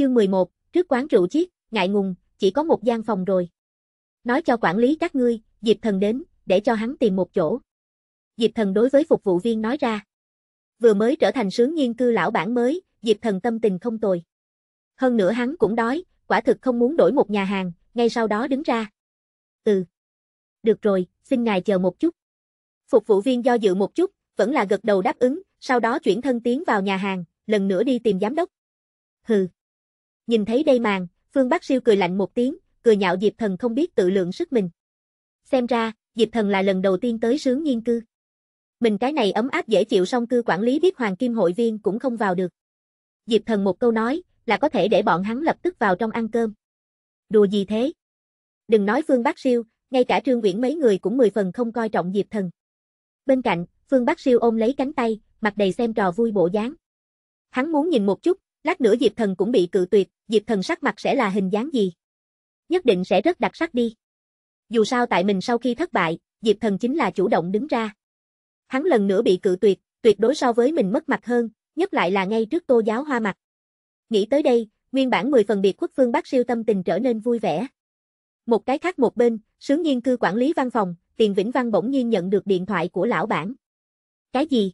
Chương 11, trước quán rượu chiếc, ngại ngùng, chỉ có một gian phòng rồi. Nói cho quản lý các ngươi, Diệp Thần đến, để cho hắn tìm một chỗ. Diệp Thần đối với phục vụ viên nói ra. Vừa mới trở thành sướng nghiên cư lão bản mới, Diệp Thần tâm tình không tồi. Hơn nữa hắn cũng đói, quả thực không muốn đổi một nhà hàng, ngay sau đó đứng ra. Ừ. Được rồi, xin ngài chờ một chút. Phục vụ viên do dự một chút, vẫn là gật đầu đáp ứng, sau đó chuyển thân tiến vào nhà hàng, lần nữa đi tìm giám đốc. Hừ. Nhìn thấy đây màn, Phương Bắc Siêu cười lạnh một tiếng, cười nhạo Diệp Thần không biết tự lượng sức mình. Xem ra, Diệp Thần là lần đầu tiên tới sướng nhiên cư. Mình cái này ấm áp dễ chịu song cư quản lý biết Hoàng Kim hội viên cũng không vào được. Diệp Thần một câu nói, là có thể để bọn hắn lập tức vào trong ăn cơm. Đùa gì thế? Đừng nói Phương Bắc Siêu, ngay cả Trương Viễn mấy người cũng mười phần không coi trọng Diệp Thần. Bên cạnh, Phương Bắc Siêu ôm lấy cánh tay, mặt đầy xem trò vui bộ dáng. Hắn muốn nhìn một chút, Lát nữa Diệp Thần cũng bị cự tuyệt, Diệp Thần sắc mặt sẽ là hình dáng gì? Nhất định sẽ rất đặc sắc đi. Dù sao tại mình sau khi thất bại, Diệp Thần chính là chủ động đứng ra. Hắn lần nữa bị cự tuyệt, tuyệt đối so với mình mất mặt hơn, nhất lại là ngay trước Tô giáo hoa mặt. Nghĩ tới đây, nguyên bản 10 phần biệt khuất phương Bắc siêu tâm tình trở nên vui vẻ. Một cái khác một bên, sướng nhiên cư quản lý văn phòng, Tiền Vĩnh Văn bỗng nhiên nhận được điện thoại của lão bản. Cái gì?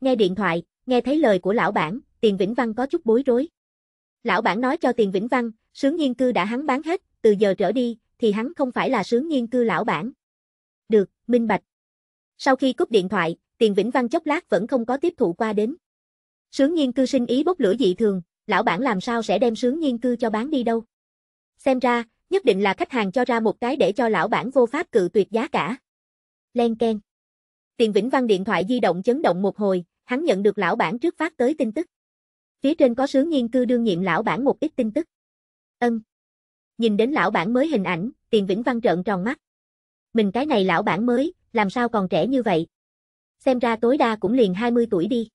Nghe điện thoại, nghe thấy lời của lão bản, Tiền Vĩnh Văn có chút bối rối. Lão bản nói cho Tiền Vĩnh Văn, sướng nhiên cư đã hắn bán hết, từ giờ trở đi, thì hắn không phải là sướng nhiên cư lão bản. Được, minh bạch. Sau khi cúp điện thoại, Tiền Vĩnh Văn chốc lát vẫn không có tiếp thụ qua đến. Sướng nhiên cư sinh ý bốc lửa dị thường, lão bản làm sao sẽ đem sướng nhiên cư cho bán đi đâu. Xem ra, nhất định là khách hàng cho ra một cái để cho lão bản vô pháp cự tuyệt giá cả. Len Ken Tiền Vĩnh Văn điện thoại di động chấn động một hồi, hắn nhận được lão bản trước phát tới tin tức. Phía trên có sứ nghiên cư đương nhiệm lão bản một ít tin tức. Ân. Nhìn đến lão bản mới hình ảnh, Tiền Vĩnh Văn trợn tròn mắt. Mình cái này lão bản mới, làm sao còn trẻ như vậy? Xem ra tối đa cũng liền 20 tuổi đi.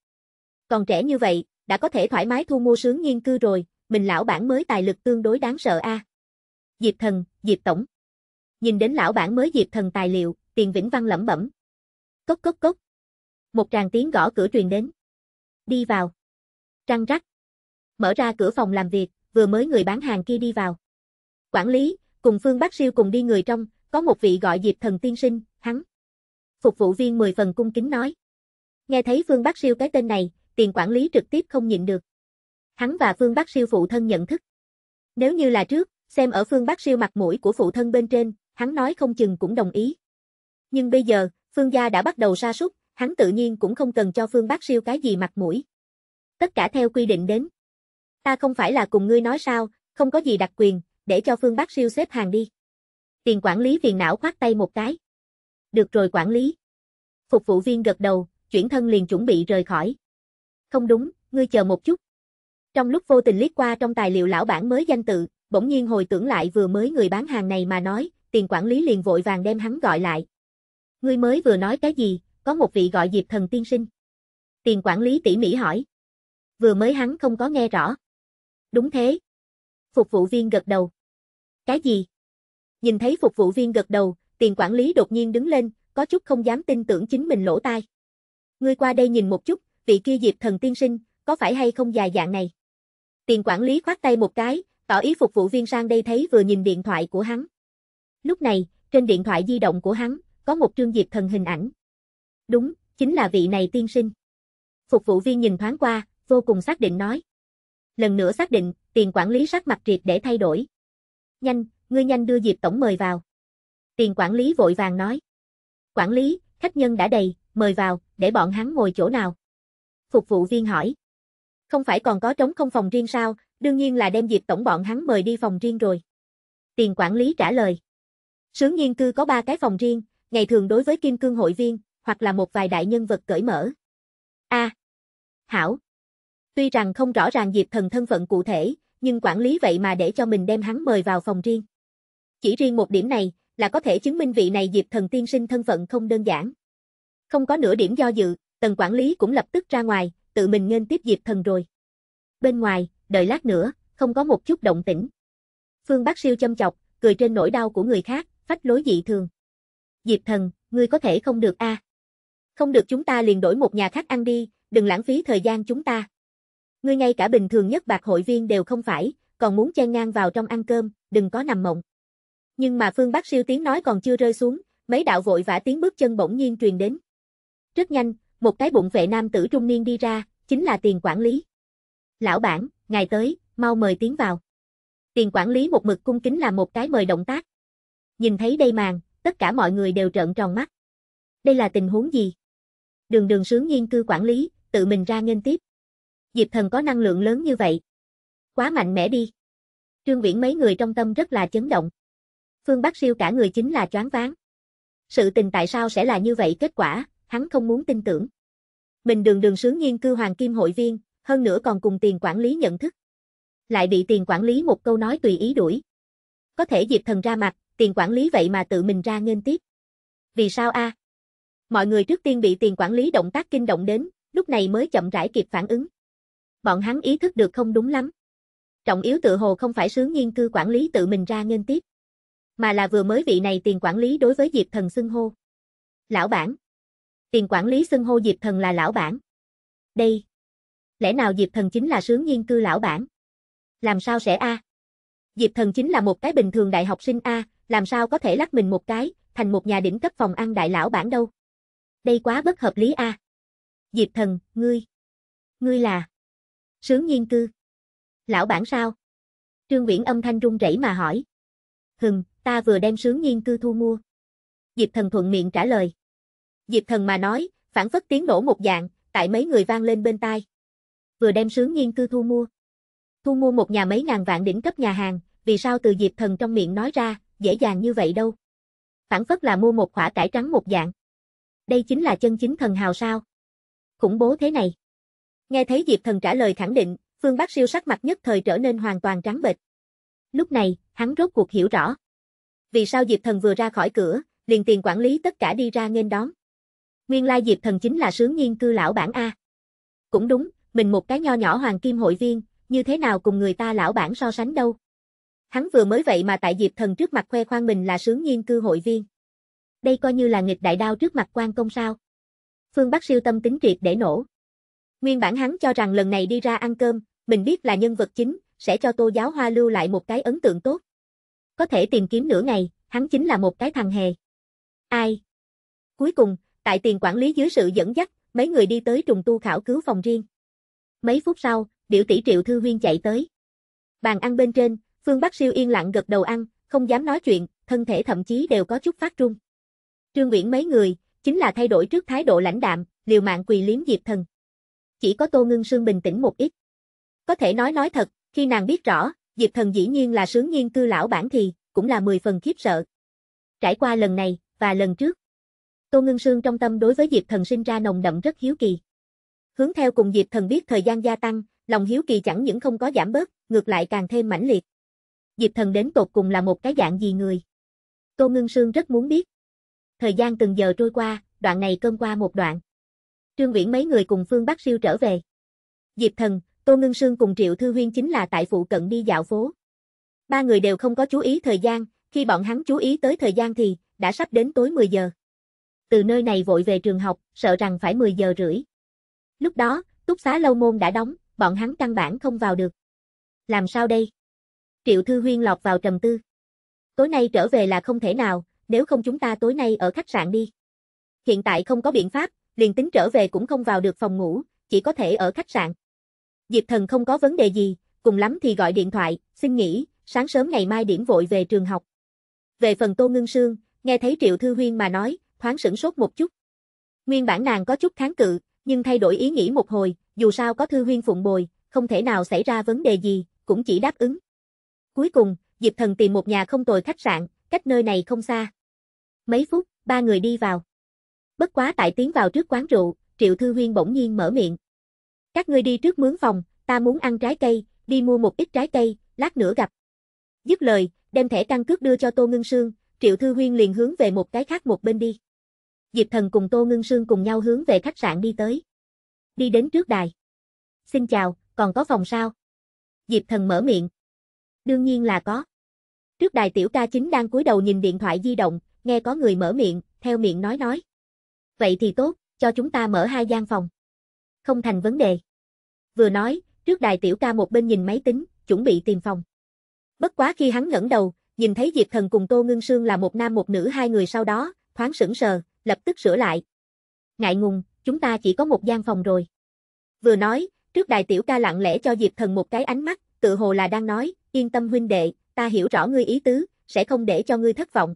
Còn trẻ như vậy, đã có thể thoải mái thu mua sướng nghiên cư rồi, mình lão bản mới tài lực tương đối đáng sợ a. À? Diệp Thần, Diệp tổng. Nhìn đến lão bản mới Diệp Thần tài liệu, Tiền Vĩnh Văn lẩm bẩm. Cốc cốc cốc. Một tràng tiếng gõ cửa truyền đến. Đi vào. Răng rắc. Mở ra cửa phòng làm việc, vừa mới người bán hàng kia đi vào. Quản lý, cùng Phương Bắc Siêu cùng đi người trong, có một vị gọi Diệp Thần tiên sinh, hắn. Phục vụ viên mười phần cung kính nói. Nghe thấy Phương Bắc Siêu cái tên này, tiền quản lý trực tiếp không nhịn được. Hắn và Phương Bắc Siêu phụ thân nhận thức. Nếu như là trước, xem ở Phương Bắc Siêu mặt mũi của phụ thân bên trên, hắn nói không chừng cũng đồng ý. Nhưng bây giờ, Phương gia đã bắt đầu sa sút, hắn tự nhiên cũng không cần cho Phương Bắc Siêu cái gì mặt mũi tất cả theo quy định đến. Ta không phải là cùng ngươi nói sao, không có gì đặc quyền, để cho Phương Bắc siêu xếp hàng đi. Tiền quản lý phiền não khoát tay một cái. Được rồi quản lý. Phục vụ viên gật đầu, chuyển thân liền chuẩn bị rời khỏi. Không đúng, ngươi chờ một chút. Trong lúc vô tình liếc qua trong tài liệu lão bản mới danh tự, bỗng nhiên hồi tưởng lại vừa mới người bán hàng này mà nói, tiền quản lý liền vội vàng đem hắn gọi lại. Ngươi mới vừa nói cái gì, có một vị gọi Diệp Thần tiên sinh. Tiền quản lý tỉ mỉ hỏi vừa mới hắn không có nghe rõ. Đúng thế. Phục vụ viên gật đầu. Cái gì? Nhìn thấy phục vụ viên gật đầu, tiền quản lý đột nhiên đứng lên, có chút không dám tin tưởng chính mình lỗ tai. Ngươi qua đây nhìn một chút, vị kia Diệp thần tiên sinh, có phải hay không dài dạng này? Tiền quản lý khoát tay một cái, tỏ ý phục vụ viên sang đây thấy vừa nhìn điện thoại của hắn. Lúc này, trên điện thoại di động của hắn, có một trương Diệp thần hình ảnh. Đúng, chính là vị này tiên sinh. Phục vụ viên nhìn thoáng qua, vô cùng xác định nói. Lần nữa xác định, tiền quản lý sắc mặt triệt để thay đổi. Nhanh, ngươi nhanh đưa Diệp Tổng mời vào. Tiền quản lý vội vàng nói. Quản lý, khách nhân đã đầy, mời vào, để bọn hắn ngồi chỗ nào. Phục vụ viên hỏi. Không phải còn có trống không phòng riêng sao, đương nhiên là đem Diệp Tổng bọn hắn mời đi phòng riêng rồi. Tiền quản lý trả lời. Sướng nhiên cư có ba cái phòng riêng, ngày thường đối với kim cương hội viên, hoặc là một vài đại nhân vật cởi mở. A. À, Hảo, Tuy rằng không rõ ràng Diệp Thần thân phận cụ thể, nhưng quản lý vậy mà để cho mình đem hắn mời vào phòng riêng. Chỉ riêng một điểm này, là có thể chứng minh vị này Diệp Thần tiên sinh thân phận không đơn giản. Không có nửa điểm do dự, tần quản lý cũng lập tức ra ngoài, tự mình nên tiếp Diệp Thần rồi. Bên ngoài, đợi lát nữa, không có một chút động tĩnh. Phương Bắc siêu châm chọc, cười trên nỗi đau của người khác, phách lối dị thường. Diệp Thần, ngươi có thể không được a? Không được chúng ta liền đổi một nhà khác ăn đi, đừng lãng phí thời gian chúng ta ngươi ngay cả bình thường nhất bạc hội viên đều không phải, còn muốn chen ngang vào trong ăn cơm, đừng có nằm mộng. Nhưng mà Phương Bắc siêu tiếng nói còn chưa rơi xuống, mấy đạo vội vã tiếng bước chân bỗng nhiên truyền đến. Rất nhanh, một cái bụng vệ nam tử trung niên đi ra, chính là tiền quản lý. Lão bản, ngài tới, mau mời tiến vào. Tiền quản lý một mực cung kính là một cái mời động tác. Nhìn thấy đây màn, tất cả mọi người đều trợn tròn mắt. Đây là tình huống gì? Đường đường sướng nghiên cư quản lý, tự mình ra nghênh tiếp. Diệp Thần có năng lượng lớn như vậy. Quá mạnh mẽ đi. Trương Viễn mấy người trong tâm rất là chấn động. Phương Bắc siêu cả người chính là choáng váng. Sự tình tại sao sẽ là như vậy kết quả, hắn không muốn tin tưởng. Mình đường đường sướng nhiên cư hoàng kim hội viên, hơn nữa còn cùng tiền quản lý nhận thức. Lại bị tiền quản lý một câu nói tùy ý đuổi. Có thể Diệp Thần ra mặt, tiền quản lý vậy mà tự mình ra nghênh tiếp. Vì sao a? Mọi người trước tiên bị tiền quản lý động tác kinh động đến, lúc này mới chậm rãi kịp phản ứng bọn hắn ý thức được không đúng lắm. Trọng yếu tự hồ không phải sướng nghiên cư quản lý tự mình ra nghênh tiếp, mà là vừa mới vị này tiền quản lý đối với Diệp Thần xưng hô. Lão bản. Tiền quản lý xưng hô Diệp Thần là lão bản. Đây. Lẽ nào Diệp Thần chính là sướng nghiên cư lão bản? Làm sao sẽ a? Diệp Thần chính là một cái bình thường đại học sinh a, làm sao có thể lắc mình một cái, thành một nhà đỉnh cấp phòng ăn đại lão bản đâu? Đây quá bất hợp lý a. Diệp Thần, ngươi, ngươi là Sướng nhiên cư. Lão bản sao? Trương nguyễn âm thanh run rẩy mà hỏi. Hừng, ta vừa đem sướng nhiên cư thu mua. Diệp thần thuận miệng trả lời. Diệp thần mà nói, phản phất tiếng nổ một dạng, tại mấy người vang lên bên tai. Vừa đem sướng nhiên cư thu mua. Thu mua một nhà mấy ngàn vạn đỉnh cấp nhà hàng, vì sao từ Diệp thần trong miệng nói ra, dễ dàng như vậy đâu. Phản phất là mua một khỏa cải trắng một dạng. Đây chính là chân chính thần hào sao. Khủng bố thế này. Nghe thấy Diệp Thần trả lời khẳng định, Phương Bắc Siêu sắc mặt nhất thời trở nên hoàn toàn trắng bệch. Lúc này, hắn rốt cuộc hiểu rõ. Vì sao Diệp Thần vừa ra khỏi cửa, liền tiền quản lý tất cả đi ra nghênh đón. Nguyên lai Diệp Thần chính là sướng nhiên cư lão bản A. Cũng đúng, mình một cái nho nhỏ hoàng kim hội viên, như thế nào cùng người ta lão bản so sánh đâu. Hắn vừa mới vậy mà tại Diệp Thần trước mặt khoe khoang mình là sướng nhiên cư hội viên. Đây coi như là nghịch đại đao trước mặt quan công sao. Phương Bắc siêu tâm tính triệt để nổ. Nguyên bản hắn cho rằng lần này đi ra ăn cơm, mình biết là nhân vật chính, sẽ cho tô giáo hoa lưu lại một cái ấn tượng tốt. Có thể tìm kiếm nửa ngày, hắn chính là một cái thằng hề. Ai? Cuối cùng, tại tiền quản lý dưới sự dẫn dắt, mấy người đi tới trùng tu khảo cứu phòng riêng. Mấy phút sau, biểu tỷ triệu thư huyên chạy tới. Bàn ăn bên trên, Phương Bắc siêu yên lặng gật đầu ăn, không dám nói chuyện, thân thể thậm chí đều có chút phát run. Trương Nguyễn mấy người, chính là thay đổi trước thái độ lãnh đạm, liều mạng quỳ liếm Diệp Thần chỉ có Tô Ngưng Sương bình tĩnh một ít. Có thể nói nói thật, khi nàng biết rõ, Diệp Thần dĩ nhiên là sướng nhiên cư lão bản thì, cũng là mười phần khiếp sợ. Trải qua lần này, và lần trước, Tô Ngưng Sương trong tâm đối với Diệp Thần sinh ra nồng đậm rất hiếu kỳ. Hướng theo cùng Diệp Thần biết thời gian gia tăng, lòng hiếu kỳ chẳng những không có giảm bớt, ngược lại càng thêm mãnh liệt. Diệp Thần đến tột cùng là một cái dạng gì người? Tô Ngưng Sương rất muốn biết. Thời gian từng giờ trôi qua, đoạn này cơm qua một đoạn. Trương Viễn mấy người cùng Phương Bắc Siêu trở về. Diệp Thần, Tô Ngưng Sương cùng Triệu Thư Huyên chính là tại phụ cận đi dạo phố. Ba người đều không có chú ý thời gian, khi bọn hắn chú ý tới thời gian thì, đã sắp đến tối 10 giờ. Từ nơi này vội về trường học, sợ rằng phải 10 giờ rưỡi. Lúc đó, túc xá lâu môn đã đóng, bọn hắn căn bản không vào được. Làm sao đây? Triệu Thư Huyên lọt vào trầm tư. Tối nay trở về là không thể nào, nếu không chúng ta tối nay ở khách sạn đi. Hiện tại không có biện pháp, liền tính trở về cũng không vào được phòng ngủ, chỉ có thể ở khách sạn. Diệp Thần không có vấn đề gì, cùng lắm thì gọi điện thoại, xin nghỉ, sáng sớm ngày mai điểm vội về trường học. Về phần Tô Ngưng Sương, nghe thấy Triệu Thư Huyên mà nói, thoáng sửng sốt một chút. Nguyên bản nàng có chút kháng cự, nhưng thay đổi ý nghĩ một hồi, dù sao có Thư Huyên phụng bồi, không thể nào xảy ra vấn đề gì, cũng chỉ đáp ứng. Cuối cùng, Diệp Thần tìm một nhà không tồi khách sạn, cách nơi này không xa. Mấy phút, ba người đi vào. Bất quá tại tiến vào trước quán rượu, Triệu Thư Huyên bỗng nhiên mở miệng. Các ngươi đi trước mướn phòng, ta muốn ăn trái cây, đi mua một ít trái cây, lát nữa gặp. Dứt lời, đem thẻ căn cước đưa cho Tô Ngưng Sương, Triệu Thư Huyên liền hướng về một cái khác một bên đi. Diệp Thần cùng Tô Ngưng Sương cùng nhau hướng về khách sạn đi tới. Đi đến trước đài. Xin chào, còn có phòng sao? Diệp Thần mở miệng. Đương nhiên là có. Trước đài tiểu ca chính đang cúi đầu nhìn điện thoại di động, nghe có người mở miệng, theo miệng nói nói. Vậy thì tốt, cho chúng ta mở hai gian phòng. Không thành vấn đề. Vừa nói, trước đài tiểu ca một bên nhìn máy tính, chuẩn bị tìm phòng. Bất quá khi hắn ngẩng đầu, nhìn thấy Diệp Thần cùng Tô Ngưng Sương là một nam một nữ hai người sau đó, thoáng sững sờ, lập tức sửa lại. Ngại ngùng, chúng ta chỉ có một gian phòng rồi. Vừa nói, trước đài tiểu ca lặng lẽ cho Diệp Thần một cái ánh mắt, tự hồ là đang nói, yên tâm huynh đệ, ta hiểu rõ ngươi ý tứ, sẽ không để cho ngươi thất vọng.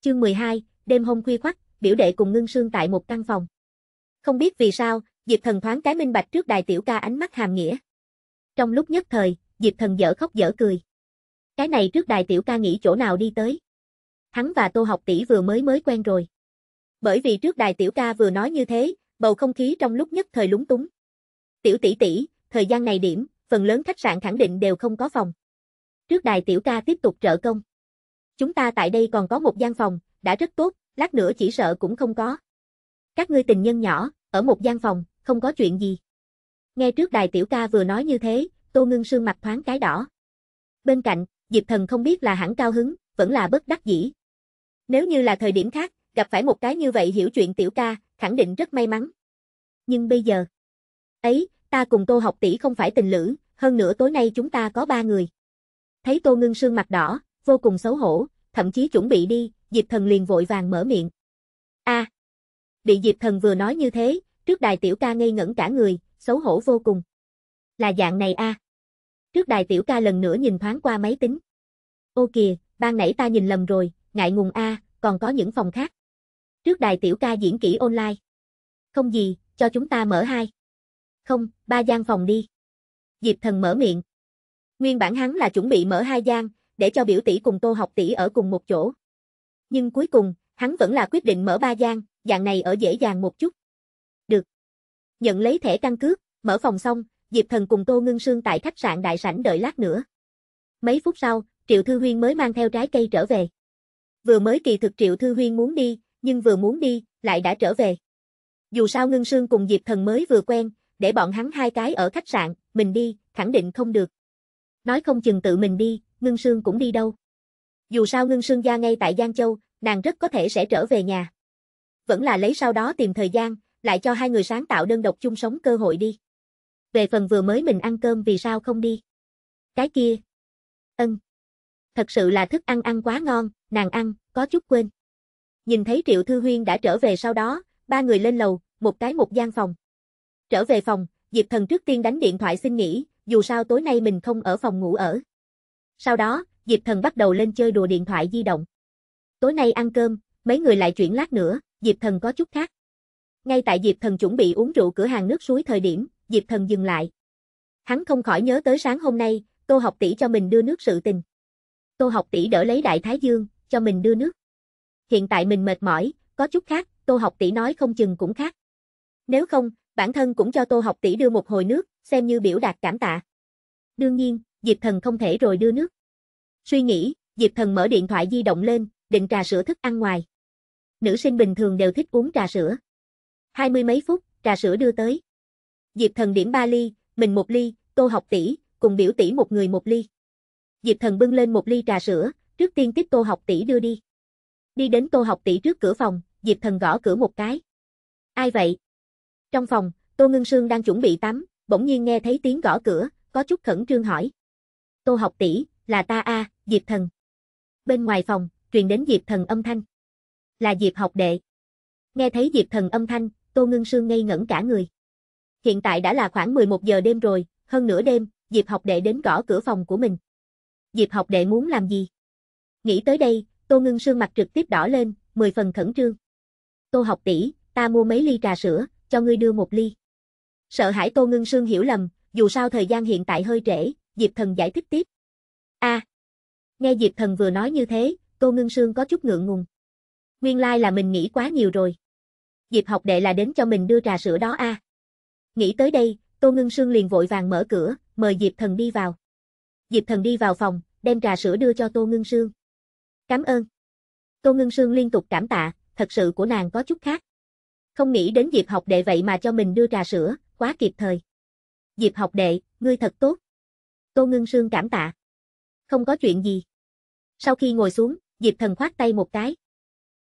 Chương 12, đêm hôm khuya khoắt, biểu đệ cùng ngưng sương tại một căn phòng. Không biết vì sao, Diệp Thần thoáng cái minh bạch trước đài tiểu ca ánh mắt hàm nghĩa. Trong lúc nhất thời, Diệp Thần dở khóc dở cười. Cái này trước đài tiểu ca nghĩ chỗ nào đi tới. Hắn và Tô học tỷ vừa mới mới quen rồi. Bởi vì trước đài tiểu ca vừa nói như thế, bầu không khí trong lúc nhất thời lúng túng. Tiểu tỷ tỷ, thời gian này điểm, phần lớn khách sạn khẳng định đều không có phòng. Trước đài tiểu ca tiếp tục trợ công. Chúng ta tại đây còn có một gian phòng, đã rất tốt, lát nữa chỉ sợ cũng không có. Các ngươi tình nhân nhỏ, ở một gian phòng, không có chuyện gì. Nghe trước đài tiểu ca vừa nói như thế, Tô Ngưng Sương mặt thoáng cái đỏ. Bên cạnh, Diệp Thần không biết là hẳn cao hứng, vẫn là bất đắc dĩ. Nếu như là thời điểm khác, gặp phải một cái như vậy hiểu chuyện tiểu ca, khẳng định rất may mắn. Nhưng bây giờ, ấy, ta cùng Tô học tỷ không phải tình lữ, hơn nữa tối nay chúng ta có ba người. Thấy Tô Ngưng Sương mặt đỏ, vô cùng xấu hổ, thậm chí chuẩn bị đi, Diệp Thần liền vội vàng mở miệng. A. À, bị Diệp Thần vừa nói như thế, trước đài tiểu ca ngây ngẩn cả người, xấu hổ vô cùng. Là dạng này a. Trước đài tiểu ca lần nữa nhìn thoáng qua máy tính. Ô kìa, ban nãy ta nhìn lầm rồi, ngại ngùng a, còn có những phòng khác. Trước đài tiểu ca diễn kỹ online. Không gì, cho chúng ta mở hai. Không, ba gian phòng đi. Diệp Thần mở miệng. Nguyên bản hắn là chuẩn bị mở hai gian, để cho biểu tỷ cùng Tô học tỷ ở cùng một chỗ nhưng cuối cùng, hắn vẫn là quyết định mở ba gian, dạng này ở dễ dàng một chút. Được. Nhận lấy thẻ căn cước, mở phòng xong, Diệp Thần cùng Tô Ngưng Sương tại khách sạn đại sảnh đợi lát nữa. Mấy phút sau, Triệu Thư Huyên mới mang theo trái cây trở về. Vừa mới kỳ thực Triệu Thư Huyên muốn đi, nhưng vừa muốn đi, lại đã trở về. Dù sao Ngưng Sương cùng Diệp Thần mới vừa quen, để bọn hắn hai cái ở khách sạn, mình đi, khẳng định không được. Nói không chừng tự mình đi, Ngưng Sương cũng đi đâu. Dù sao ngưng sương gia ngay tại Giang Châu, nàng rất có thể sẽ trở về nhà. Vẫn là lấy sau đó tìm thời gian, lại cho hai người sáng tạo đơn độc chung sống cơ hội đi. Về phần vừa mới mình ăn cơm vì sao không đi? Cái kia. Ân. Thật sự là thức ăn ăn quá ngon, nàng ăn, có chút quên. Nhìn thấy Triệu Thư Huyên đã trở về sau đó, ba người lên lầu, một cái một gian phòng. Trở về phòng, Diệp Thần trước tiên đánh điện thoại xin nghỉ, dù sao tối nay mình không ở phòng ngủ ở. Sau đó, Diệp Thần bắt đầu lên chơi đùa điện thoại di động. Tối nay ăn cơm, mấy người lại chuyển lát nữa, Diệp Thần có chút khác. Ngay tại Diệp Thần chuẩn bị uống rượu cửa hàng nước suối thời điểm, Diệp Thần dừng lại. Hắn không khỏi nhớ tới sáng hôm nay, Tô học tỷ cho mình đưa nước sự tình. Tô học tỷ đỡ lấy Đại Thái Dương, cho mình đưa nước. Hiện tại mình mệt mỏi, có chút khác, Tô học tỷ nói không chừng cũng khác. Nếu không, bản thân cũng cho Tô học tỷ đưa một hồi nước, xem như biểu đạt cảm tạ. Đương nhiên, Diệp Thần không thể rồi đưa nước. Suy nghĩ, Diệp Thần mở điện thoại di động lên, định trà sữa thức ăn ngoài. Nữ sinh bình thường đều thích uống trà sữa. Hai mươi mấy phút, trà sữa đưa tới. Diệp Thần điểm ba ly, mình một ly, Tô Học tỷ, cùng biểu tỷ một người một ly. Diệp Thần bưng lên một ly trà sữa, trước tiên tiếp Tô Học tỷ đưa đi. Đi đến Tô Học tỷ trước cửa phòng, Diệp Thần gõ cửa một cái. Ai vậy? Trong phòng, Tô Ngân Sương đang chuẩn bị tắm, bỗng nhiên nghe thấy tiếng gõ cửa, có chút khẩn trương hỏi. Tô Học tỷ, là ta a, Diệp Thần. Bên ngoài phòng, truyền đến Diệp Thần âm thanh. Là Diệp học đệ. Nghe thấy Diệp Thần âm thanh, Tô Ngưng Sương ngây ngẩn cả người. Hiện tại đã là khoảng 11 giờ đêm rồi, hơn nửa đêm, Diệp học đệ đến gõ cửa phòng của mình. Diệp học đệ muốn làm gì? Nghĩ tới đây, Tô Ngưng Sương mặt trực tiếp đỏ lên, 10 phần khẩn trương. Tô học tỷ, ta mua mấy ly trà sữa, cho ngươi đưa một ly. Sợ hãi Tô Ngưng Sương hiểu lầm, dù sao thời gian hiện tại hơi trễ, Diệp Thần giải thích tiếp a à, Nghe Diệp Thần vừa nói như thế, Tô Ngưng Sương có chút ngượng ngùng. Nguyên lai like là mình nghĩ quá nhiều rồi. Diệp học đệ là đến cho mình đưa trà sữa đó a. À. Nghĩ tới đây, Tô Ngưng Sương liền vội vàng mở cửa, mời Diệp Thần đi vào. Diệp Thần đi vào phòng, đem trà sữa đưa cho Tô Ngưng Sương. Cảm ơn. Tô Ngưng Sương liên tục cảm tạ, thật sự của nàng có chút khác. Không nghĩ đến Diệp học đệ vậy mà cho mình đưa trà sữa, quá kịp thời. Diệp học đệ, ngươi thật tốt. Tô Ngưng Sương cảm tạ không có chuyện gì. Sau khi ngồi xuống, Diệp Thần khoát tay một cái.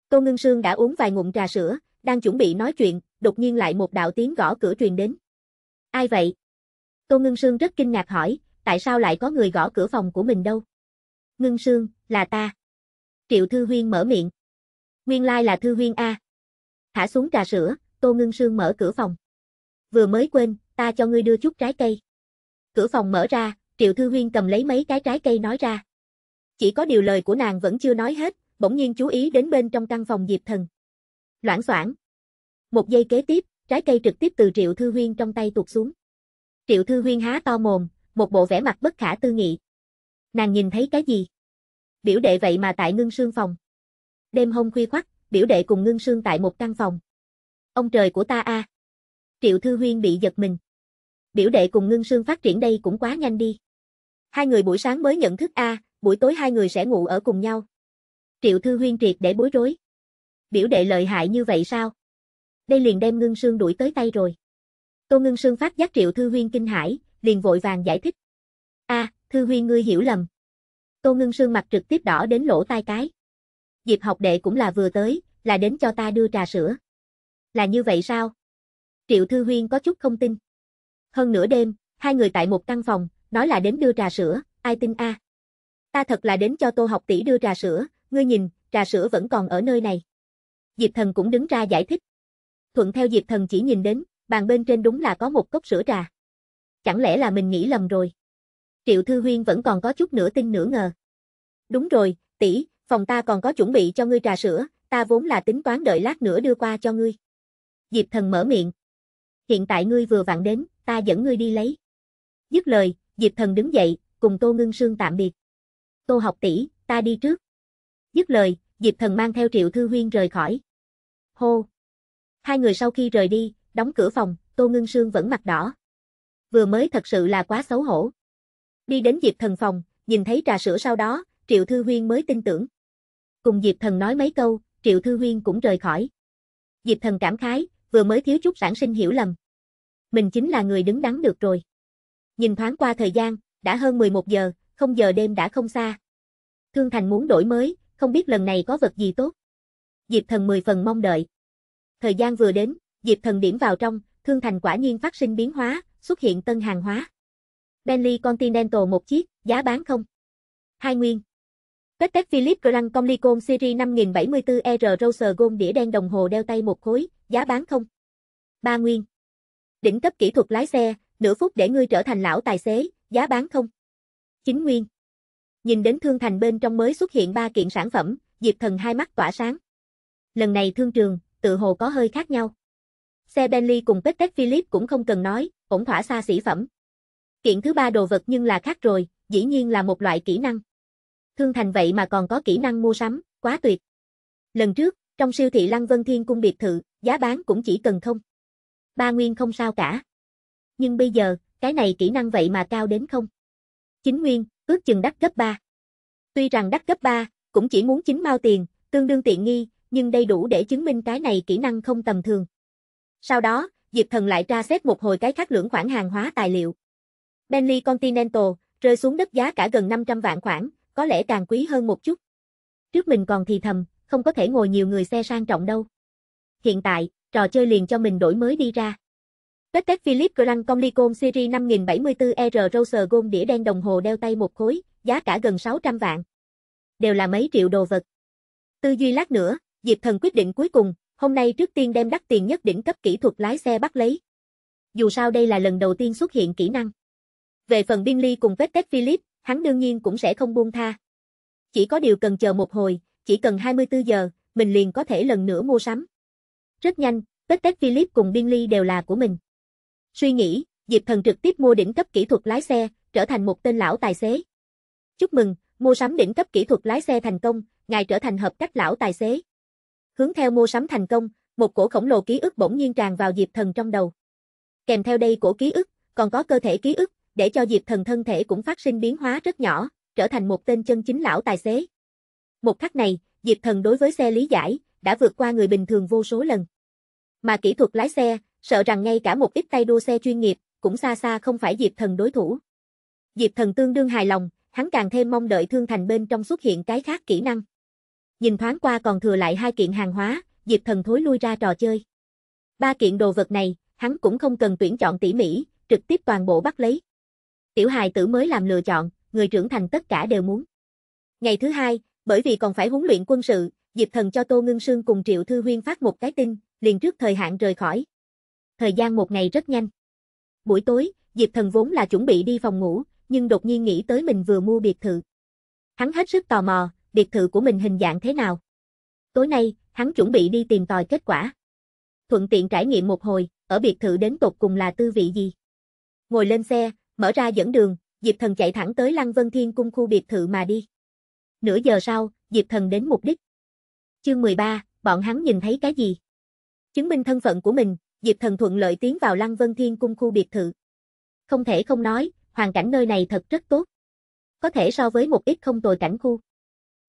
Tô Ngưng Sương đã uống vài ngụm trà sữa, đang chuẩn bị nói chuyện, đột nhiên lại một đạo tiếng gõ cửa truyền đến. Ai vậy? Tô Ngưng Sương rất kinh ngạc hỏi, tại sao lại có người gõ cửa phòng của mình đâu? Ngưng Sương, là ta. Triệu Thư Huyên mở miệng. Nguyên lai like là Thư Huyên A. Thả xuống trà sữa, Tô Ngưng Sương mở cửa phòng. Vừa mới quên, ta cho ngươi đưa chút trái cây. Cửa phòng mở ra, Triệu Thư Huyên cầm lấy mấy cái trái cây nói ra. Chỉ có điều lời của nàng vẫn chưa nói hết, bỗng nhiên chú ý đến bên trong căn phòng Diệp Thần. loãng xoảng. Một giây kế tiếp, trái cây trực tiếp từ Triệu Thư Huyên trong tay tuột xuống. Triệu Thư Huyên há to mồm, một bộ vẻ mặt bất khả tư nghị. Nàng nhìn thấy cái gì? Biểu đệ vậy mà tại ngưng sương phòng. Đêm hôm khuya khoắt, biểu đệ cùng ngưng sương tại một căn phòng. Ông trời của ta a. À. Triệu Thư Huyên bị giật mình. Biểu đệ cùng ngưng sương phát triển đây cũng quá nhanh đi. Hai người buổi sáng mới nhận thức A, buổi tối hai người sẽ ngủ ở cùng nhau. Triệu Thư Huyên triệt để bối rối. Biểu đệ lợi hại như vậy sao? Đây liền đem Ngưng Sương đuổi tới tay rồi. Tô Ngưng Sương phát giác Triệu Thư Huyên kinh hãi, liền vội vàng giải thích. A, Thư Huyên ngươi hiểu lầm. Tô Ngưng Sương mặt trực tiếp đỏ đến lỗ tai cái. Diệp học đệ cũng là vừa tới, là đến cho ta đưa trà sữa. Là như vậy sao? Triệu Thư Huyên có chút không tin. Hơn nửa đêm, hai người tại một căn phòng, nói là đến đưa trà sữa, ai tin a? À? Ta thật là đến cho Tô học tỷ đưa trà sữa, ngươi nhìn, trà sữa vẫn còn ở nơi này. Diệp Thần cũng đứng ra giải thích. Thuận theo Diệp Thần chỉ nhìn đến, bàn bên trên đúng là có một cốc sữa trà. Chẳng lẽ là mình nghĩ lầm rồi? Triệu Thư Huyên vẫn còn có chút nửa tin nửa ngờ. Đúng rồi, tỷ, phòng ta còn có chuẩn bị cho ngươi trà sữa, ta vốn là tính toán đợi lát nữa đưa qua cho ngươi. Diệp Thần mở miệng. Hiện tại ngươi vừa vặn đến, ta dẫn ngươi đi lấy. Dứt lời, Diệp Thần đứng dậy, cùng Tô Ngưng Sương tạm biệt. Tô học tỷ, ta đi trước. Dứt lời, Diệp Thần mang theo Triệu Thư Huyên rời khỏi. Hô! Hai người sau khi rời đi, đóng cửa phòng, Tô Ngưng Sương vẫn mặt đỏ. Vừa mới thật sự là quá xấu hổ. Đi đến Diệp Thần phòng, nhìn thấy trà sữa sau đó, Triệu Thư Huyên mới tin tưởng. Cùng Diệp Thần nói mấy câu, Triệu Thư Huyên cũng rời khỏi. Diệp Thần cảm khái, vừa mới thiếu chút sản sinh hiểu lầm. Mình chính là người đứng đắn được rồi. Nhìn thoáng qua thời gian, đã hơn 11 giờ, không giờ đêm đã không xa. Thương Thành muốn đổi mới, không biết lần này có vật gì tốt. Diệp Thần mười phần mong đợi. Thời gian vừa đến, Diệp Thần điểm vào trong, Thương Thành quả nhiên phát sinh biến hóa, xuất hiện tân hàng hóa. Bentley Continental một chiếc, giá bán không. Hai nguyên. Kết tết Philip Grand Comlicon Series 5074R Roser Gold đĩa đen đồng hồ đeo tay một khối, giá bán không. Ba nguyên. Đỉnh cấp kỹ thuật lái xe, nửa phút để ngươi trở thành lão tài xế, giá bán không? Chính nguyên. Nhìn đến thương thành bên trong mới xuất hiện ba kiện sản phẩm, Diệp Thần hai mắt tỏa sáng. Lần này thương trường, tự hồ có hơi khác nhau. Xe Bentley cùng Pectec Philip cũng không cần nói, ổn thỏa xa xỉ phẩm. Kiện thứ ba đồ vật nhưng là khác rồi, dĩ nhiên là một loại kỹ năng. Thương thành vậy mà còn có kỹ năng mua sắm, quá tuyệt. Lần trước, trong siêu thị Lăng Vân Thiên cung biệt thự, giá bán cũng chỉ cần không. Ba nguyên không sao cả nhưng bây giờ, cái này kỹ năng vậy mà cao đến không? Chính nguyên, ước chừng đắt gấp 3. Tuy rằng đắt gấp 3, cũng chỉ muốn chính mau tiền, tương đương tiện nghi, nhưng đây đủ để chứng minh cái này kỹ năng không tầm thường. Sau đó, Diệp Thần lại tra xét một hồi cái khác lưỡng khoản hàng hóa tài liệu. Bentley Continental rơi xuống đất giá cả gần 500 vạn khoản, có lẽ càng quý hơn một chút. Trước mình còn thì thầm, không có thể ngồi nhiều người xe sang trọng đâu. Hiện tại, trò chơi liền cho mình đổi mới đi ra. Tết tết Philip Grand Comlicon Series 5074R e Rose Gold đĩa đen đồng hồ đeo tay một khối, giá cả gần 600 vạn. Đều là mấy triệu đồ vật. Tư duy lát nữa, Diệp Thần quyết định cuối cùng, hôm nay trước tiên đem đắt tiền nhất đỉnh cấp kỹ thuật lái xe bắt lấy. Dù sao đây là lần đầu tiên xuất hiện kỹ năng. Về phần biên ly cùng Tết tết Philip, hắn đương nhiên cũng sẽ không buông tha. Chỉ có điều cần chờ một hồi, chỉ cần 24 giờ, mình liền có thể lần nữa mua sắm. Rất nhanh, Tết tết Philip cùng biên ly đều là của mình. Suy nghĩ, Diệp Thần trực tiếp mua đỉnh cấp kỹ thuật lái xe, trở thành một tên lão tài xế. Chúc mừng, mua sắm đỉnh cấp kỹ thuật lái xe thành công, ngài trở thành hợp cách lão tài xế. Hướng theo mua sắm thành công, một cổ khổng lồ ký ức bỗng nhiên tràn vào Diệp Thần trong đầu. Kèm theo đây cổ ký ức, còn có cơ thể ký ức, để cho Diệp Thần thân thể cũng phát sinh biến hóa rất nhỏ, trở thành một tên chân chính lão tài xế. Một khắc này, Diệp Thần đối với xe lý giải, đã vượt qua người bình thường vô số lần. Mà kỹ thuật lái xe, sợ rằng ngay cả một ít tay đua xe chuyên nghiệp, cũng xa xa không phải Diệp Thần đối thủ. Diệp Thần tương đương hài lòng, hắn càng thêm mong đợi Thương Thành bên trong xuất hiện cái khác kỹ năng. Nhìn thoáng qua còn thừa lại hai kiện hàng hóa, Diệp Thần thối lui ra trò chơi. Ba kiện đồ vật này, hắn cũng không cần tuyển chọn tỉ mỉ, trực tiếp toàn bộ bắt lấy. Tiểu hài tử mới làm lựa chọn, người trưởng thành tất cả đều muốn. Ngày thứ hai, bởi vì còn phải huấn luyện quân sự, Diệp Thần cho Tô Ngưng Sương cùng Triệu Thư Huyên phát một cái tin, liền trước thời hạn rời khỏi thời gian một ngày rất nhanh. Buổi tối, Diệp Thần vốn là chuẩn bị đi phòng ngủ, nhưng đột nhiên nghĩ tới mình vừa mua biệt thự. Hắn hết sức tò mò, biệt thự của mình hình dạng thế nào. Tối nay, hắn chuẩn bị đi tìm tòi kết quả. Thuận tiện trải nghiệm một hồi, ở biệt thự đến tột cùng là tư vị gì. Ngồi lên xe, mở ra dẫn đường, Diệp Thần chạy thẳng tới Lăng Vân Thiên cung khu biệt thự mà đi. Nửa giờ sau, Diệp Thần đến mục đích. Chương 13, bọn hắn nhìn thấy cái gì? Chứng minh thân phận của mình, Diệp Thần thuận lợi tiến vào Lăng Vân Thiên Cung khu biệt thự. Không thể không nói, hoàn cảnh nơi này thật rất tốt. Có thể so với một ít không tồi cảnh khu.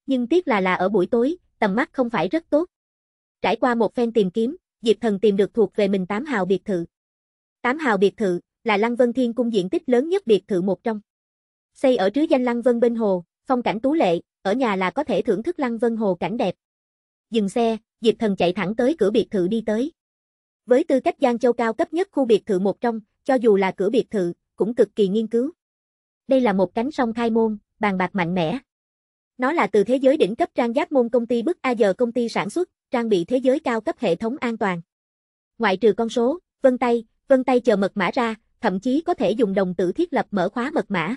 Nhưng tiếc là là ở buổi tối, tầm mắt không phải rất tốt. Trải qua một phen tìm kiếm, Diệp Thần tìm được thuộc về mình tám hào biệt thự. Tám hào biệt thự là Lăng Vân Thiên Cung diện tích lớn nhất biệt thự một trong. Xây ở trứ danh Lăng Vân bên hồ, phong cảnh tú lệ, ở nhà là có thể thưởng thức Lăng Vân hồ cảnh đẹp. Dừng xe, Diệp Thần chạy thẳng tới cửa biệt thự đi tới. Với tư cách Giang Châu cao cấp nhất khu biệt thự một trong, cho dù là cửa biệt thự, cũng cực kỳ nghiên cứu. Đây là một cánh sông khai môn, bàn bạc mạnh mẽ. Nó là từ thế giới đỉnh cấp trang giáp môn công ty bức A giờ công ty sản xuất, trang bị thế giới cao cấp hệ thống an toàn. Ngoại trừ con số, vân tay, vân tay chờ mật mã ra, thậm chí có thể dùng đồng tử thiết lập mở khóa mật mã.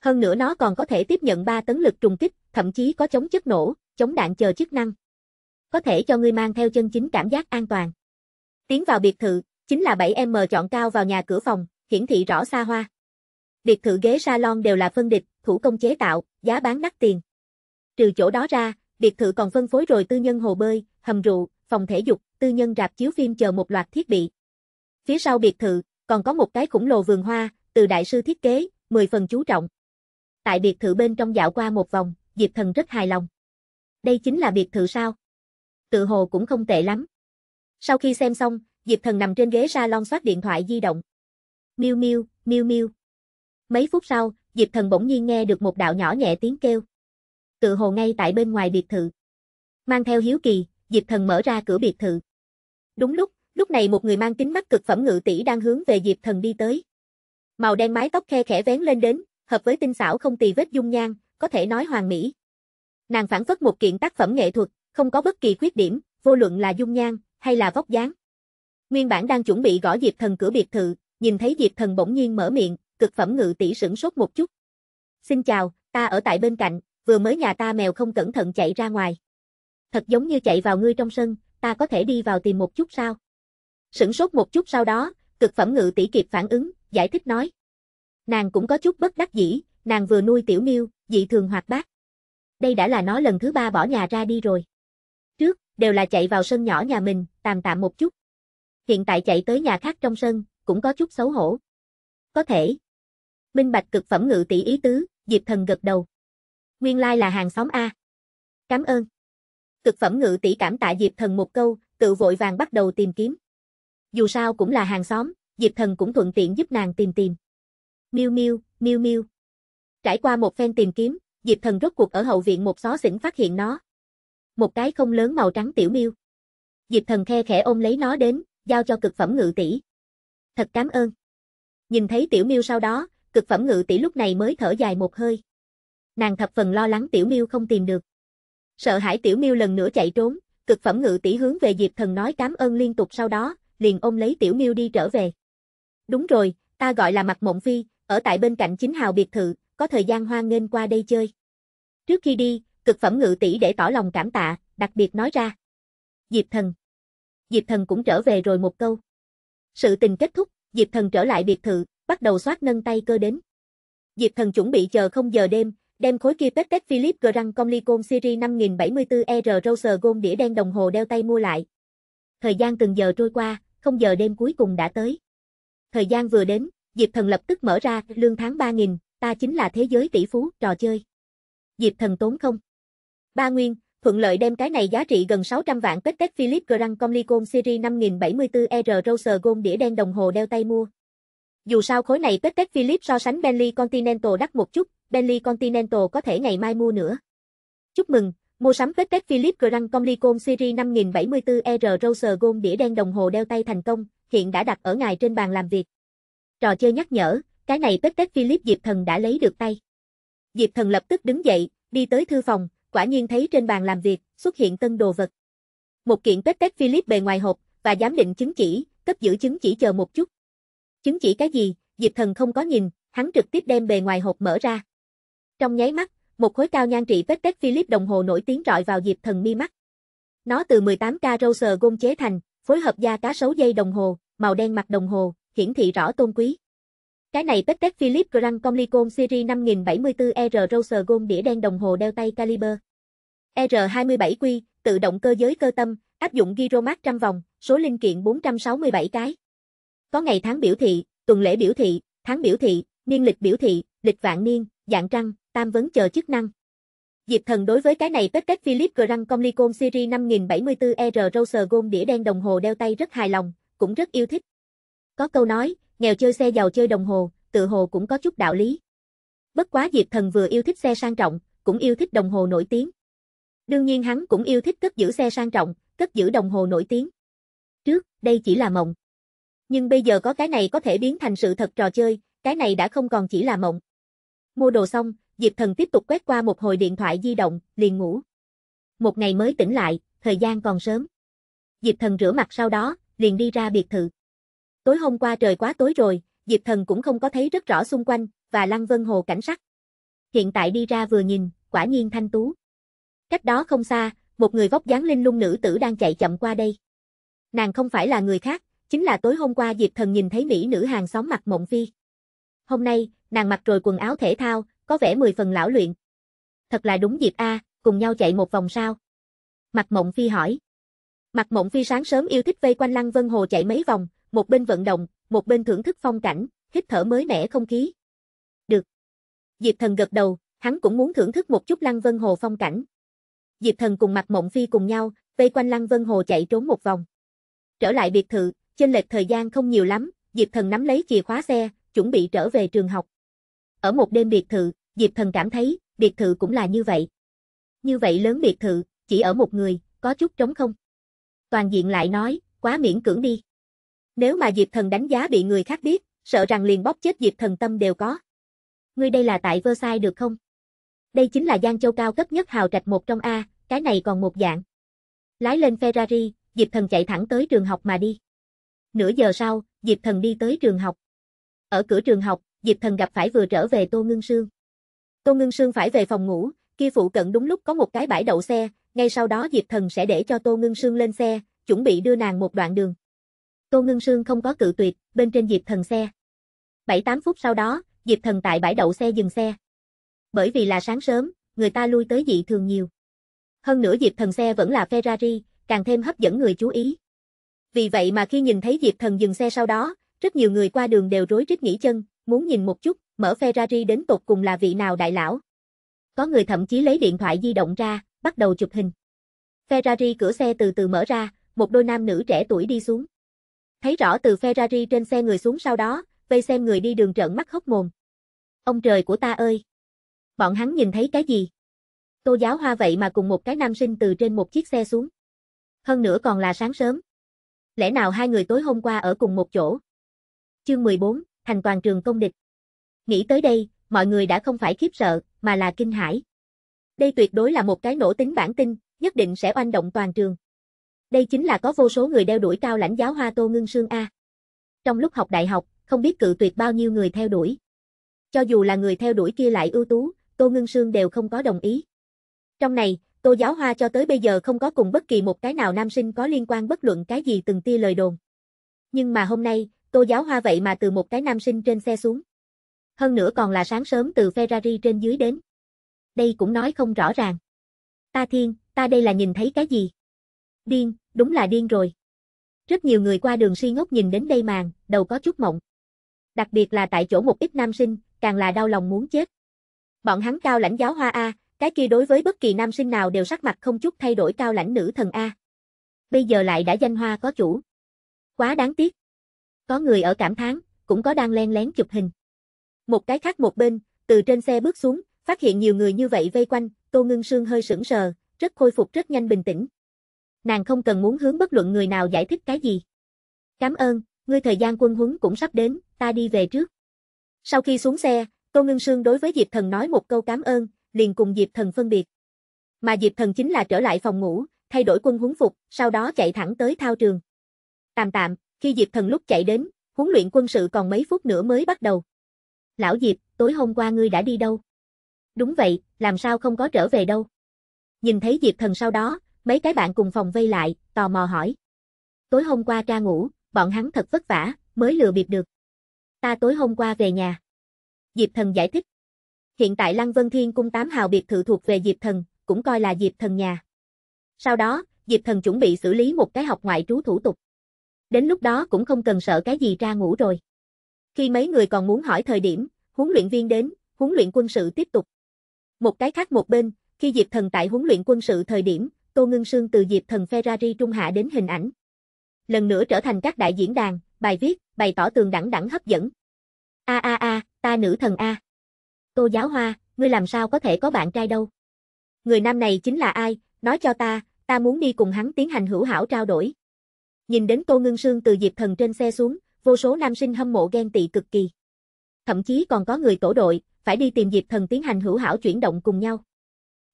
Hơn nữa nó còn có thể tiếp nhận 3 tấn lực trùng kích, thậm chí có chống chất nổ, chống đạn chờ chức năng. Có thể cho người mang theo chân chính cảm giác an toàn. Tiến vào biệt thự, chính là 7M chọn cao vào nhà cửa phòng, hiển thị rõ xa hoa. Biệt thự ghế salon đều là phân địch, thủ công chế tạo, giá bán đắt tiền. Trừ chỗ đó ra, biệt thự còn phân phối rồi tư nhân hồ bơi, hầm rượu, phòng thể dục, tư nhân rạp chiếu phim chờ một loạt thiết bị. Phía sau biệt thự, còn có một cái khủng lồ vườn hoa, từ đại sư thiết kế, 10 phần chú trọng. Tại biệt thự bên trong dạo qua một vòng, Diệp Thần rất hài lòng. Đây chính là biệt thự sao? Tự hồ cũng không tệ lắm. Sau khi xem xong, Diệp Thần nằm trên ghế ra lon soát điện thoại di động. Miu miu, miu miu. Mấy phút sau, Diệp Thần bỗng nhiên nghe được một đạo nhỏ nhẹ tiếng kêu. Tự hồ ngay tại bên ngoài biệt thự. Mang theo hiếu kỳ, Diệp Thần mở ra cửa biệt thự. Đúng lúc, lúc này một người mang kính mắt cực phẩm ngự tỷ đang hướng về Diệp Thần đi tới. Màu đen mái tóc khe khẽ vén lên đến, hợp với tinh xảo không tì vết dung nhan, có thể nói hoàn mỹ. Nàng phản phất một kiện tác phẩm nghệ thuật, không có bất kỳ khuyết điểm, vô luận là dung nhan, hay là vóc dáng. Nguyên bản đang chuẩn bị gõ Diệp Thần cửa biệt thự, nhìn thấy Diệp Thần bỗng nhiên mở miệng, cực phẩm ngự tỷ sửng sốt một chút. Xin chào, ta ở tại bên cạnh, vừa mới nhà ta mèo không cẩn thận chạy ra ngoài. Thật giống như chạy vào ngươi trong sân, ta có thể đi vào tìm một chút sao? Sửng sốt một chút sau đó, cực phẩm ngự tỷ kịp phản ứng, giải thích nói. Nàng cũng có chút bất đắc dĩ, nàng vừa nuôi tiểu miêu, dị thường hoạt bát. Đây đã là nó lần thứ ba bỏ nhà ra đi rồi. Trước, đều là chạy vào sân nhỏ nhà mình, tạm tạm một chút. Hiện tại chạy tới nhà khác trong sân, cũng có chút xấu hổ. Có thể. Minh Bạch cực phẩm ngự tỷ ý tứ, Diệp Thần gật đầu. Nguyên lai like là hàng xóm A. Cảm ơn. Cực phẩm ngự tỷ cảm tạ Diệp Thần một câu, tự vội vàng bắt đầu tìm kiếm. Dù sao cũng là hàng xóm, Diệp Thần cũng thuận tiện giúp nàng tìm tìm. Miu Miu, Miu Miu. Trải qua một phen tìm kiếm, Diệp Thần rốt cuộc ở hậu viện một xó xỉnh phát hiện nó, một cái không lớn màu trắng tiểu miêu. Diệp thần khe khẽ ôm lấy nó đến, giao cho cực phẩm ngự tỷ. Thật cảm ơn. Nhìn thấy tiểu miêu sau đó, cực phẩm ngự tỷ lúc này mới thở dài một hơi. Nàng thập phần lo lắng tiểu miêu không tìm được. Sợ hãi tiểu miêu lần nữa chạy trốn, cực phẩm ngự tỷ hướng về Diệp thần nói cảm ơn liên tục sau đó, liền ôm lấy tiểu miêu đi trở về. Đúng rồi, ta gọi là mặt mộng phi, ở tại bên cạnh chính hào biệt thự, có thời gian hoan nghênh qua đây chơi. Trước khi đi, cực phẩm ngự tỷ để tỏ lòng cảm tạ, đặc biệt nói ra. Diệp thần. Diệp thần cũng trở về rồi một câu. Sự tình kết thúc, Diệp thần trở lại biệt thự, bắt đầu xoát nâng tay cơ đến. Diệp thần chuẩn bị chờ không giờ đêm, đem khối kia Pet Tech Philip Grand Comlicon Series 5074 er roser Gold đĩa đen đồng hồ đeo tay mua lại. Thời gian từng giờ trôi qua, không giờ đêm cuối cùng đã tới. Thời gian vừa đến, Diệp Thần lập tức mở ra lương tháng 3.000, ta chính là thế giới tỷ phú, trò chơi. Diệp Thần tốn không. Ba nguyên, thuận lợi đem cái này giá trị gần 600 vạn kết tết Philip Grand Comlicon Series 5074R Rose Gold đĩa đen đồng hồ đeo tay mua. Dù sao khối này kết tết Philip so sánh Bentley Continental đắt một chút, Bentley Continental có thể ngày mai mua nữa. Chúc mừng, mua sắm kết tết Philip Grand Comlicon Series 5074R Rose Gold đĩa đen đồng hồ đeo tay thành công, hiện đã đặt ở ngài trên bàn làm việc. Trò chơi nhắc nhở, cái này kết tết Philip Diệp Thần đã lấy được tay. Diệp Thần lập tức đứng dậy, đi tới thư phòng, quả nhiên thấy trên bàn làm việc, xuất hiện tân đồ vật. Một kiện tết tết Philip bề ngoài hộp, và giám định chứng chỉ, cấp giữ chứng chỉ chờ một chút. Chứng chỉ cái gì, Diệp Thần không có nhìn, hắn trực tiếp đem bề ngoài hộp mở ra. Trong nháy mắt, một khối cao nhan trị tết tết Philip đồng hồ nổi tiếng rọi vào Diệp Thần mi mắt. Nó từ 18K Rose gôn chế thành, phối hợp da cá sấu dây đồng hồ, màu đen mặt đồng hồ, hiển thị rõ tôn quý. Cái này Pectec Philip Grand comlicom Series 5074R roser Gold đĩa đen đồng hồ đeo tay caliber. R27Q, tự động cơ giới cơ tâm, áp dụng gyromat trăm vòng, số linh kiện 467 cái. Có ngày tháng biểu thị, tuần lễ biểu thị, tháng biểu thị, niên lịch biểu thị, lịch vạn niên, dạng trăng, tam vấn chờ chức năng. Diệp Thần đối với cái này Pectec Philip Grand comlicom Series 5074R roser Gold đĩa đen đồng hồ đeo tay rất hài lòng, cũng rất yêu thích. Có câu nói, nghèo chơi xe giàu chơi đồng hồ, tự hồ cũng có chút đạo lý. Bất quá Diệp Thần vừa yêu thích xe sang trọng, cũng yêu thích đồng hồ nổi tiếng. Đương nhiên hắn cũng yêu thích cất giữ xe sang trọng, cất giữ đồng hồ nổi tiếng. Trước, đây chỉ là mộng. Nhưng bây giờ có cái này có thể biến thành sự thật trò chơi, cái này đã không còn chỉ là mộng. Mua đồ xong, Diệp Thần tiếp tục quét qua một hồi điện thoại di động, liền ngủ. Một ngày mới tỉnh lại, thời gian còn sớm. Diệp Thần rửa mặt sau đó, liền đi ra biệt thự. Tối hôm qua trời quá tối rồi, Diệp Thần cũng không có thấy rất rõ xung quanh, và Lăng Vân Hồ cảnh sắc. Hiện tại đi ra vừa nhìn, quả nhiên thanh tú. Cách đó không xa, một người vóc dáng linh lung nữ tử đang chạy chậm qua đây. Nàng không phải là người khác, chính là tối hôm qua Diệp Thần nhìn thấy mỹ nữ hàng xóm mặc mộng phi. Hôm nay, nàng mặc rồi quần áo thể thao, có vẻ mười phần lão luyện. Thật là đúng Diệp A, cùng nhau chạy một vòng sao. Mặt mộng phi hỏi. Mặt mộng phi sáng sớm yêu thích vây quanh Lăng Vân Hồ chạy mấy vòng, một bên vận động, một bên thưởng thức phong cảnh, hít thở mới mẻ không khí. Được. Diệp Thần gật đầu, hắn cũng muốn thưởng thức một chút Lăng Vân Hồ phong cảnh. Diệp Thần cùng Mạc Mộng Phi cùng nhau, vây quanh Lăng Vân Hồ chạy trốn một vòng. Trở lại biệt thự, chênh lệch thời gian không nhiều lắm, Diệp Thần nắm lấy chìa khóa xe, chuẩn bị trở về trường học. Ở một đêm biệt thự, Diệp Thần cảm thấy, biệt thự cũng là như vậy. Như vậy lớn biệt thự, chỉ ở một người, có chút trống không. Toàn diện lại nói, quá miễn cưỡng đi. Nếu mà Diệp Thần đánh giá bị người khác biết, sợ rằng liền bóp chết Diệp Thần tâm đều có. Ngươi đây là tại Versailles được không? Đây chính là Giang Châu cao cấp nhất hào trạch một trong A, cái này còn một dạng. Lái lên Ferrari, Diệp Thần chạy thẳng tới trường học mà đi. Nửa giờ sau, Diệp Thần đi tới trường học. Ở cửa trường học, Diệp Thần gặp phải vừa trở về Tô Ngưng Sương. Tô Ngưng Sương phải về phòng ngủ, kia phụ cận đúng lúc có một cái bãi đậu xe, ngay sau đó Diệp Thần sẽ để cho Tô Ngưng Sương lên xe, chuẩn bị đưa nàng một đoạn đường. Tô Ngưng Sương không có cự tuyệt, bên trên Diệp Thần xe. 7-8 phút sau đó, Diệp Thần tại bãi đậu xe dừng xe. Bởi vì là sáng sớm, người ta lui tới dị thường nhiều. Hơn nữa Diệp Thần xe vẫn là Ferrari, càng thêm hấp dẫn người chú ý. Vì vậy mà khi nhìn thấy Diệp Thần dừng xe sau đó, rất nhiều người qua đường đều rối rít nghỉ chân, muốn nhìn một chút, mở Ferrari đến tột cùng là vị nào đại lão. Có người thậm chí lấy điện thoại di động ra, bắt đầu chụp hình. Ferrari cửa xe từ từ mở ra, một đôi nam nữ trẻ tuổi đi xuống. Thấy rõ từ Ferrari trên xe người xuống sau đó, vây xem người đi đường trợn mắt hốc mồm. Ông trời của ta ơi! Bọn hắn nhìn thấy cái gì? Tô giáo hoa vậy mà cùng một cái nam sinh từ trên một chiếc xe xuống. Hơn nữa còn là sáng sớm. Lẽ nào hai người tối hôm qua ở cùng một chỗ? Chương 14, thành toàn trường công địch. Nghĩ tới đây, mọi người đã không phải khiếp sợ, mà là kinh hãi. Đây tuyệt đối là một cái nổ tính bản tin, nhất định sẽ oanh động toàn trường. Đây chính là có vô số người đeo đuổi cao lãnh giáo hoa Tô Ngưng Sương A. Trong lúc học đại học, không biết cự tuyệt bao nhiêu người theo đuổi. Cho dù là người theo đuổi kia lại ưu tú, Tô Ngưng Sương đều không có đồng ý. Trong này, Tô Giáo Hoa cho tới bây giờ không có cùng bất kỳ một cái nào nam sinh có liên quan bất luận cái gì từng tia lời đồn. Nhưng mà hôm nay, Tô Giáo Hoa vậy mà từ một cái nam sinh trên xe xuống. Hơn nữa còn là sáng sớm từ Ferrari trên dưới đến. Đây cũng nói không rõ ràng. Ta thiên, ta đây là nhìn thấy cái gì? Điên, đúng là điên rồi. Rất nhiều người qua đường suy ngốc nhìn đến đây màn, đầu có chút mộng. Đặc biệt là tại chỗ một ít nam sinh, càng là đau lòng muốn chết. Bọn hắn cao lãnh giáo hoa A, cái kia đối với bất kỳ nam sinh nào đều sắc mặt không chút thay đổi cao lãnh nữ thần A. Bây giờ lại đã danh hoa có chủ. Quá đáng tiếc. Có người ở cảm thán, cũng có đang len lén chụp hình. Một cái khác một bên, từ trên xe bước xuống, phát hiện nhiều người như vậy vây quanh, Tô Ngưng Sương hơi sững sờ, rất khôi phục rất nhanh bình tĩnh nàng không cần muốn hướng bất luận người nào giải thích cái gì. Cảm ơn, ngươi thời gian quân huấn cũng sắp đến, ta đi về trước. Sau khi xuống xe, Tô Ngưng Sương đối với Diệp Thần nói một câu cảm ơn, liền cùng Diệp Thần phân biệt. Mà Diệp Thần chính là trở lại phòng ngủ, thay đổi quân huấn phục, sau đó chạy thẳng tới thao trường. Tạm tạm, khi Diệp Thần lúc chạy đến, huấn luyện quân sự còn mấy phút nữa mới bắt đầu. Lão Diệp, tối hôm qua ngươi đã đi đâu? Đúng vậy, làm sao không có trở về đâu? Nhìn thấy Diệp Thần sau đó, Mấy cái bạn cùng phòng vây lại, tò mò hỏi. Tối hôm qua tra ngủ, bọn hắn thật vất vả, mới lừa bịp được. Ta tối hôm qua về nhà. Diệp thần giải thích. Hiện tại Lăng Vân Thiên cung tám hào biệt thự thuộc về Diệp thần, cũng coi là Diệp thần nhà. Sau đó, Diệp thần chuẩn bị xử lý một cái học ngoại trú thủ tục. Đến lúc đó cũng không cần sợ cái gì ra ngủ rồi. Khi mấy người còn muốn hỏi thời điểm, huấn luyện viên đến, huấn luyện quân sự tiếp tục. Một cái khác một bên, khi Diệp thần tại huấn luyện quân sự thời điểm, Tô Ngưng Sương từ Diệp Thần Ferrari Trung Hạ đến hình ảnh. Lần nữa trở thành các đại diễn đàn, bài viết, bày tỏ tường đẳng đẳng hấp dẫn. A a a, ta nữ thần a. Tô Giáo Hoa, ngươi làm sao có thể có bạn trai đâu? Người nam này chính là ai, nói cho ta, ta muốn đi cùng hắn tiến hành hữu hảo trao đổi. Nhìn đến Tô Ngưng Sương từ Diệp Thần trên xe xuống, vô số nam sinh hâm mộ ghen tị cực kỳ. Thậm chí còn có người tổ đội, phải đi tìm Diệp Thần tiến hành hữu hảo chuyển động cùng nhau.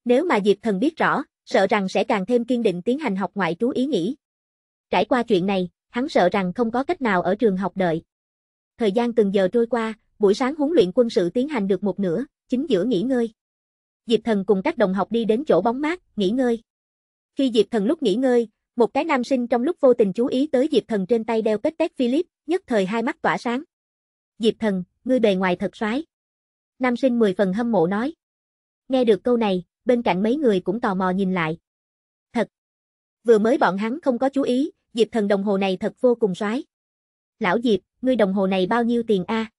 Nếu mà Diệp Thần biết rõ, sợ rằng sẽ càng thêm kiên định tiến hành học ngoại trú ý nghĩ. Trải qua chuyện này, hắn sợ rằng không có cách nào ở trường học đợi. Thời gian từng giờ trôi qua, buổi sáng huấn luyện quân sự tiến hành được một nửa, chính giữa nghỉ ngơi. Diệp Thần cùng các đồng học đi đến chỗ bóng mát, nghỉ ngơi. Khi Diệp Thần lúc nghỉ ngơi, một cái nam sinh trong lúc vô tình chú ý tới Diệp Thần trên tay đeo kết tét Philip, nhất thời hai mắt tỏa sáng. Diệp Thần, ngươi bề ngoài thật soái. Nam sinh mười phần hâm mộ nói. Nghe được câu này, bên cạnh mấy người cũng tò mò nhìn lại. Thật! Vừa mới bọn hắn không có chú ý, Diệp thần đồng hồ này thật vô cùng soái. Lão Diệp, ngươi đồng hồ này bao nhiêu tiền a? À?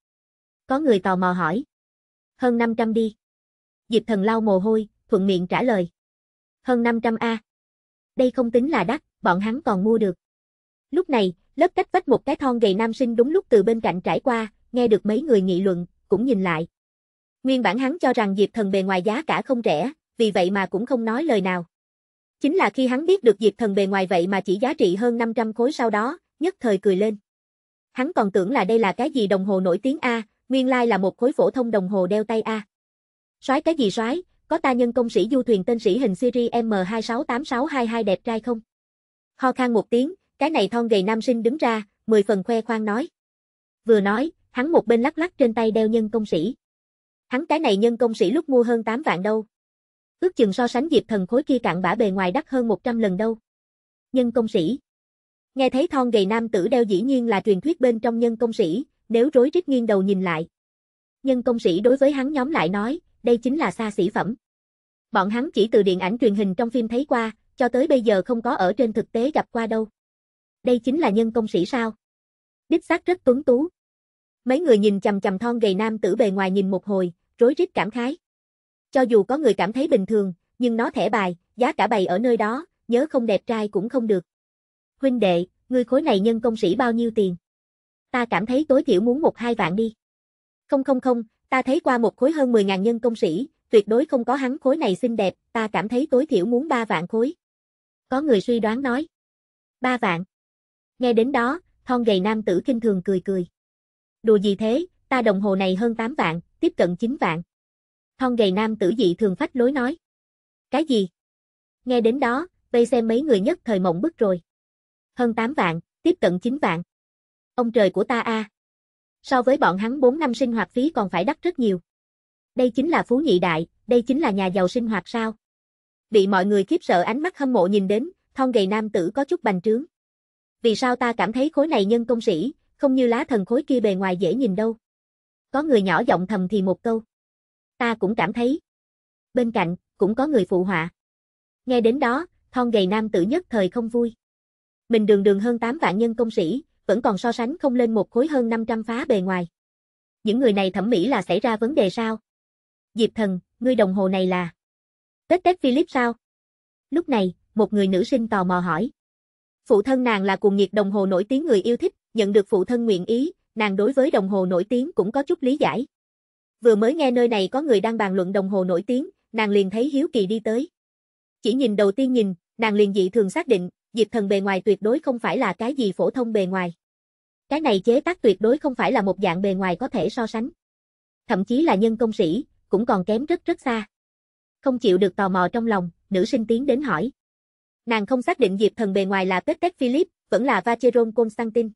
Có người tò mò hỏi. Hơn 500 đi. Diệp thần lau mồ hôi, thuận miệng trả lời. Hơn 500 a. Đây không tính là đắt, bọn hắn còn mua được. Lúc này, lớp cách vách một cái thon gầy nam sinh đúng lúc từ bên cạnh trải qua, nghe được mấy người nghị luận, cũng nhìn lại. Nguyên bản hắn cho rằng Diệp thần bề ngoài giá cả không rẻ, vì vậy mà cũng không nói lời nào. Chính là khi hắn biết được Diệp Thần bề ngoài vậy mà chỉ giá trị hơn 500 khối sau đó, nhất thời cười lên. Hắn còn tưởng là đây là cái gì đồng hồ nổi tiếng A, nguyên lai là một khối phổ thông đồng hồ đeo tay A. Soái cái gì soái, có ta nhân công sĩ du thuyền tên sĩ hình series M268622 đẹp trai không? Ho khan một tiếng, cái này thon gầy nam sinh đứng ra, mười phần khoe khoang nói. Vừa nói, hắn một bên lắc lắc trên tay đeo nhân công sĩ. Hắn cái này nhân công sĩ lúc mua hơn 8 vạn đâu, ước chừng so sánh diệp thần khối kia cạn bã bề ngoài đắt hơn 100 lần đâu. Nhân công sĩ Nghe thấy thon gầy nam tử đeo dĩ nhiên là truyền thuyết bên trong nhân công sĩ, nếu rối rít nghiêng đầu nhìn lại. Nhân công sĩ đối với hắn nhóm lại nói, đây chính là xa xỉ phẩm. Bọn hắn chỉ từ điện ảnh truyền hình trong phim thấy qua, cho tới bây giờ không có ở trên thực tế gặp qua đâu. Đây chính là nhân công sĩ sao? Đích xác rất tuấn tú. Mấy người nhìn chầm chầm thon gầy nam tử bề ngoài nhìn một hồi, rối rít cảm khái. Cho dù có người cảm thấy bình thường, nhưng nó thẻ bài, giá cả bày ở nơi đó, nhớ không đẹp trai cũng không được. Huynh đệ, ngươi khối này nhân công sĩ bao nhiêu tiền? Ta cảm thấy tối thiểu muốn một hai vạn đi. Không không không, ta thấy qua một khối hơn 10.000 nhân công sĩ, tuyệt đối không có hắn khối này xinh đẹp, ta cảm thấy tối thiểu muốn ba vạn khối. Có người suy đoán nói. ba vạn. Nghe đến đó, thon gầy nam tử kinh thường cười cười. Đùa gì thế, ta đồng hồ này hơn 8 vạn, tiếp cận 9 vạn thon gầy nam tử dị thường phách lối nói. Cái gì? Nghe đến đó, vây xem mấy người nhất thời mộng bức rồi. Hơn 8 vạn, tiếp cận 9 vạn. Ông trời của ta a. So với bọn hắn 4 năm sinh hoạt phí còn phải đắt rất nhiều. Đây chính là phú nhị đại, đây chính là nhà giàu sinh hoạt sao? Bị mọi người khiếp sợ ánh mắt hâm mộ nhìn đến, thon gầy nam tử có chút bành trướng. Vì sao ta cảm thấy khối này nhân công sĩ, không như lá thần khối kia bề ngoài dễ nhìn đâu. Có người nhỏ giọng thầm thì một câu ta cũng cảm thấy. Bên cạnh, cũng có người phụ họa. Nghe đến đó, thon gầy nam tử nhất thời không vui. Mình đường đường hơn 8 vạn nhân công sĩ, vẫn còn so sánh không lên một khối hơn 500 phá bề ngoài. Những người này thẩm mỹ là xảy ra vấn đề sao? Diệp thần, ngươi đồng hồ này là... Tết Tết Philip sao? Lúc này, một người nữ sinh tò mò hỏi. Phụ thân nàng là cùng nhiệt đồng hồ nổi tiếng người yêu thích, nhận được phụ thân nguyện ý, nàng đối với đồng hồ nổi tiếng cũng có chút lý giải vừa mới nghe nơi này có người đang bàn luận đồng hồ nổi tiếng, nàng liền thấy hiếu kỳ đi tới. Chỉ nhìn đầu tiên nhìn, nàng liền dị thường xác định, Diệp Thần bề ngoài tuyệt đối không phải là cái gì phổ thông bề ngoài. Cái này chế tác tuyệt đối không phải là một dạng bề ngoài có thể so sánh. Thậm chí là nhân công sĩ, cũng còn kém rất rất xa. Không chịu được tò mò trong lòng, nữ sinh tiến đến hỏi. Nàng không xác định Diệp Thần bề ngoài là tết tết Philip, vẫn là Vacheron Constantin.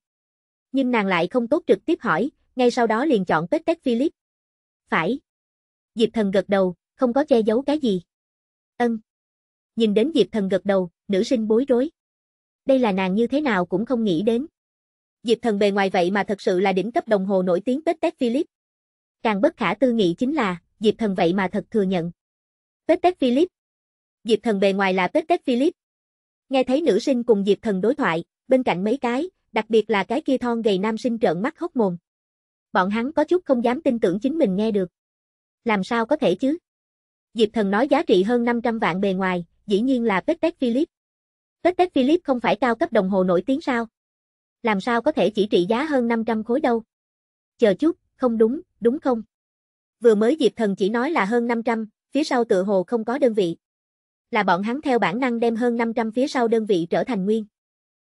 Nhưng nàng lại không tốt trực tiếp hỏi, ngay sau đó liền chọn tết tết Philip phải. Diệp thần gật đầu, không có che giấu cái gì. Ân. Nhìn đến Diệp thần gật đầu, nữ sinh bối rối. Đây là nàng như thế nào cũng không nghĩ đến. Diệp thần bề ngoài vậy mà thật sự là đỉnh cấp đồng hồ nổi tiếng Tết Tết Philip. Càng bất khả tư nghị chính là, Diệp thần vậy mà thật thừa nhận. Tết Tết Philip. Diệp thần bề ngoài là Tết Tết Philip. Nghe thấy nữ sinh cùng Diệp thần đối thoại, bên cạnh mấy cái, đặc biệt là cái kia thon gầy nam sinh trợn mắt hốc mồm. Bọn hắn có chút không dám tin tưởng chính mình nghe được. Làm sao có thể chứ? Diệp Thần nói giá trị hơn 500 vạn bề ngoài, dĩ nhiên là Patek Philip. Patek Philip không phải cao cấp đồng hồ nổi tiếng sao? Làm sao có thể chỉ trị giá hơn 500 khối đâu? Chờ chút, không đúng, đúng không? Vừa mới Diệp Thần chỉ nói là hơn 500, phía sau tựa hồ không có đơn vị. Là bọn hắn theo bản năng đem hơn 500 phía sau đơn vị trở thành nguyên.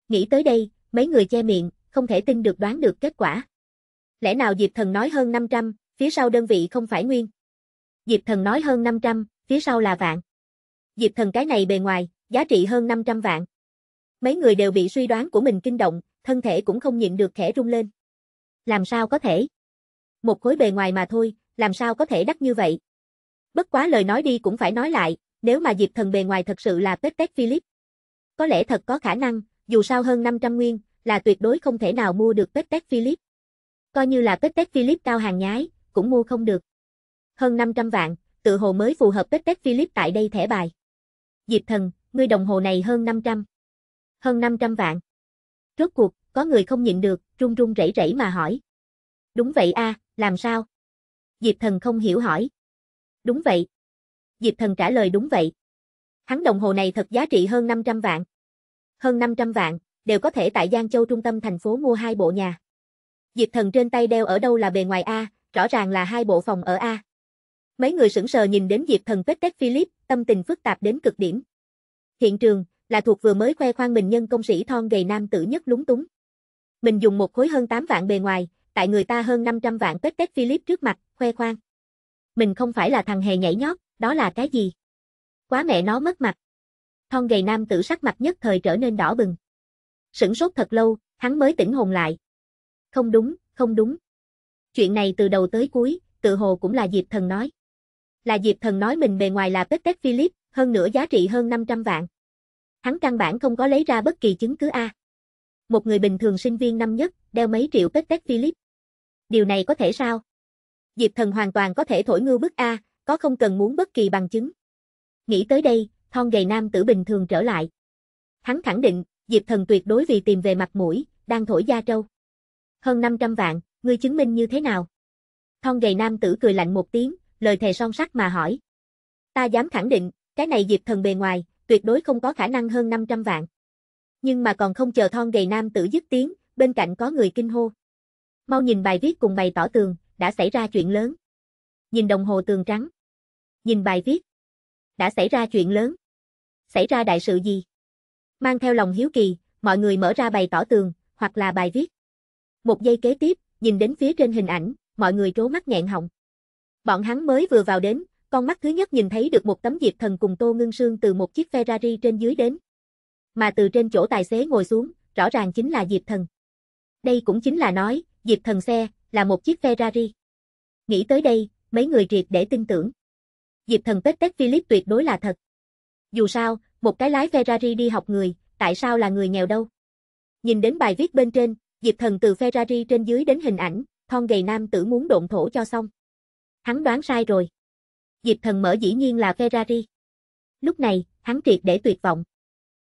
Nghĩ tới đây, mấy người che miệng, không thể tin được đoán được kết quả lẽ nào Diệp Thần nói hơn 500, phía sau đơn vị không phải nguyên. Diệp Thần nói hơn 500, phía sau là vạn. Diệp Thần cái này bề ngoài, giá trị hơn 500 vạn. Mấy người đều bị suy đoán của mình kinh động, thân thể cũng không nhịn được khẽ rung lên. Làm sao có thể? Một khối bề ngoài mà thôi, làm sao có thể đắt như vậy? Bất quá lời nói đi cũng phải nói lại, nếu mà Diệp Thần bề ngoài thật sự là Pet Tech Philip. Có lẽ thật có khả năng, dù sao hơn 500 nguyên, là tuyệt đối không thể nào mua được Pet Tech Philip. Coi như là Tết Tết Philip cao hàng nhái, cũng mua không được. Hơn 500 vạn, tự hồ mới phù hợp Tết Tết Philip tại đây thẻ bài. Diệp thần, ngươi đồng hồ này hơn 500. Hơn 500 vạn. Rốt cuộc, có người không nhịn được, run run rẩy rẩy mà hỏi. Đúng vậy a, làm sao? Diệp thần không hiểu hỏi. Đúng vậy. Diệp thần trả lời đúng vậy. Hắn đồng hồ này thật giá trị hơn 500 vạn. Hơn 500 vạn, đều có thể tại Giang Châu trung tâm thành phố mua hai bộ nhà. Diệp Thần trên tay đeo ở đâu là bề ngoài A, rõ ràng là hai bộ phòng ở A. Mấy người sững sờ nhìn đến Diệp Thần kết tét Philip, tâm tình phức tạp đến cực điểm. Hiện trường, là thuộc vừa mới khoe khoang mình nhân công sĩ thon gầy nam tử nhất lúng túng. Mình dùng một khối hơn 8 vạn bề ngoài, tại người ta hơn 500 vạn tết tét Philip trước mặt, khoe khoang. Mình không phải là thằng hề nhảy nhót, đó là cái gì? Quá mẹ nó mất mặt. Thon gầy nam tử sắc mặt nhất thời trở nên đỏ bừng. Sửng sốt thật lâu, hắn mới tỉnh hồn lại, không đúng, không đúng. Chuyện này từ đầu tới cuối, tự hồ cũng là Diệp Thần nói. Là Diệp Thần nói mình bề ngoài là Peptech Philip, hơn nữa giá trị hơn 500 vạn. Hắn căn bản không có lấy ra bất kỳ chứng cứ A. Một người bình thường sinh viên năm nhất, đeo mấy triệu Peptech Philip. Điều này có thể sao? Diệp Thần hoàn toàn có thể thổi ngư bức A, có không cần muốn bất kỳ bằng chứng. Nghĩ tới đây, thon gầy nam tử bình thường trở lại. Hắn khẳng định, Diệp Thần tuyệt đối vì tìm về mặt mũi, đang thổi da trâu hơn 500 vạn, ngươi chứng minh như thế nào? Thon gầy nam tử cười lạnh một tiếng, lời thề son sắt mà hỏi. Ta dám khẳng định, cái này Diệp Thần bề ngoài, tuyệt đối không có khả năng hơn 500 vạn. Nhưng mà còn không chờ thon gầy nam tử dứt tiếng, bên cạnh có người kinh hô. Mau nhìn bài viết cùng bày tỏ tường, đã xảy ra chuyện lớn. Nhìn đồng hồ tường trắng. Nhìn bài viết. Đã xảy ra chuyện lớn. Xảy ra đại sự gì? Mang theo lòng hiếu kỳ, mọi người mở ra bày tỏ tường, hoặc là bài viết. Một giây kế tiếp, nhìn đến phía trên hình ảnh, mọi người trố mắt nghẹn họng. Bọn hắn mới vừa vào đến, con mắt thứ nhất nhìn thấy được một tấm diệp thần cùng Tô Ngưng Sương từ một chiếc Ferrari trên dưới đến. Mà từ trên chỗ tài xế ngồi xuống, rõ ràng chính là diệp thần. Đây cũng chính là nói, diệp thần xe, là một chiếc Ferrari. Nghĩ tới đây, mấy người triệt để tin tưởng. Diệp thần Tết Tết Philip tuyệt đối là thật. Dù sao, một cái lái Ferrari đi học người, tại sao là người nghèo đâu? Nhìn đến bài viết bên trên, Diệp Thần từ Ferrari trên dưới đến hình ảnh, thon gầy nam tử muốn độn thổ cho xong. Hắn đoán sai rồi. Diệp Thần mở dĩ nhiên là Ferrari. Lúc này, hắn triệt để tuyệt vọng.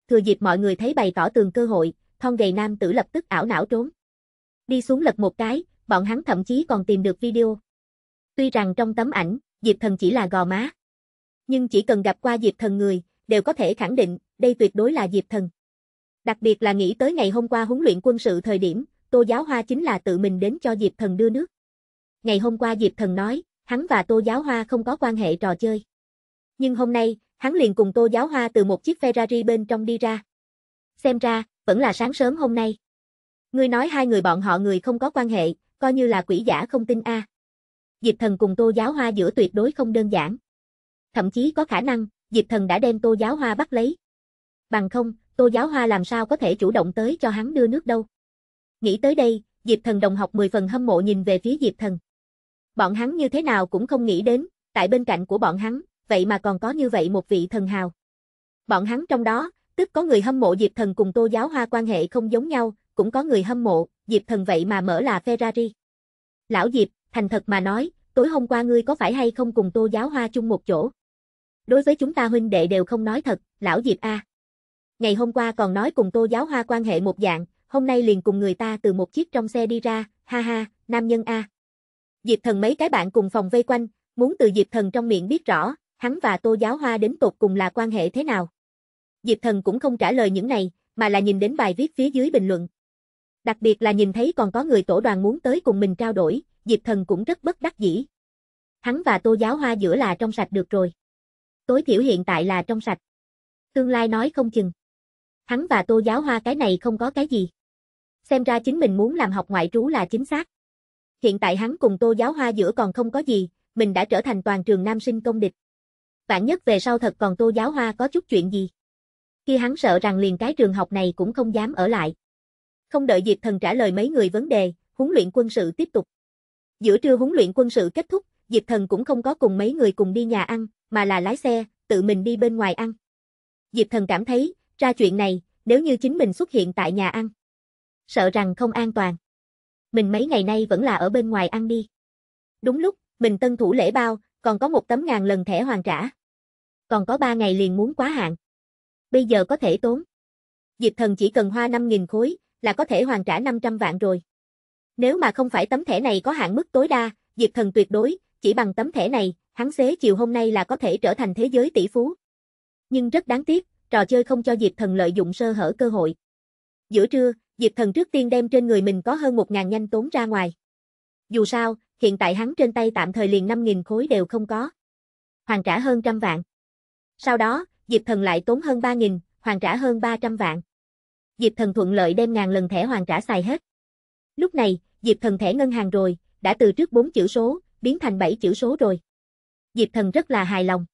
Thừa dịp mọi người thấy bày tỏ tường cơ hội, thon gầy nam tử lập tức ảo não trốn. Đi xuống lật một cái, bọn hắn thậm chí còn tìm được video. Tuy rằng trong tấm ảnh, Diệp Thần chỉ là gò má. Nhưng chỉ cần gặp qua Diệp Thần người, đều có thể khẳng định, đây tuyệt đối là Diệp Thần. Đặc biệt là nghĩ tới ngày hôm qua huấn luyện quân sự thời điểm, Tô Giáo Hoa chính là tự mình đến cho Diệp Thần đưa nước. Ngày hôm qua Diệp Thần nói, hắn và Tô Giáo Hoa không có quan hệ trò chơi. Nhưng hôm nay, hắn liền cùng Tô Giáo Hoa từ một chiếc Ferrari bên trong đi ra. Xem ra, vẫn là sáng sớm hôm nay. Ngươi nói hai người bọn họ người không có quan hệ, coi như là quỷ giả không tin a. Diệp Thần cùng Tô Giáo Hoa giữa tuyệt đối không đơn giản. Thậm chí có khả năng, Diệp Thần đã đem Tô Giáo Hoa bắt lấy. Bằng không, Tô Giáo Hoa làm sao có thể chủ động tới cho hắn đưa nước đâu. Nghĩ tới đây, Diệp Thần đồng học mười phần hâm mộ nhìn về phía Diệp Thần. Bọn hắn như thế nào cũng không nghĩ đến, tại bên cạnh của bọn hắn, vậy mà còn có như vậy một vị thần hào. Bọn hắn trong đó, tức có người hâm mộ Diệp Thần cùng Tô Giáo Hoa quan hệ không giống nhau, cũng có người hâm mộ, Diệp Thần vậy mà mở là Ferrari. Lão Diệp, thành thật mà nói, tối hôm qua ngươi có phải hay không cùng Tô Giáo Hoa chung một chỗ? Đối với chúng ta huynh đệ đều không nói thật, lão Diệp a. À ngày hôm qua còn nói cùng tô giáo hoa quan hệ một dạng, hôm nay liền cùng người ta từ một chiếc trong xe đi ra, ha ha, nam nhân A. Diệp thần mấy cái bạn cùng phòng vây quanh, muốn từ Diệp thần trong miệng biết rõ, hắn và tô giáo hoa đến tột cùng là quan hệ thế nào. Diệp thần cũng không trả lời những này, mà là nhìn đến bài viết phía dưới bình luận. Đặc biệt là nhìn thấy còn có người tổ đoàn muốn tới cùng mình trao đổi, Diệp thần cũng rất bất đắc dĩ. Hắn và tô giáo hoa giữa là trong sạch được rồi. Tối thiểu hiện tại là trong sạch. Tương lai nói không chừng hắn và tô giáo hoa cái này không có cái gì. Xem ra chính mình muốn làm học ngoại trú là chính xác. Hiện tại hắn cùng tô giáo hoa giữa còn không có gì, mình đã trở thành toàn trường nam sinh công địch. Vạn nhất về sau thật còn tô giáo hoa có chút chuyện gì. Khi hắn sợ rằng liền cái trường học này cũng không dám ở lại. Không đợi Diệp Thần trả lời mấy người vấn đề, huấn luyện quân sự tiếp tục. Giữa trưa huấn luyện quân sự kết thúc, Diệp Thần cũng không có cùng mấy người cùng đi nhà ăn, mà là lái xe, tự mình đi bên ngoài ăn. Diệp Thần cảm thấy, ra chuyện này, nếu như chính mình xuất hiện tại nhà ăn. Sợ rằng không an toàn. Mình mấy ngày nay vẫn là ở bên ngoài ăn đi. Đúng lúc, mình tân thủ lễ bao, còn có một tấm ngàn lần thẻ hoàn trả. Còn có ba ngày liền muốn quá hạn. Bây giờ có thể tốn. Diệp thần chỉ cần hoa 5.000 khối, là có thể hoàn trả 500 vạn rồi. Nếu mà không phải tấm thẻ này có hạn mức tối đa, Diệp thần tuyệt đối, chỉ bằng tấm thẻ này, hắn xế chiều hôm nay là có thể trở thành thế giới tỷ phú. Nhưng rất đáng tiếc, trò chơi không cho Diệp Thần lợi dụng sơ hở cơ hội. Giữa trưa, Diệp Thần trước tiên đem trên người mình có hơn 1.000 nhanh tốn ra ngoài. Dù sao, hiện tại hắn trên tay tạm thời liền 5.000 khối đều không có. Hoàn trả hơn trăm vạn. Sau đó, Diệp Thần lại tốn hơn 3.000, hoàn trả hơn 300 vạn. Diệp Thần thuận lợi đem ngàn lần thẻ hoàn trả xài hết. Lúc này, Diệp Thần thẻ ngân hàng rồi, đã từ trước 4 chữ số, biến thành 7 chữ số rồi. Diệp Thần rất là hài lòng.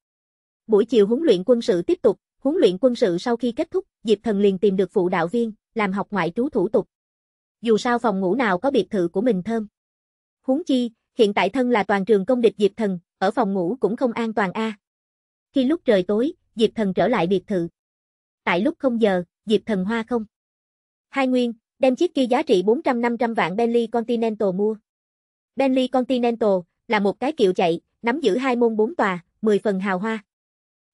Buổi chiều huấn luyện quân sự tiếp tục, Huấn luyện quân sự sau khi kết thúc, Diệp Thần liền tìm được phụ đạo viên, làm học ngoại trú thủ tục. Dù sao phòng ngủ nào có biệt thự của mình thơm. Huống chi, hiện tại thân là toàn trường công địch Diệp Thần, ở phòng ngủ cũng không an toàn a. Khi lúc trời tối, Diệp Thần trở lại biệt thự. Tại lúc không giờ, Diệp Thần hoa không. Hai nguyên, đem chiếc kia giá trị 400-500 vạn Bentley Continental mua. Bentley Continental là một cái kiệu chạy, nắm giữ hai môn bốn tòa, 10 phần hào hoa.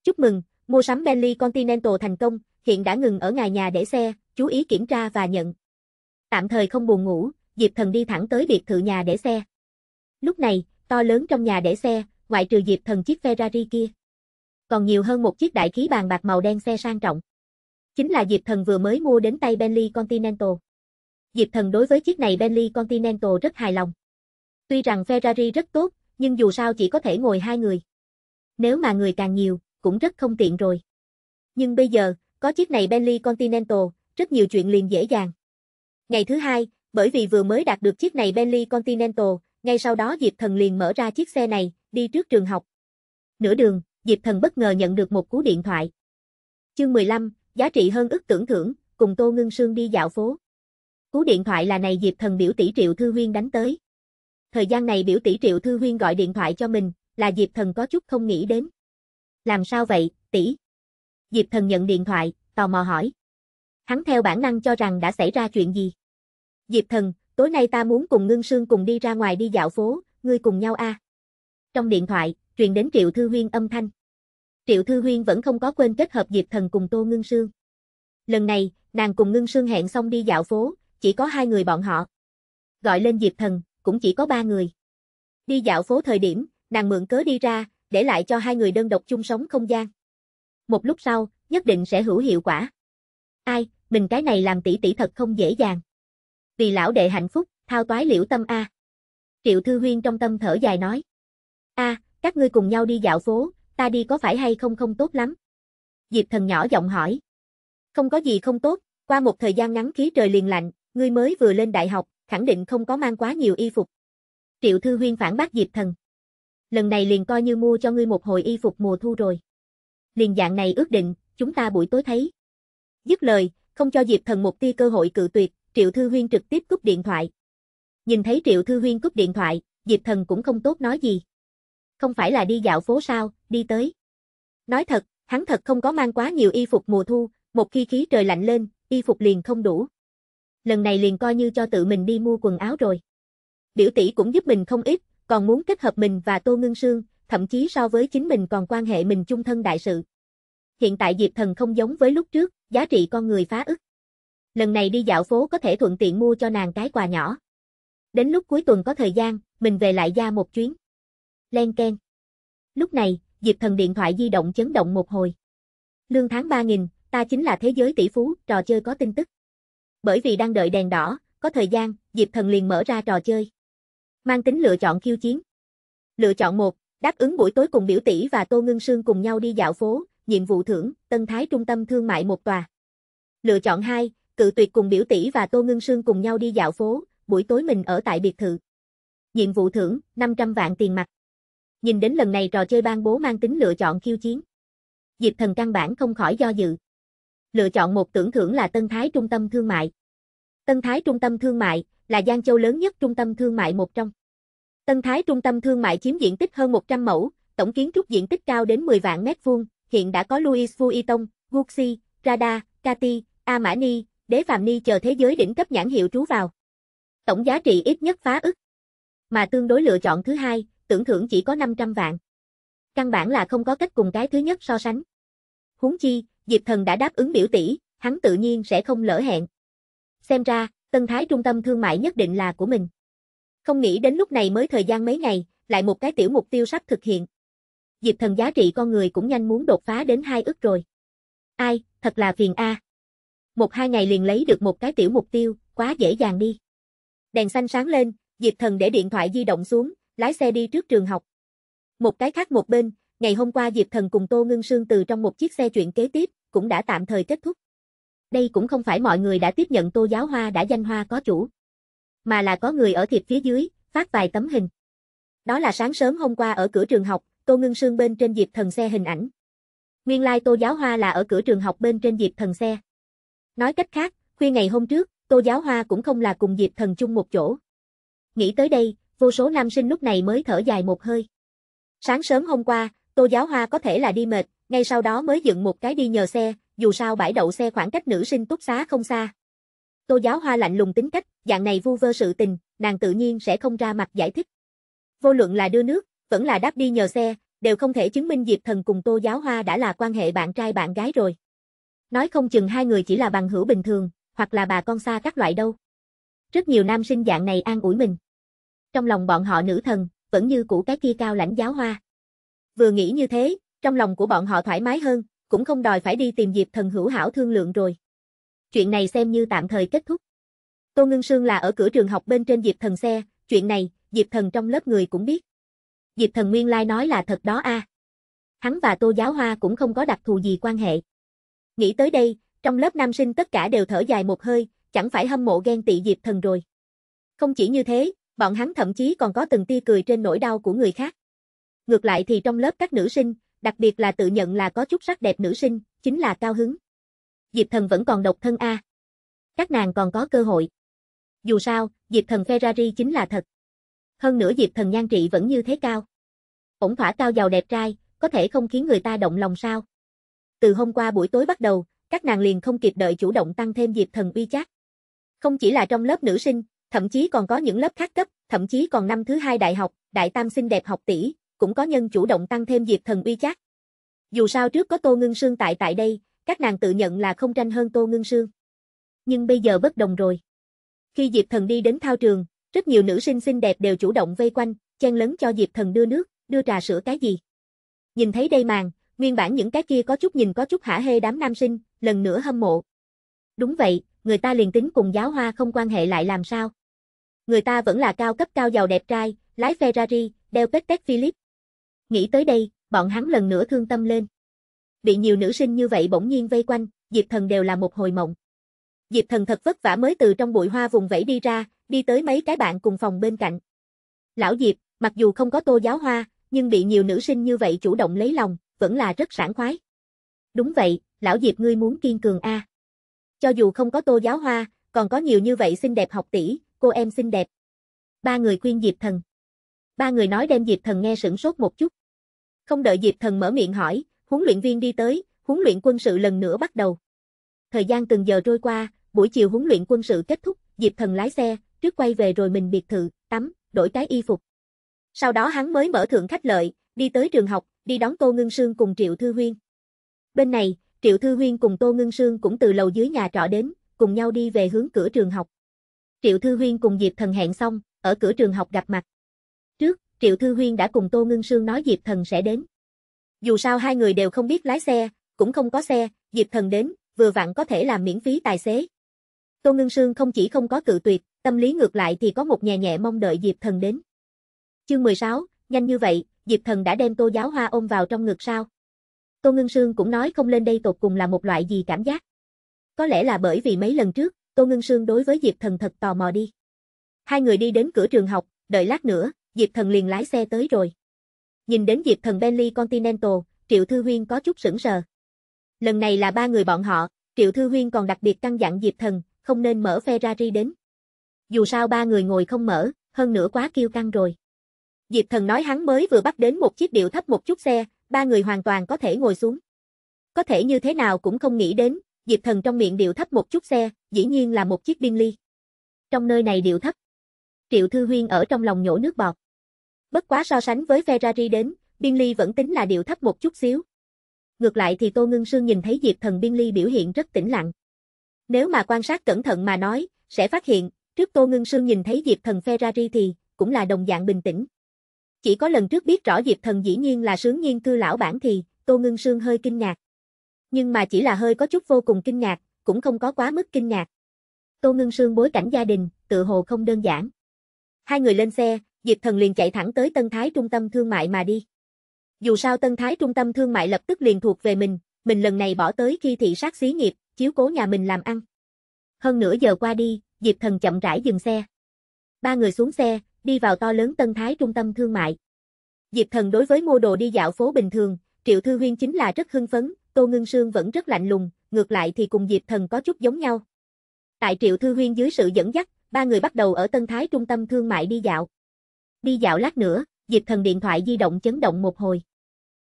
Chúc mừng, Mua sắm Bentley Continental thành công, hiện đã ngừng ở ngài nhà để xe, chú ý kiểm tra và nhận. Tạm thời không buồn ngủ, Diệp Thần đi thẳng tới biệt thự nhà để xe. Lúc này, to lớn trong nhà để xe, ngoại trừ Diệp Thần chiếc Ferrari kia. Còn nhiều hơn một chiếc đại khí bàn bạc màu đen xe sang trọng. Chính là Diệp Thần vừa mới mua đến tay Bentley Continental. Diệp Thần đối với chiếc này Bentley Continental rất hài lòng. Tuy rằng Ferrari rất tốt, nhưng dù sao chỉ có thể ngồi hai người. Nếu mà người càng nhiều, cũng rất không tiện rồi. Nhưng bây giờ, có chiếc này Bentley Continental, rất nhiều chuyện liền dễ dàng. Ngày thứ hai, bởi vì vừa mới đạt được chiếc này Bentley Continental, ngay sau đó Diệp Thần liền mở ra chiếc xe này, đi trước trường học. Nửa đường, Diệp Thần bất ngờ nhận được một cú điện thoại. Chương 15, giá trị hơn ức tưởng thưởng, cùng Tô Ngưng Sương đi dạo phố. Cú điện thoại là này Diệp Thần biểu tỷ Triệu Thư Huyên đánh tới. Thời gian này biểu tỷ Triệu Thư Huyên gọi điện thoại cho mình, là Diệp Thần có chút không nghĩ đến. Làm sao vậy, tỷ? Diệp thần nhận điện thoại, tò mò hỏi. Hắn theo bản năng cho rằng đã xảy ra chuyện gì. Diệp thần, tối nay ta muốn cùng ngưng sương cùng đi ra ngoài đi dạo phố, ngươi cùng nhau a. À? Trong điện thoại, truyền đến Triệu Thư Huyên âm thanh. Triệu Thư Huyên vẫn không có quên kết hợp Diệp thần cùng Tô Ngưng Sương. Lần này, nàng cùng Ngưng Sương hẹn xong đi dạo phố, chỉ có hai người bọn họ. Gọi lên Diệp thần, cũng chỉ có ba người. Đi dạo phố thời điểm, nàng mượn cớ đi ra, để lại cho hai người đơn độc chung sống không gian. Một lúc sau, nhất định sẽ hữu hiệu quả. Ai, mình cái này làm tỷ tỷ thật không dễ dàng. Vì lão đệ hạnh phúc, thao toái liễu tâm a. Triệu Thư Huyên trong tâm thở dài nói. A, các ngươi cùng nhau đi dạo phố, ta đi có phải hay không không tốt lắm. Diệp thần nhỏ giọng hỏi. Không có gì không tốt, qua một thời gian ngắn khí trời liền lạnh, ngươi mới vừa lên đại học, khẳng định không có mang quá nhiều y phục. Triệu Thư Huyên phản bác Diệp thần lần này liền coi như mua cho ngươi một hồi y phục mùa thu rồi. Liền dạng này ước định, chúng ta buổi tối thấy. Dứt lời, không cho Diệp Thần một tia cơ hội cự tuyệt, Triệu Thư Huyên trực tiếp cúp điện thoại. Nhìn thấy Triệu Thư Huyên cúp điện thoại, Diệp Thần cũng không tốt nói gì. Không phải là đi dạo phố sao, đi tới. Nói thật, hắn thật không có mang quá nhiều y phục mùa thu, một khi khí trời lạnh lên, y phục liền không đủ. Lần này liền coi như cho tự mình đi mua quần áo rồi. Biểu tỷ cũng giúp mình không ít, còn muốn kết hợp mình và Tô Ngưng Sương, thậm chí so với chính mình còn quan hệ mình chung thân đại sự. Hiện tại Diệp Thần không giống với lúc trước, giá trị con người phá ức. Lần này đi dạo phố có thể thuận tiện mua cho nàng cái quà nhỏ. Đến lúc cuối tuần có thời gian, mình về lại gia một chuyến. Len ken. Lúc này, Diệp Thần điện thoại di động chấn động một hồi. Lương tháng 3.000, ta chính là thế giới tỷ phú, trò chơi có tin tức. Bởi vì đang đợi đèn đỏ, có thời gian, Diệp Thần liền mở ra trò chơi. Mang tính lựa chọn khiêu chiến. Lựa chọn 1, đáp ứng buổi tối cùng biểu tỷ và Tô ngân Sương cùng nhau đi dạo phố, nhiệm vụ thưởng, Tân Thái trung tâm thương mại một tòa. Lựa chọn 2, cự tuyệt cùng biểu tỷ và Tô ngân Sương cùng nhau đi dạo phố, buổi tối mình ở tại biệt thự. Nhiệm vụ thưởng, 500 vạn tiền mặt. Nhìn đến lần này trò chơi ban bố mang tính lựa chọn khiêu chiến. Diệp thần căn bản không khỏi do dự. Lựa chọn một tưởng thưởng là Tân Thái Trung tâm Thương mại. Tân Thái Trung tâm Thương mại, là Giang Châu lớn nhất trung tâm thương mại một trong. Tân Thái trung tâm thương mại chiếm diện tích hơn 100 mẫu, tổng kiến trúc diện tích cao đến 10 vạn mét vuông, hiện đã có Louis Vuitton, Gucci, Prada, Cati, Armani, Đế Phạm Ni chờ thế giới đỉnh cấp nhãn hiệu trú vào. Tổng giá trị ít nhất phá ức. Mà tương đối lựa chọn thứ hai, tưởng thưởng chỉ có 500 vạn. Căn bản là không có cách cùng cái thứ nhất so sánh. Huống chi, Diệp Thần đã đáp ứng biểu tỷ, hắn tự nhiên sẽ không lỡ hẹn. Xem ra, Tân Thái trung tâm thương mại nhất định là của mình. Không nghĩ đến lúc này mới thời gian mấy ngày, lại một cái tiểu mục tiêu sắp thực hiện. Diệp thần giá trị con người cũng nhanh muốn đột phá đến hai ước rồi. Ai, thật là phiền a. Một hai ngày liền lấy được một cái tiểu mục tiêu, quá dễ dàng đi. Đèn xanh sáng lên, Diệp thần để điện thoại di động xuống, lái xe đi trước trường học. Một cái khác một bên, ngày hôm qua Diệp thần cùng Tô Ngưng Sương từ trong một chiếc xe chuyện kế tiếp, cũng đã tạm thời kết thúc. Đây cũng không phải mọi người đã tiếp nhận Tô Giáo Hoa đã danh hoa có chủ, mà là có người ở thiệp phía dưới, phát vài tấm hình. Đó là sáng sớm hôm qua ở cửa trường học, Tô Ngưng Sương bên trên Diệp Thần xe hình ảnh. Nguyên lai like Tô Giáo Hoa là ở cửa trường học bên trên Diệp Thần xe. Nói cách khác, khuya ngày hôm trước, Tô Giáo Hoa cũng không là cùng Diệp Thần chung một chỗ. Nghĩ tới đây, vô số nam sinh lúc này mới thở dài một hơi. Sáng sớm hôm qua, Tô Giáo Hoa có thể là đi mệt, ngay sau đó mới dựng một cái đi nhờ xe, dù sao bãi đậu xe khoảng cách nữ sinh túc xá không xa. Tô giáo hoa lạnh lùng tính cách, dạng này vu vơ sự tình, nàng tự nhiên sẽ không ra mặt giải thích. Vô luận là đưa nước, vẫn là đáp đi nhờ xe, đều không thể chứng minh Diệp Thần cùng Tô Giáo Hoa đã là quan hệ bạn trai bạn gái rồi. Nói không chừng hai người chỉ là bằng hữu bình thường, hoặc là bà con xa các loại đâu. Rất nhiều nam sinh dạng này an ủi mình. Trong lòng bọn họ nữ thần, vẫn như cũ cái kia cao lãnh giáo hoa. Vừa nghĩ như thế, trong lòng của bọn họ thoải mái hơn, cũng không đòi phải đi tìm Diệp Thần hữu hảo thương lượng rồi. Chuyện này xem như tạm thời kết thúc. Tô Ngưng Sương là ở cửa trường học bên trên Diệp Thần xe, chuyện này, Diệp Thần trong lớp người cũng biết. Diệp Thần nguyên lai nói là thật đó a. Hắn và Tô Giáo Hoa cũng không có đặc thù gì quan hệ. Nghĩ tới đây, trong lớp nam sinh tất cả đều thở dài một hơi, chẳng phải hâm mộ ghen tị Diệp Thần rồi. Không chỉ như thế, bọn hắn thậm chí còn có từng tia cười trên nỗi đau của người khác. Ngược lại thì trong lớp các nữ sinh, đặc biệt là tự nhận là có chút sắc đẹp nữ sinh, chính là cao hứng. Diệp Thần vẫn còn độc thân a. Các nàng còn có cơ hội. Dù sao, Diệp Thần Ferrari chính là thật. Hơn nữa Diệp Thần nhan trị vẫn như thế cao. Ổn thỏa cao giàu đẹp trai, có thể không khiến người ta động lòng sao? Từ hôm qua buổi tối bắt đầu, các nàng liền không kịp đợi chủ động tăng thêm Diệp Thần uy chắc. Không chỉ là trong lớp nữ sinh, thậm chí còn có những lớp khác cấp, thậm chí còn năm thứ hai đại học, đại tam xinh đẹp học tỷ, cũng có nhân chủ động tăng thêm Diệp Thần uy chắc. Dù sao trước có Tô Ngưng Sương tại tại đây, các nàng tự nhận là không tranh hơn Tô Ngưng Sương. Nhưng bây giờ bất đồng rồi. Khi Diệp Thần đi đến thao trường, rất nhiều nữ sinh xinh đẹp đều chủ động vây quanh, chen lấn cho Diệp Thần đưa nước, đưa trà sữa cái gì. Nhìn thấy đây màn, nguyên bản những cái kia có chút nhìn có chút hả hê đám nam sinh, lần nữa hâm mộ. Đúng vậy, người ta liền tính cùng giáo hoa không quan hệ lại làm sao. Người ta vẫn là cao cấp cao giàu đẹp trai, lái Ferrari, đeo Pectec Philip, Nghĩ tới đây, bọn hắn lần nữa thương tâm lên. Bị nhiều nữ sinh như vậy bỗng nhiên vây quanh, Diệp Thần đều là một hồi mộng. Diệp Thần thật vất vả mới từ trong bụi hoa vùng vẫy đi ra, đi tới mấy cái bạn cùng phòng bên cạnh. Lão Diệp, mặc dù không có tô giáo hoa, nhưng bị nhiều nữ sinh như vậy chủ động lấy lòng, vẫn là rất sảng khoái. Đúng vậy, lão Diệp ngươi muốn kiên cường a. Cho dù không có tô giáo hoa, còn có nhiều như vậy xinh đẹp học tỷ, cô em xinh đẹp. Ba người khuyên Diệp Thần. Ba người nói đem Diệp Thần nghe sửng sốt một chút. Không đợi Diệp Thần mở miệng hỏi, huấn luyện viên đi tới, huấn luyện quân sự lần nữa bắt đầu. Thời gian từng giờ trôi qua, buổi chiều huấn luyện quân sự kết thúc, Diệp Thần lái xe, trước quay về rồi mình biệt thự, tắm, đổi cái y phục. Sau đó hắn mới mở thượng khách lợi, đi tới trường học, đi đón Tô Ngân Sương cùng Triệu Thư Huyên. Bên này, Triệu Thư Huyên cùng Tô Ngân Sương cũng từ lầu dưới nhà trọ đến, cùng nhau đi về hướng cửa trường học. Triệu Thư Huyên cùng Diệp Thần hẹn xong, ở cửa trường học gặp mặt. Triệu Thư Huyên đã cùng Tô Ngưng Sương nói Diệp Thần sẽ đến. Dù sao hai người đều không biết lái xe, cũng không có xe, Diệp Thần đến, vừa vặn có thể làm miễn phí tài xế. Tô Ngưng Sương không chỉ không có cự tuyệt, tâm lý ngược lại thì có một nhẹ nhẹ mong đợi Diệp Thần đến. Chương 16, nhanh như vậy, Diệp Thần đã đem Tô Giáo Hoa ôm vào trong ngực sao? Tô Ngưng Sương cũng nói không lên đây tột cùng là một loại gì cảm giác. Có lẽ là bởi vì mấy lần trước, Tô Ngưng Sương đối với Diệp Thần thật tò mò đi. Hai người đi đến cửa trường học, đợi lát nữa, Diệp Thần liền lái xe tới rồi. Nhìn đến Diệp Thần Bentley Continental, Triệu Thư Huyên có chút sững sờ. Lần này là ba người bọn họ, Triệu Thư Huyên còn đặc biệt căn dặn Diệp Thần, không nên mở Ferrari đến. Dù sao ba người ngồi không mở, hơn nữa quá kiêu căng rồi. Diệp Thần nói hắn mới vừa bắt đến một chiếc điệu thấp một chút xe, ba người hoàn toàn có thể ngồi xuống. Có thể như thế nào cũng không nghĩ đến, Diệp Thần trong miệng điệu thấp một chút xe, dĩ nhiên là một chiếc Bentley. Trong nơi này điệu thấp. Triệu Thư Huyên ở trong lòng nhổ nước bọt. Bất quá so sánh với Ferrari đến, biên ly vẫn tính là điều thấp một chút xíu. Ngược lại thì Tô Ngưng Sương nhìn thấy Diệp Thần biên ly biểu hiện rất tĩnh lặng. Nếu mà quan sát cẩn thận mà nói, sẽ phát hiện, trước Tô Ngưng Sương nhìn thấy Diệp Thần Ferrari thì, cũng là đồng dạng bình tĩnh. Chỉ có lần trước biết rõ Diệp Thần dĩ nhiên là sướng nhiên cư lão bản thì, Tô Ngưng Sương hơi kinh ngạc. Nhưng mà chỉ là hơi có chút vô cùng kinh ngạc, cũng không có quá mức kinh ngạc. Tô Ngưng Sương bối cảnh gia đình, tự hồ không đơn giản. Hai người lên xe, Diệp Thần liền chạy thẳng tới Tân Thái trung tâm thương mại mà đi. Dù sao Tân Thái trung tâm thương mại lập tức liền thuộc về mình, mình lần này bỏ tới khi thị sát xí nghiệp, chiếu cố nhà mình làm ăn. Hơn nửa giờ qua đi, Diệp Thần chậm rãi dừng xe. Ba người xuống xe, đi vào to lớn Tân Thái trung tâm thương mại. Diệp Thần đối với mua đồ đi dạo phố bình thường, Triệu Thư Huyên chính là rất hưng phấn, Tô Ngưng Sương vẫn rất lạnh lùng, ngược lại thì cùng Diệp Thần có chút giống nhau. Tại Triệu Thư Huyên dưới sự dẫn dắt, ba người bắt đầu ở Tân Thái trung tâm thương mại đi dạo. Đi dạo lát nữa, Diệp Thần điện thoại di động chấn động một hồi.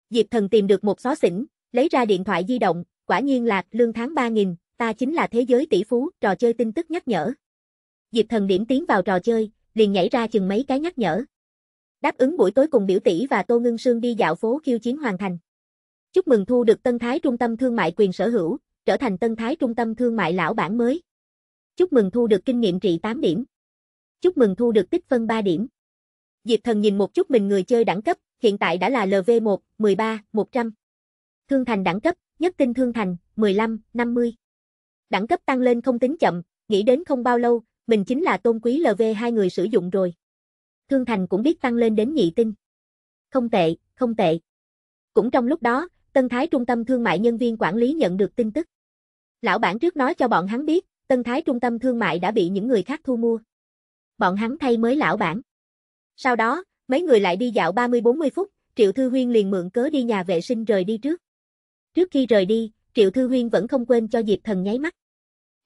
Diệp Thần tìm được một xó xỉnh, lấy ra điện thoại di động, quả nhiên là lương tháng 3000, ta chính là thế giới tỷ phú, trò chơi tin tức nhắc nhở. Diệp Thần điểm tiến vào trò chơi, liền nhảy ra chừng mấy cái nhắc nhở. Đáp ứng buổi tối cùng biểu tỷ và Tô Ngưng Sương đi dạo phố khiêu chiến hoàn thành. Chúc mừng thu được Tân Thái Trung tâm thương mại quyền sở hữu, trở thành Tân Thái Trung tâm thương mại lão bản mới. Chúc mừng thu được kinh nghiệm trị 8 điểm. Chúc mừng thu được tích phân 3 điểm. Diệp Thần nhìn một chút mình người chơi đẳng cấp, hiện tại đã là LV1, 13, 100. Thương thành đẳng cấp, nhất tinh thương thành, 15, 50. Đẳng cấp tăng lên không tính chậm, nghĩ đến không bao lâu, mình chính là tôn quý LV hai người sử dụng rồi. Thương thành cũng biết tăng lên đến nhị tinh. Không tệ, không tệ. Cũng trong lúc đó, Tân Thái Trung tâm Thương mại nhân viên quản lý nhận được tin tức. Lão bản trước nói cho bọn hắn biết, Tân Thái Trung tâm Thương mại đã bị những người khác thu mua. Bọn hắn thay mới lão bản. Sau đó, mấy người lại đi dạo 30-40 phút, Triệu Thư Huyên liền mượn cớ đi nhà vệ sinh rời đi trước. Trước khi rời đi, Triệu Thư Huyên vẫn không quên cho Diệp Thần nháy mắt.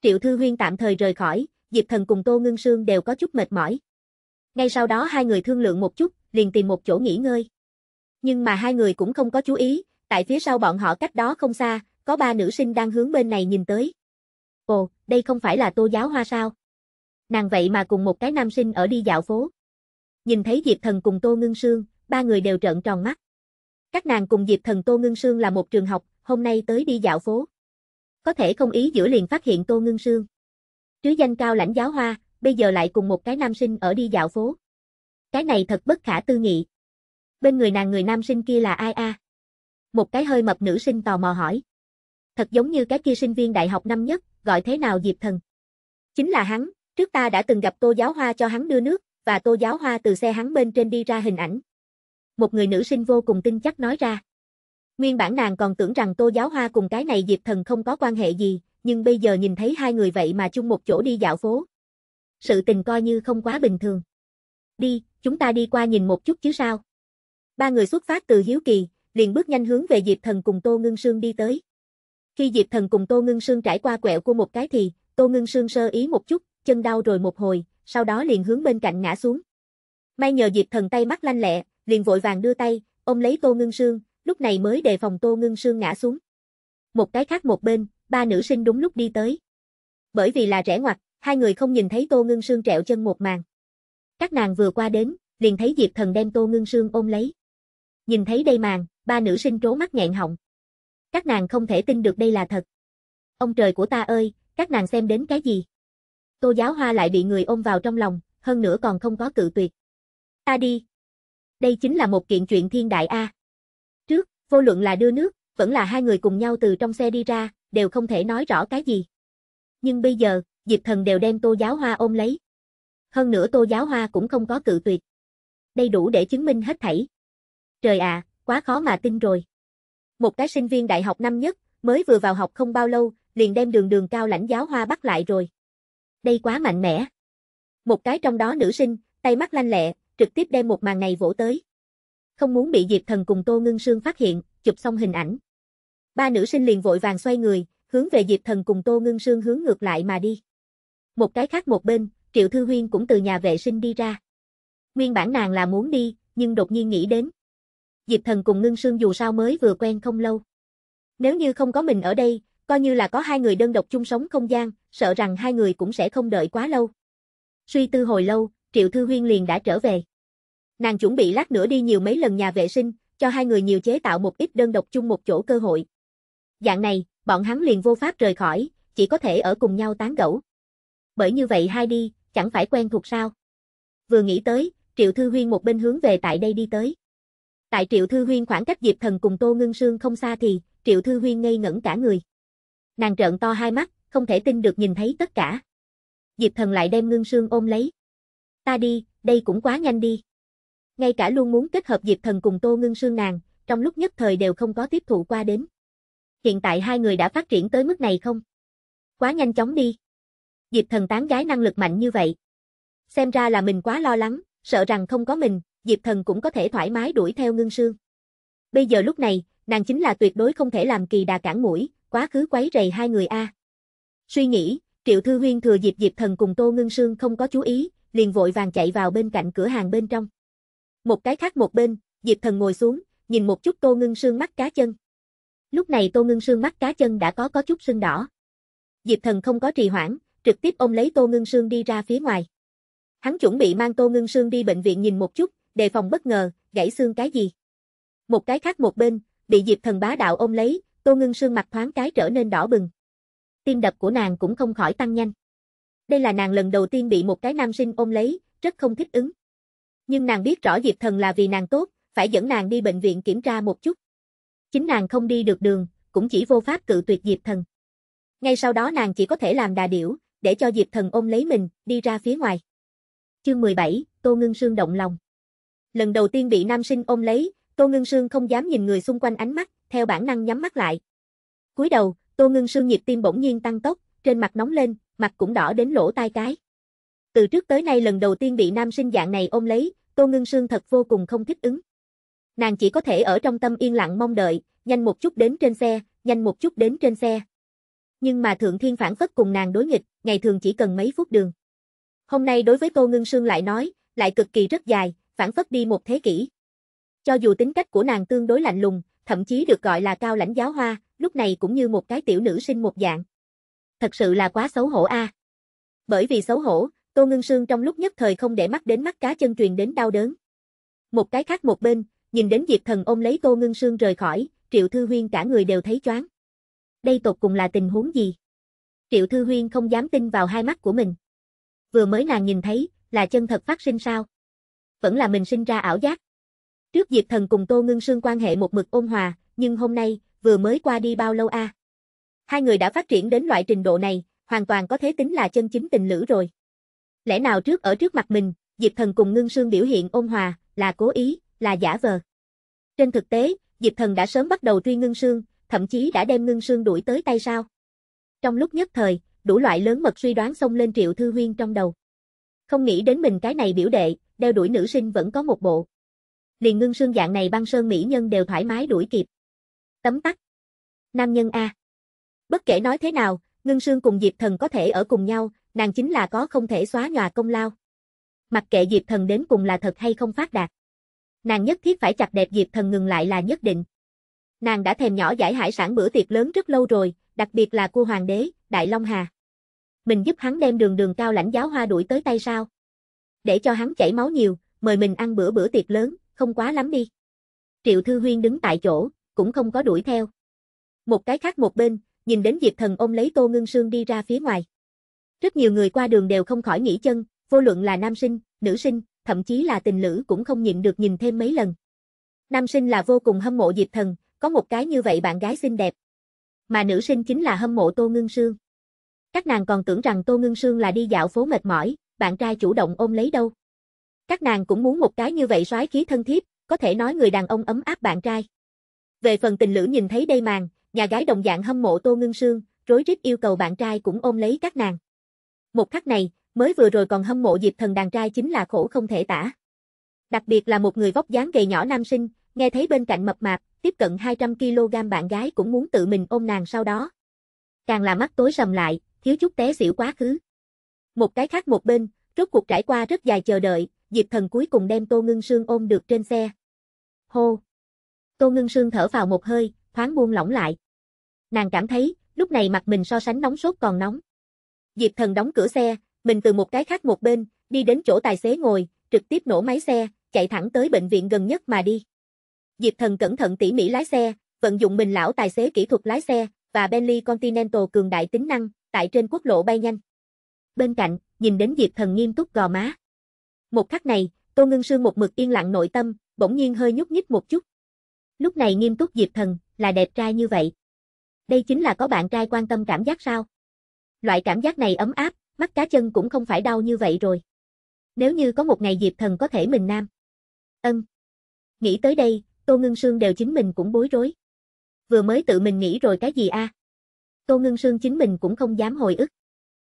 Triệu Thư Huyên tạm thời rời khỏi, Diệp Thần cùng Tô Ngưng Sương đều có chút mệt mỏi. Ngay sau đó hai người thương lượng một chút, liền tìm một chỗ nghỉ ngơi. Nhưng mà hai người cũng không có chú ý, tại phía sau bọn họ cách đó không xa, có ba nữ sinh đang hướng bên này nhìn tới. Ồ, đây không phải là Tô Giáo Hoa sao? Nàng vậy mà cùng một cái nam sinh ở đi dạo phố nhìn thấy Diệp Thần cùng Tô Ngưng Sương, ba người đều trợn tròn mắt. Các nàng cùng Diệp Thần Tô Ngưng Sương là một trường học, hôm nay tới đi dạo phố. Có thể không ý giữa liền phát hiện Tô Ngưng Sương. Trứ danh cao lãnh giáo hoa, bây giờ lại cùng một cái nam sinh ở đi dạo phố. Cái này thật bất khả tư nghị. Bên người nàng người nam sinh kia là ai a? Một cái hơi mập nữ sinh tò mò hỏi. Thật giống như cái kia sinh viên đại học năm nhất, gọi thế nào Diệp Thần? Chính là hắn, trước ta đã từng gặp Tô Giáo Hoa cho hắn đưa nước, và Tô Giáo Hoa từ xe hắn bên trên đi ra hình ảnh. Một người nữ sinh vô cùng tin chắc nói ra. Nguyên bản nàng còn tưởng rằng Tô Giáo Hoa cùng cái này Diệp Thần không có quan hệ gì, nhưng bây giờ nhìn thấy hai người vậy mà chung một chỗ đi dạo phố. Sự tình coi như không quá bình thường. Đi, chúng ta đi qua nhìn một chút chứ sao. Ba người xuất phát từ Hiếu Kỳ, liền bước nhanh hướng về Diệp Thần cùng Tô Ngưng Sương đi tới. Khi Diệp Thần cùng Tô Ngưng Sương trải qua quẹo của một cái thì, Tô Ngưng Sương sơ ý một chút, chân đau rồi một hồi, sau đó liền hướng bên cạnh ngã xuống. May nhờ Diệp Thần tay mắt lanh lẹ, liền vội vàng đưa tay, ôm lấy Tô Ngưng Sương, lúc này mới đề phòng Tô Ngưng Sương ngã xuống. Một cái khác một bên, ba nữ sinh đúng lúc đi tới. Bởi vì là rẽ ngoặt, hai người không nhìn thấy Tô Ngưng Sương trẹo chân một màn. Các nàng vừa qua đến, liền thấy Diệp Thần đem Tô Ngưng Sương ôm lấy. Nhìn thấy đây màn, ba nữ sinh trố mắt nghẹn họng. Các nàng không thể tin được đây là thật. Ông trời của ta ơi, các nàng xem đến cái gì? Tô Giáo Hoa lại bị người ôm vào trong lòng, hơn nữa còn không có cự tuyệt. Ta đi. Đây chính là một kiện chuyện thiên đại A. Trước, vô luận là đưa nước, vẫn là hai người cùng nhau từ trong xe đi ra, đều không thể nói rõ cái gì. Nhưng bây giờ, Diệp Thần đều đem Tô Giáo Hoa ôm lấy. Hơn nữa Tô Giáo Hoa cũng không có cự tuyệt. Đây đủ để chứng minh hết thảy. Trời ạ, à, quá khó mà tin rồi. Một cái sinh viên đại học năm nhất, mới vừa vào học không bao lâu, liền đem đường đường cao lãnh giáo hoa bắt lại rồi đây quá mạnh mẽ. Một cái trong đó nữ sinh, tay mắt lanh lẹ, trực tiếp đem một màn này vỗ tới. Không muốn bị Diệp Thần cùng Tô Ngưng Sương phát hiện, chụp xong hình ảnh. Ba nữ sinh liền vội vàng xoay người, hướng về Diệp Thần cùng Tô Ngưng Sương hướng ngược lại mà đi. Một cái khác một bên, Triệu Thư Huyên cũng từ nhà vệ sinh đi ra. Nguyên bản nàng là muốn đi, nhưng đột nhiên nghĩ đến. Diệp Thần cùng Ngưng Sương dù sao mới vừa quen không lâu. Nếu như không có mình ở đây, Coi như là có hai người đơn độc chung sống không gian, sợ rằng hai người cũng sẽ không đợi quá lâu. Suy tư hồi lâu, Triệu Thư Huyên liền đã trở về. Nàng chuẩn bị lát nữa đi nhiều mấy lần nhà vệ sinh, cho hai người nhiều chế tạo một ít đơn độc chung một chỗ cơ hội. Dạng này, bọn hắn liền vô pháp rời khỏi, chỉ có thể ở cùng nhau tán gẫu. Bởi như vậy hai đi, chẳng phải quen thuộc sao. Vừa nghĩ tới, Triệu Thư Huyên một bên hướng về tại đây đi tới. Tại Triệu Thư Huyên khoảng cách Diệp Thần cùng Tô Ngưng Sương không xa thì, Triệu Thư Huyên ngây ngẩn cả người. Nàng trợn to hai mắt, không thể tin được nhìn thấy tất cả. Diệp thần lại đem ngưng sương ôm lấy. Ta đi, đây cũng quá nhanh đi. Ngay cả luôn muốn kết hợp Diệp thần cùng tô ngưng sương nàng, trong lúc nhất thời đều không có tiếp thụ qua đến. Hiện tại hai người đã phát triển tới mức này không? Quá nhanh chóng đi. Diệp thần tán gái năng lực mạnh như vậy. Xem ra là mình quá lo lắng, sợ rằng không có mình, Diệp thần cũng có thể thoải mái đuổi theo ngưng sương. Bây giờ lúc này, nàng chính là tuyệt đối không thể làm kỳ đà cản mũi, quá khứ quấy rầy hai người a. Suy nghĩ, Triệu Thư Huyên thừa dịp dịp Thần cùng Tô Ngưng Sương không có chú ý, liền vội vàng chạy vào bên cạnh cửa hàng bên trong. Một cái khác một bên, dịp Thần ngồi xuống, nhìn một chút Tô Ngưng Sương mắt cá chân. Lúc này Tô Ngưng Sương mắt cá chân đã có có chút sưng đỏ. Dịp Thần không có trì hoãn, trực tiếp ôm lấy Tô Ngưng Sương đi ra phía ngoài. Hắn chuẩn bị mang Tô Ngưng Sương đi bệnh viện nhìn một chút, đề phòng bất ngờ, gãy xương cái gì. Một cái khác một bên, bị dịp Thần bá đạo ôm lấy, Tô Ngưng Sương mặt thoáng cái trở nên đỏ bừng. Tim đập của nàng cũng không khỏi tăng nhanh. Đây là nàng lần đầu tiên bị một cái nam sinh ôm lấy, rất không thích ứng. Nhưng nàng biết rõ Diệp Thần là vì nàng tốt, phải dẫn nàng đi bệnh viện kiểm tra một chút. Chính nàng không đi được đường, cũng chỉ vô pháp cự tuyệt Diệp Thần. Ngay sau đó nàng chỉ có thể làm đà điểu, để cho Diệp Thần ôm lấy mình, đi ra phía ngoài. Chương 17, Tô Ngưng Sương động lòng. Lần đầu tiên bị nam sinh ôm lấy, Tô Ngưng Sương không dám nhìn người xung quanh ánh mắt, theo bản năng nhắm mắt lại. Cúi đầu, Tô Ngưng Sương nhịp tim bỗng nhiên tăng tốc, trên mặt nóng lên, mặt cũng đỏ đến lỗ tai cái. Từ trước tới nay lần đầu tiên bị nam sinh dạng này ôm lấy, Tô Ngưng Sương thật vô cùng không thích ứng. Nàng chỉ có thể ở trong tâm yên lặng mong đợi, nhanh một chút đến trên xe, nhanh một chút đến trên xe. Nhưng mà Thượng Thiên phản phất cùng nàng đối nghịch, ngày thường chỉ cần mấy phút đường. Hôm nay đối với Tô Ngưng Sương lại nói, lại cực kỳ rất dài, phản phất đi một thế kỷ. Cho dù tính cách của nàng tương đối lạnh lùng, thậm chí được gọi là cao lãnh giáo hoa, lúc này cũng như một cái tiểu nữ sinh một dạng. Thật sự là quá xấu hổ a. À. Bởi vì xấu hổ, Tô Ngưng Sương trong lúc nhất thời không để mắt đến mắt cá chân truyền đến đau đớn. Một cái khác một bên, nhìn đến Diệp Thần ôm lấy Tô Ngưng Sương rời khỏi, Triệu Thư Huyên cả người đều thấy choáng. Đây tột cùng là tình huống gì? Triệu Thư Huyên không dám tin vào hai mắt của mình. Vừa mới nàng nhìn thấy, là chân thật phát sinh sao? Vẫn là mình sinh ra ảo giác. Trước Diệp Thần cùng Tô Ngưng Sương quan hệ một mực ôn hòa, nhưng hôm nay, vừa mới qua đi bao lâu a? À? Hai người đã phát triển đến loại trình độ này, hoàn toàn có thể tính là chân chính tình lữ rồi. Lẽ nào trước ở trước mặt mình, Diệp Thần cùng Ngưng Sương biểu hiện ôn hòa, là cố ý, là giả vờ. Trên thực tế, Diệp Thần đã sớm bắt đầu truy Ngưng Sương, thậm chí đã đem Ngưng Sương đuổi tới tay sao. Trong lúc nhất thời, đủ loại lớn mật suy đoán xông lên Triệu Thư Huyên trong đầu. Không nghĩ đến mình cái này biểu đệ, đeo đuổi nữ sinh vẫn có một bộ liền ngưng sương dạng này băng sơn mỹ nhân đều thoải mái đuổi kịp. Tấm tắc. Nam nhân A. Bất kể nói thế nào, ngưng sương cùng Diệp Thần có thể ở cùng nhau, nàng chính là có không thể xóa nhòa công lao. Mặc kệ Diệp Thần đến cùng là thật hay không phát đạt. Nàng nhất thiết phải chặt đẹp Diệp Thần ngừng lại là nhất định. Nàng đã thèm nhỏ giải hải sản bữa tiệc lớn rất lâu rồi, đặc biệt là cua hoàng đế, Đại Long Hà. Mình giúp hắn đem đường đường cao lãnh giáo hoa đuổi tới tay sao? Để cho hắn chảy máu nhiều, mời mình ăn bữa bữa tiệc lớn, không quá lắm đi. Triệu Thư Huyên đứng tại chỗ, cũng không có đuổi theo. Một cái khác một bên, nhìn đến Diệp Thần ôm lấy Tô Ngưng Sương đi ra phía ngoài. Rất nhiều người qua đường đều không khỏi nghỉ chân, vô luận là nam sinh, nữ sinh, thậm chí là tình lữ cũng không nhịn được nhìn thêm mấy lần. Nam sinh là vô cùng hâm mộ Diệp Thần, có một cái như vậy bạn gái xinh đẹp. Mà nữ sinh chính là hâm mộ Tô Ngưng Sương. Các nàng còn tưởng rằng Tô Ngưng Sương là đi dạo phố mệt mỏi, bạn trai chủ động ôm lấy đâu. Các nàng cũng muốn một cái như vậy soái khí thân thiếp, có thể nói người đàn ông ấm áp bạn trai. Về phần tình lữ nhìn thấy đây màn, nhà gái đồng dạng hâm mộ Tô Ngưng Sương, rối rít yêu cầu bạn trai cũng ôm lấy các nàng. Một khắc này, mới vừa rồi còn hâm mộ Diệp Thần đàn trai chính là khổ không thể tả. Đặc biệt là một người vóc dáng gầy nhỏ nam sinh, nghe thấy bên cạnh mập mạp, tiếp cận 200kg bạn gái cũng muốn tự mình ôm nàng sau đó. Càng là mắt tối sầm lại, thiếu chút té xỉu quá khứ. Một cái khác một bên, rốt cuộc trải qua rất dài chờ đợi, Diệp Thần cuối cùng đem Tô Ngưng Sương ôm được trên xe. Hô! Tô Ngưng Sương thở vào một hơi, thoáng buông lỏng lại. Nàng cảm thấy, lúc này mặt mình so sánh nóng sốt còn nóng. Diệp Thần đóng cửa xe, mình từ một cái khác một bên, đi đến chỗ tài xế ngồi, trực tiếp nổ máy xe, chạy thẳng tới bệnh viện gần nhất mà đi. Diệp Thần cẩn thận tỉ mỉ lái xe, vận dụng mình lão tài xế kỹ thuật lái xe và Bentley Continental cường đại tính năng, tại trên quốc lộ bay nhanh. Bên cạnh, nhìn đến Diệp Thần nghiêm túc gò má. Một khắc này, Tô Ngưng Sương một mực yên lặng nội tâm, bỗng nhiên hơi nhúc nhích một chút. Lúc này nghiêm túc Diệp Thần, là đẹp trai như vậy. Đây chính là có bạn trai quan tâm cảm giác sao? Loại cảm giác này ấm áp, mắt cá chân cũng không phải đau như vậy rồi. Nếu như có một ngày Diệp Thần có thể mình nam. Ân. Nghĩ tới đây, Tô Ngưng Sương đều chính mình cũng bối rối. Vừa mới tự mình nghĩ rồi cái gì a? À? Tô Ngưng Sương chính mình cũng không dám hồi ức.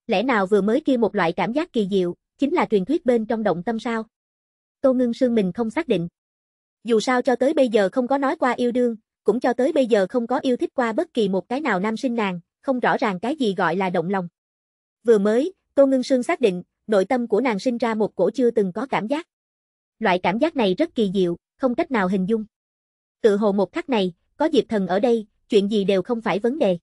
Lẽ nào vừa mới kia một loại cảm giác kỳ diệu, Chính là truyền thuyết bên trong động tâm sao? Tô Ngưng Sương mình không xác định. Dù sao cho tới bây giờ không có nói qua yêu đương, cũng cho tới bây giờ không có yêu thích qua bất kỳ một cái nào nam sinh nàng, không rõ ràng cái gì gọi là động lòng. Vừa mới, Tô Ngưng Sương xác định, nội tâm của nàng sinh ra một cổ chưa từng có cảm giác. Loại cảm giác này rất kỳ diệu, không cách nào hình dung. Tự hồ một khắc này, có Diệp Thần ở đây, chuyện gì đều không phải vấn đề.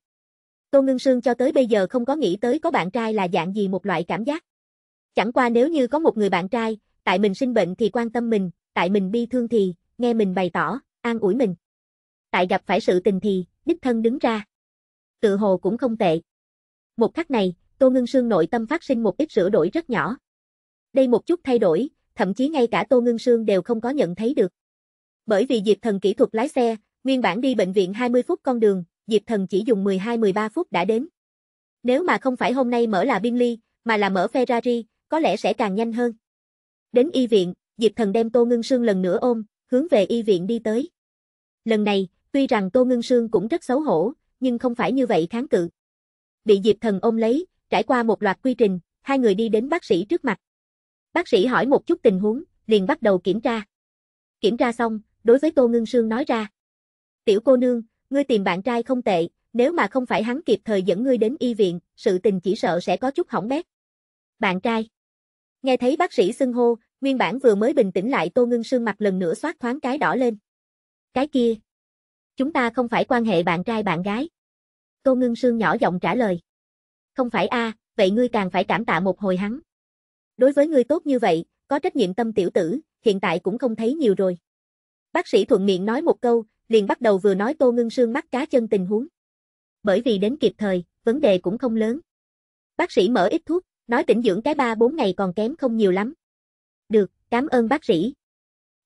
Tô Ngưng Sương cho tới bây giờ không có nghĩ tới có bạn trai là dạng gì một loại cảm giác. Chẳng qua nếu như có một người bạn trai, tại mình sinh bệnh thì quan tâm mình, tại mình bi thương thì, nghe mình bày tỏ, an ủi mình. Tại gặp phải sự tình thì, đích thân đứng ra. Tự hồ cũng không tệ. Một khắc này, Tô ngân Sương nội tâm phát sinh một ít sửa đổi rất nhỏ. Đây một chút thay đổi, thậm chí ngay cả Tô ngân Sương đều không có nhận thấy được. Bởi vì Diệp Thần kỹ thuật lái xe, nguyên bản đi bệnh viện 20 phút con đường, Diệp Thần chỉ dùng 12-13 phút đã đến. Nếu mà không phải hôm nay mở là Bentley, mà là mở Ferrari, có lẽ sẽ càng nhanh hơn. Đến y viện, Diệp Thần đem Tô Ngưng Sương lần nữa ôm, hướng về y viện đi tới. Lần này, tuy rằng Tô Ngưng Sương cũng rất xấu hổ, nhưng không phải như vậy kháng cự. Bị Diệp Thần ôm lấy, trải qua một loạt quy trình, hai người đi đến bác sĩ trước mặt. Bác sĩ hỏi một chút tình huống, liền bắt đầu kiểm tra. Kiểm tra xong, đối với Tô Ngưng Sương nói ra. Tiểu cô nương, ngươi tìm bạn trai không tệ, nếu mà không phải hắn kịp thời dẫn ngươi đến y viện, sự tình chỉ sợ sẽ có chút hỏng bét. Bạn trai. Nghe thấy bác sĩ xưng hô, nguyên bản vừa mới bình tĩnh lại Tô Ngưng Sương mặt lần nữa soát thoáng cái đỏ lên. Cái kia, chúng ta không phải quan hệ bạn trai bạn gái. Tô Ngưng Sương nhỏ giọng trả lời. Không phải a, vậy ngươi càng phải cảm tạ một hồi hắn. Đối với ngươi tốt như vậy, có trách nhiệm tâm tiểu tử, hiện tại cũng không thấy nhiều rồi. Bác sĩ thuận miệng nói một câu, liền bắt đầu vừa nói Tô Ngưng Sương mắt cá chân tình huống. Bởi vì đến kịp thời, vấn đề cũng không lớn. Bác sĩ mở ít thuốc, Nói tỉnh dưỡng cái ba bốn ngày còn kém không nhiều lắm. Được, cảm ơn bác sĩ.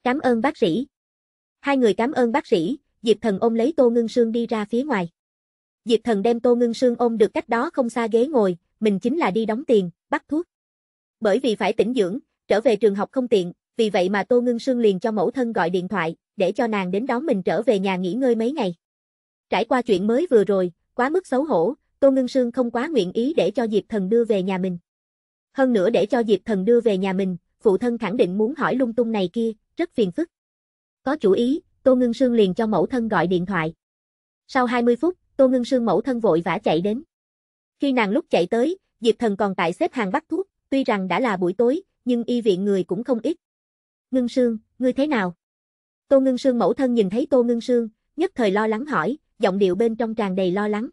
Cảm ơn bác sĩ. Hai người cảm ơn bác sĩ, Diệp Thần ôm lấy Tô Ngưng Sương đi ra phía ngoài. Diệp Thần đem Tô Ngưng Sương ôm được cách đó không xa ghế ngồi, mình chính là đi đóng tiền, bắt thuốc. Bởi vì phải tỉnh dưỡng, trở về trường học không tiện, vì vậy mà Tô Ngưng Sương liền cho mẫu thân gọi điện thoại, để cho nàng đến đón mình trở về nhà nghỉ ngơi mấy ngày. Trải qua chuyện mới vừa rồi, quá mức xấu hổ, Tô Ngưng Sương không quá nguyện ý để cho Diệp Thần đưa về nhà mình. Hơn nữa để cho Diệp Thần đưa về nhà mình, phụ thân khẳng định muốn hỏi lung tung này kia, rất phiền phức. Có chủ ý, Tô Ngưng Sương liền cho mẫu thân gọi điện thoại. Sau 20 phút, Tô Ngưng Sương mẫu thân vội vã chạy đến. Khi nàng lúc chạy tới, Diệp Thần còn tại xếp hàng bắt thuốc, tuy rằng đã là buổi tối, nhưng y viện người cũng không ít. Ngưng Sương, ngươi thế nào? Tô Ngưng Sương mẫu thân nhìn thấy Tô Ngưng Sương, nhất thời lo lắng hỏi, giọng điệu bên trong tràn đầy lo lắng.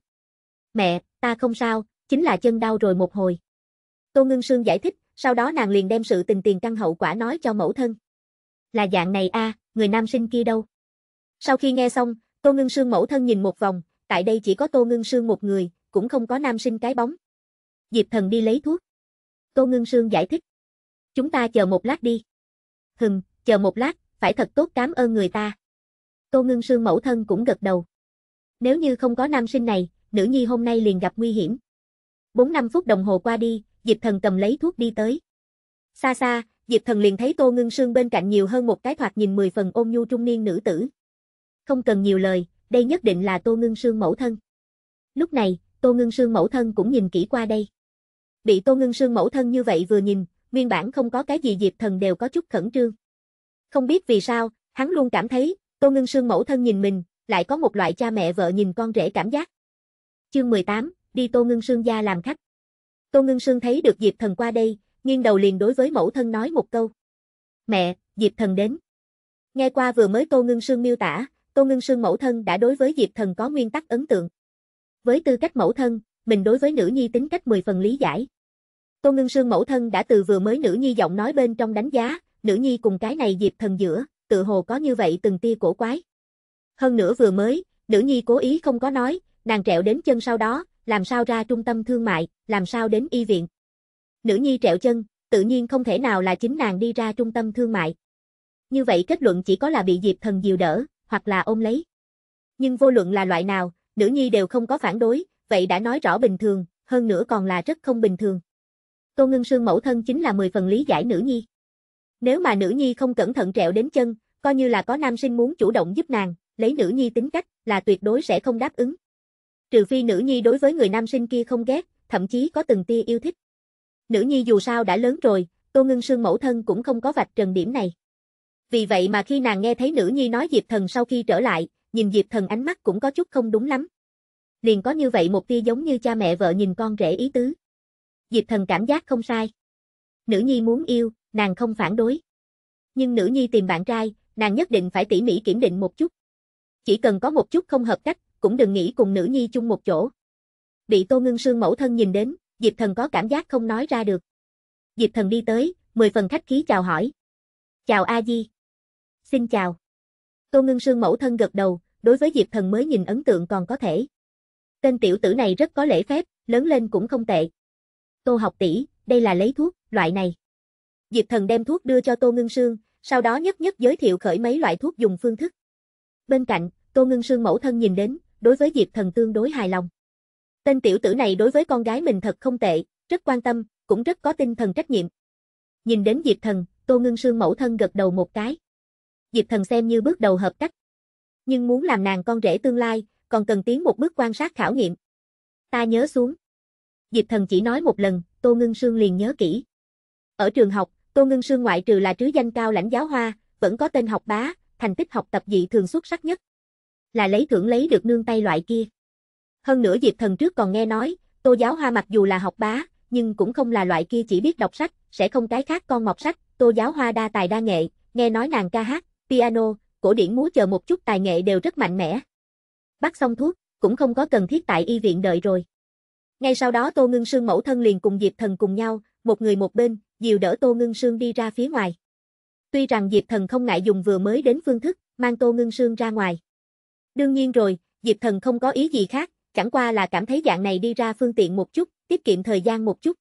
Mẹ, ta không sao, chính là chân đau rồi một hồi. Tô Ngưng Sương giải thích, sau đó nàng liền đem sự tình tiền căn hậu quả nói cho mẫu thân. Là dạng này a, à, người nam sinh kia đâu? Sau khi nghe xong, Tô Ngưng Sương mẫu thân nhìn một vòng, tại đây chỉ có Tô Ngưng Sương một người, cũng không có nam sinh cái bóng. Diệp Thần đi lấy thuốc. Tô Ngưng Sương giải thích. Chúng ta chờ một lát đi. Hừm, chờ một lát, phải thật tốt cảm ơn người ta. Tô Ngưng Sương mẫu thân cũng gật đầu. Nếu như không có nam sinh này, nữ nhi hôm nay liền gặp nguy hiểm. 4 năm phút đồng hồ qua đi, Diệp Thần cầm lấy thuốc đi tới. Xa xa, Diệp Thần liền thấy Tô Ngưng Sương bên cạnh nhiều hơn một cái thoạt nhìn mười phần ôn nhu trung niên nữ tử. Không cần nhiều lời, đây nhất định là Tô Ngưng Sương mẫu thân. Lúc này, Tô Ngưng Sương mẫu thân cũng nhìn kỹ qua đây. Bị Tô Ngưng Sương mẫu thân như vậy vừa nhìn, nguyên bản không có cái gì Diệp Thần đều có chút khẩn trương. Không biết vì sao, hắn luôn cảm thấy, Tô Ngưng Sương mẫu thân nhìn mình, lại có một loại cha mẹ vợ nhìn con rể cảm giác. Chương 18, đi Tô Ngưng Sương gia làm khách. Tô Ngưng Sương thấy được Diệp Thần qua đây, nghiêng đầu liền đối với mẫu thân nói một câu. Mẹ, Diệp Thần đến. Nghe qua vừa mới Tô Ngưng Sương miêu tả, Tô Ngưng Sương mẫu thân đã đối với Diệp Thần có nguyên tắc ấn tượng. Với tư cách mẫu thân, mình đối với nữ nhi tính cách 10 phần lý giải. Tô Ngưng Sương mẫu thân đã từ vừa mới nữ nhi giọng nói bên trong đánh giá, nữ nhi cùng cái này Diệp Thần giữa, tự hồ có như vậy từng tia cổ quái. Hơn nữa vừa mới, nữ nhi cố ý không có nói, nàng trẹo đến chân sau đó, làm sao ra trung tâm thương mại, làm sao đến y viện. Nữ nhi trẹo chân, tự nhiên không thể nào là chính nàng đi ra trung tâm thương mại. Như vậy kết luận chỉ có là bị dịp Thần dìu đỡ, hoặc là ôm lấy. Nhưng vô luận là loại nào, nữ nhi đều không có phản đối, vậy đã nói rõ bình thường, hơn nữa còn là rất không bình thường. Tô Ngân Sương mẫu thân chính là 10 phần lý giải nữ nhi. Nếu mà nữ nhi không cẩn thận trẹo đến chân, coi như là có nam sinh muốn chủ động giúp nàng, lấy nữ nhi tính cách là tuyệt đối sẽ không đáp ứng. Trừ phi nữ nhi đối với người nam sinh kia không ghét, thậm chí có từng tia yêu thích. Nữ nhi dù sao đã lớn rồi, Tô ngưng Sương mẫu thân cũng không có vạch trần điểm này. Vì vậy mà khi nàng nghe thấy nữ nhi nói Diệp Thần sau khi trở lại, nhìn Diệp Thần ánh mắt cũng có chút không đúng lắm. Liền có như vậy một tia giống như cha mẹ vợ nhìn con rể ý tứ. Diệp Thần cảm giác không sai. Nữ nhi muốn yêu, nàng không phản đối. Nhưng nữ nhi tìm bạn trai, nàng nhất định phải tỉ mỉ kiểm định một chút. Chỉ cần có một chút không hợp cách, cũng đừng nghĩ cùng nữ nhi chung một chỗ. Bị Tô Ngưng Sương mẫu thân nhìn đến, Diệp Thần có cảm giác không nói ra được. Diệp Thần đi tới, mười phần khách khí chào hỏi. Chào A Di. Xin chào. Tô Ngưng Sương mẫu thân gật đầu, đối với Diệp Thần mới nhìn ấn tượng còn có thể. Tên tiểu tử này rất có lễ phép, lớn lên cũng không tệ. Tô học tỷ, đây là lấy thuốc, loại này. Diệp Thần đem thuốc đưa cho Tô Ngưng Sương, sau đó nhất nhất giới thiệu khởi mấy loại thuốc dùng phương thức. Bên cạnh, Tô Ngưng Sương mẫu thân nhìn đến, đối với Diệp Thần tương đối hài lòng. Tên tiểu tử này đối với con gái mình thật không tệ, rất quan tâm, cũng rất có tinh thần trách nhiệm. Nhìn đến Diệp Thần, Tô Ngưng Sương mẫu thân gật đầu một cái. Diệp Thần xem như bước đầu hợp cách. Nhưng muốn làm nàng con rể tương lai, còn cần tiến một bước quan sát khảo nghiệm. Ta nhớ xuống. Diệp Thần chỉ nói một lần, Tô Ngưng Sương liền nhớ kỹ. Ở trường học, Tô Ngưng Sương ngoại trừ là trứ danh cao lãnh giáo hoa, vẫn có tên học bá, thành tích học tập dị thường xuất sắc nhất là lấy thưởng lấy được nương tay loại kia. Hơn nữa Diệp Thần trước còn nghe nói, Tô Giáo Hoa mặc dù là học bá, nhưng cũng không là loại kia chỉ biết đọc sách, sẽ không cái khác con mọc sách, Tô Giáo Hoa đa tài đa nghệ, nghe nói nàng ca hát, piano, cổ điển múa chờ một chút tài nghệ đều rất mạnh mẽ. Bắt xong thuốc, cũng không có cần thiết tại y viện đợi rồi. Ngay sau đó Tô Ngưng Sương mẫu thân liền cùng Diệp Thần cùng nhau, một người một bên, dìu đỡ Tô Ngưng Sương đi ra phía ngoài. Tuy rằng Diệp Thần không ngại dùng vừa mới đến phương thức, mang Tô Ngưng Sương ra ngoài. Đương nhiên rồi, Diệp Thần không có ý gì khác, chẳng qua là cảm thấy dạng này đi ra phương tiện một chút, tiết kiệm thời gian một chút.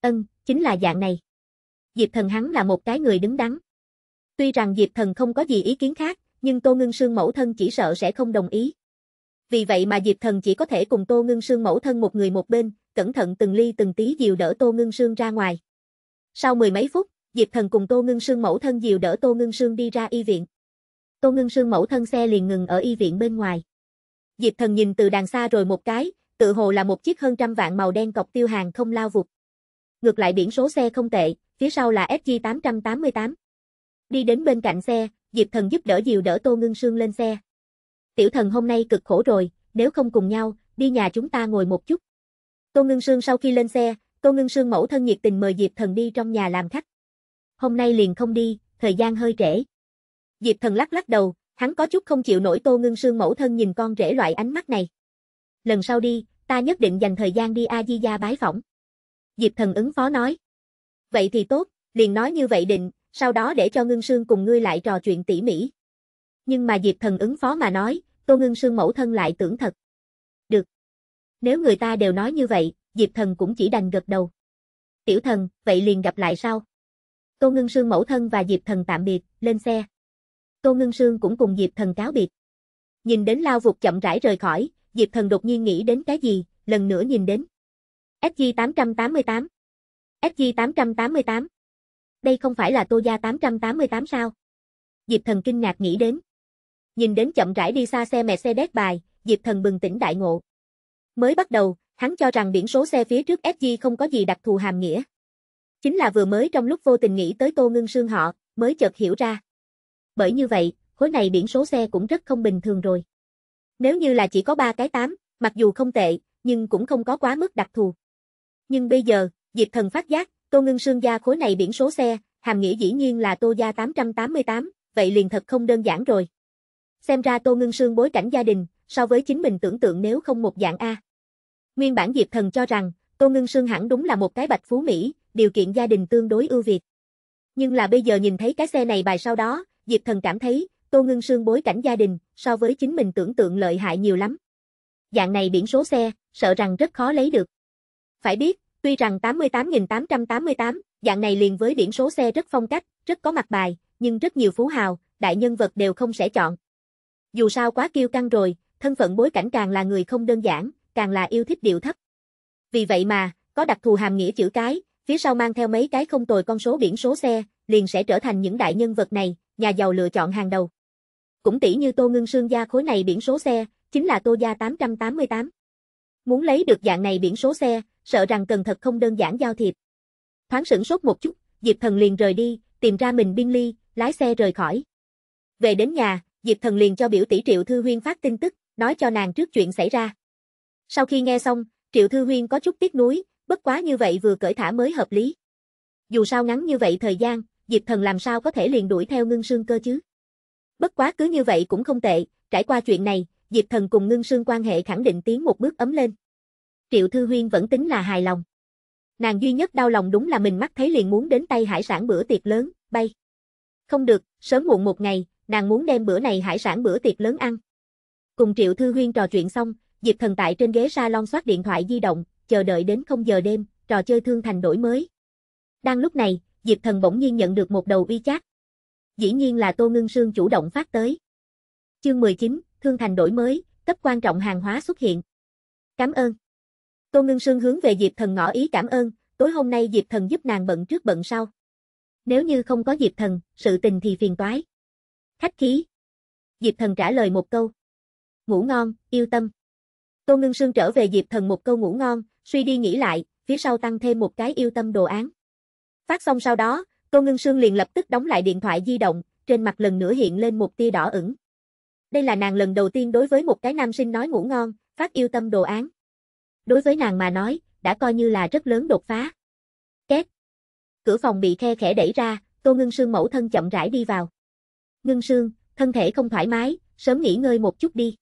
Ân, chính là dạng này. Diệp Thần hắn là một cái người đứng đắn. Tuy rằng Diệp Thần không có gì ý kiến khác, nhưng Tô Ngưng Sương mẫu thân chỉ sợ sẽ không đồng ý. Vì vậy mà Diệp Thần chỉ có thể cùng Tô Ngưng Sương mẫu thân một người một bên, cẩn thận từng ly từng tí dìu đỡ Tô Ngưng Sương ra ngoài. Sau mười mấy phút, Diệp Thần cùng Tô Ngưng Sương mẫu thân dìu đỡ Tô Ngưng Sương đi ra y viện. Tô Ngưng Sương mẫu thân xe liền ngừng ở y viện bên ngoài. Diệp Thần nhìn từ đằng xa rồi một cái, tự hồ là một chiếc hơn trăm vạn màu đen cọc tiêu hàng không lao vụt. Ngược lại biển số xe không tệ, phía sau là SG888. Đi đến bên cạnh xe, Diệp Thần giúp đỡ dìu đỡ Tô Ngưng Sương lên xe. Tiểu thần hôm nay cực khổ rồi, nếu không cùng nhau, đi nhà chúng ta ngồi một chút. Tô Ngưng Sương sau khi lên xe, Tô Ngưng Sương mẫu thân nhiệt tình mời Diệp Thần đi trong nhà làm khách. Hôm nay liền không đi, thời gian hơi trễ. Diệp Thần lắc lắc đầu, hắn có chút không chịu nổi Tô Ngưng Sương mẫu thân nhìn con rể loại ánh mắt này. Lần sau đi, ta nhất định dành thời gian đi A Di gia bái phỏng. Diệp Thần ứng phó nói. Vậy thì tốt, liền nói như vậy định, sau đó để cho Ngưng Sương cùng ngươi lại trò chuyện tỉ mỉ. Nhưng mà Diệp Thần ứng phó mà nói, Tô Ngưng Sương mẫu thân lại tưởng thật. Được. Nếu người ta đều nói như vậy, Diệp Thần cũng chỉ đành gật đầu. Tiểu thần, vậy liền gặp lại sau. Tô Ngưng Sương mẫu thân và Diệp Thần tạm biệt, lên xe. Tô Ngưng Sương cũng cùng Diệp Thần cáo biệt. Nhìn đến lao vụt chậm rãi rời khỏi, Diệp Thần đột nhiên nghĩ đến cái gì, lần nữa nhìn đến. SG-888 SG-888 Đây không phải là Tô Gia 888 sao? Diệp Thần kinh ngạc nghĩ đến. Nhìn đến chậm rãi đi xa xe Mercedes bài, Diệp Thần bừng tỉnh đại ngộ. Mới bắt đầu, hắn cho rằng biển số xe phía trước SG không có gì đặc thù hàm nghĩa. Chính là vừa mới trong lúc vô tình nghĩ tới Tô Ngưng Sương họ, mới chợt hiểu ra bởi như vậy, khối này biển số xe cũng rất không bình thường rồi. Nếu như là chỉ có 3 cái 8, mặc dù không tệ, nhưng cũng không có quá mức đặc thù. Nhưng bây giờ, Diệp Thần phát giác, Tô Ngân Sương gia khối này biển số xe, hàm nghĩa dĩ nhiên là Tô gia 888, vậy liền thật không đơn giản rồi. Xem ra Tô Ngân Sương bối cảnh gia đình, so với chính mình tưởng tượng nếu không một dạng A. Nguyên bản Diệp Thần cho rằng, Tô Ngân Sương hẳn đúng là một cái bạch phú Mỹ, điều kiện gia đình tương đối ưu việt. Nhưng là bây giờ nhìn thấy cái xe này bài sau đó, Diệp Thần cảm thấy, Tô Ngưng Sương bối cảnh gia đình, so với chính mình tưởng tượng lợi hại nhiều lắm. Dạng này biển số xe, sợ rằng rất khó lấy được. Phải biết, tuy rằng 88.888, dạng này liền với biển số xe rất phong cách, rất có mặt bài, nhưng rất nhiều phú hào, đại nhân vật đều không sẽ chọn. Dù sao quá kiêu căng rồi, thân phận bối cảnh càng là người không đơn giản, càng là yêu thích điệu thấp. Vì vậy mà, có đặc thù hàm nghĩa chữ cái, phía sau mang theo mấy cái không tồi con số biển số xe, liền sẽ trở thành những đại nhân vật này, nhà giàu lựa chọn hàng đầu. Cũng tỷ như Tô Ngưng Sương gia khối này biển số xe, chính là Tô gia 888. Muốn lấy được dạng này biển số xe, sợ rằng cần thật không đơn giản giao thiệp. Thoáng sửng sốt một chút, Diệp Thần liền rời đi, tìm ra mình biên ly, lái xe rời khỏi. Về đến nhà, Diệp Thần liền cho biểu tỷ Triệu Thư Huyên phát tin tức, nói cho nàng trước chuyện xảy ra. Sau khi nghe xong, Triệu Thư Huyên có chút tiếc nuối, bất quá như vậy vừa cởi thả mới hợp lý. Dù sao ngắn như vậy thời gian, Diệp Thần làm sao có thể liền đuổi theo ngưng sương cơ chứ? Bất quá cứ như vậy cũng không tệ, trải qua chuyện này, Diệp Thần cùng ngưng sương quan hệ khẳng định tiến một bước ấm lên. Triệu Thư Huyên vẫn tính là hài lòng. Nàng duy nhất đau lòng đúng là mình mắt thấy liền muốn đến tay hải sản bữa tiệc lớn, bay. Không được, sớm muộn một ngày, nàng muốn đem bữa này hải sản bữa tiệc lớn ăn. Cùng Triệu Thư Huyên trò chuyện xong, Diệp Thần tại trên ghế salon soát điện thoại di động, chờ đợi đến không giờ đêm, trò chơi thương thành đổi mới. Đang lúc này, Diệp Thần bỗng nhiên nhận được một đầu uy chat. Dĩ nhiên là Tô Ngưng Sương chủ động phát tới. Chương 19, Thương Thành đổi mới, cấp quan trọng hàng hóa xuất hiện. Cảm ơn. Tô Ngưng Sương hướng về Diệp Thần ngỏ ý cảm ơn, tối hôm nay Diệp Thần giúp nàng bận trước bận sau. Nếu như không có Diệp Thần, sự tình thì phiền toái. Khách khí. Diệp Thần trả lời một câu. Ngủ ngon, yêu tâm. Tô Ngưng Sương trở về Diệp Thần một câu ngủ ngon, suy đi nghĩ lại, phía sau tăng thêm một cái yêu tâm đồ án. Phát xong sau đó, Tô Ngân Sương liền lập tức đóng lại điện thoại di động, trên mặt lần nữa hiện lên một tia đỏ ửng. Đây là nàng lần đầu tiên đối với một cái nam sinh nói ngủ ngon, phát yêu tâm đồ án. Đối với nàng mà nói, đã coi như là rất lớn đột phá. Két. Cửa phòng bị khe khẽ đẩy ra, Tô Ngân Sương mẫu thân chậm rãi đi vào. Ngân Sương, thân thể không thoải mái, sớm nghỉ ngơi một chút đi.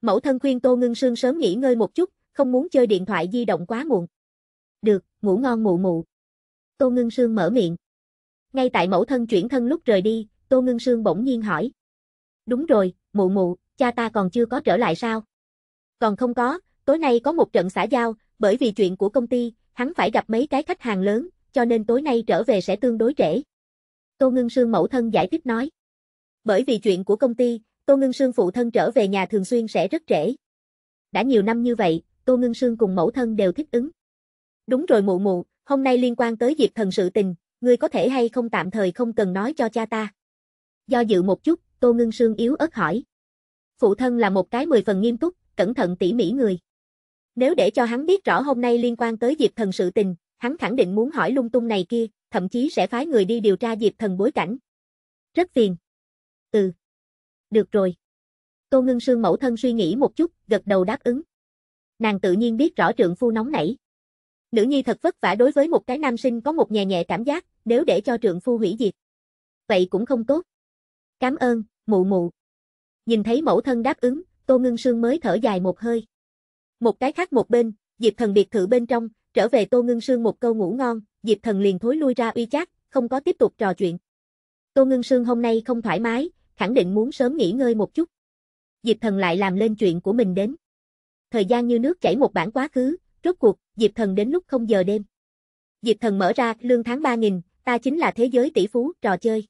Mẫu thân khuyên Tô Ngân Sương sớm nghỉ ngơi một chút, không muốn chơi điện thoại di động quá muộn. Được, ngủ ngon mụ mụ. Tô Ngưng Sương mở miệng. Ngay tại mẫu thân chuyển thân lúc rời đi, Tô Ngưng Sương bỗng nhiên hỏi. Đúng rồi, mụ mụ, cha ta còn chưa có trở lại sao? Còn không có, tối nay có một trận xã giao, bởi vì chuyện của công ty, hắn phải gặp mấy cái khách hàng lớn, cho nên tối nay trở về sẽ tương đối trễ. Tô Ngưng Sương mẫu thân giải thích nói. Bởi vì chuyện của công ty, Tô Ngưng Sương phụ thân trở về nhà thường xuyên sẽ rất trễ. Đã nhiều năm như vậy, Tô Ngưng Sương cùng mẫu thân đều thích ứng. Đúng rồi mụ mụ, hôm nay liên quan tới Diệp Thần sự tình, ngươi có thể hay không tạm thời không cần nói cho cha ta. Do dự một chút, Tô Ngưng Sương yếu ớt hỏi. Phụ thân là một cái mười phần nghiêm túc, cẩn thận tỉ mỉ người. Nếu để cho hắn biết rõ hôm nay liên quan tới Diệp Thần sự tình, hắn khẳng định muốn hỏi lung tung này kia, thậm chí sẽ phái người đi điều tra Diệp Thần bối cảnh. Rất phiền. Ừ. Được rồi. Tô Ngưng Sương mẫu thân suy nghĩ một chút, gật đầu đáp ứng. Nàng tự nhiên biết rõ trượng phu nóng nảy. Nữ nhi thật vất vả đối với một cái nam sinh có một nhẹ nhẹ cảm giác, nếu để cho trượng phu hủy diệt. Vậy cũng không tốt. Cảm ơn, mụ mụ. Nhìn thấy mẫu thân đáp ứng, Tô Ngưng Sương mới thở dài một hơi. Một cái khác một bên, Diệp Thần biệt thự bên trong, trở về Tô Ngưng Sương một câu ngủ ngon, Diệp Thần liền thối lui ra uy chát, không có tiếp tục trò chuyện. Tô Ngưng Sương hôm nay không thoải mái, khẳng định muốn sớm nghỉ ngơi một chút. Diệp Thần lại làm lên chuyện của mình đến. Thời gian như nước chảy một bản quá khứ, rốt cuộc, Diệp Thần đến lúc không giờ đêm. Diệp Thần mở ra, lương tháng 3.000, ta chính là thế giới tỷ phú, trò chơi.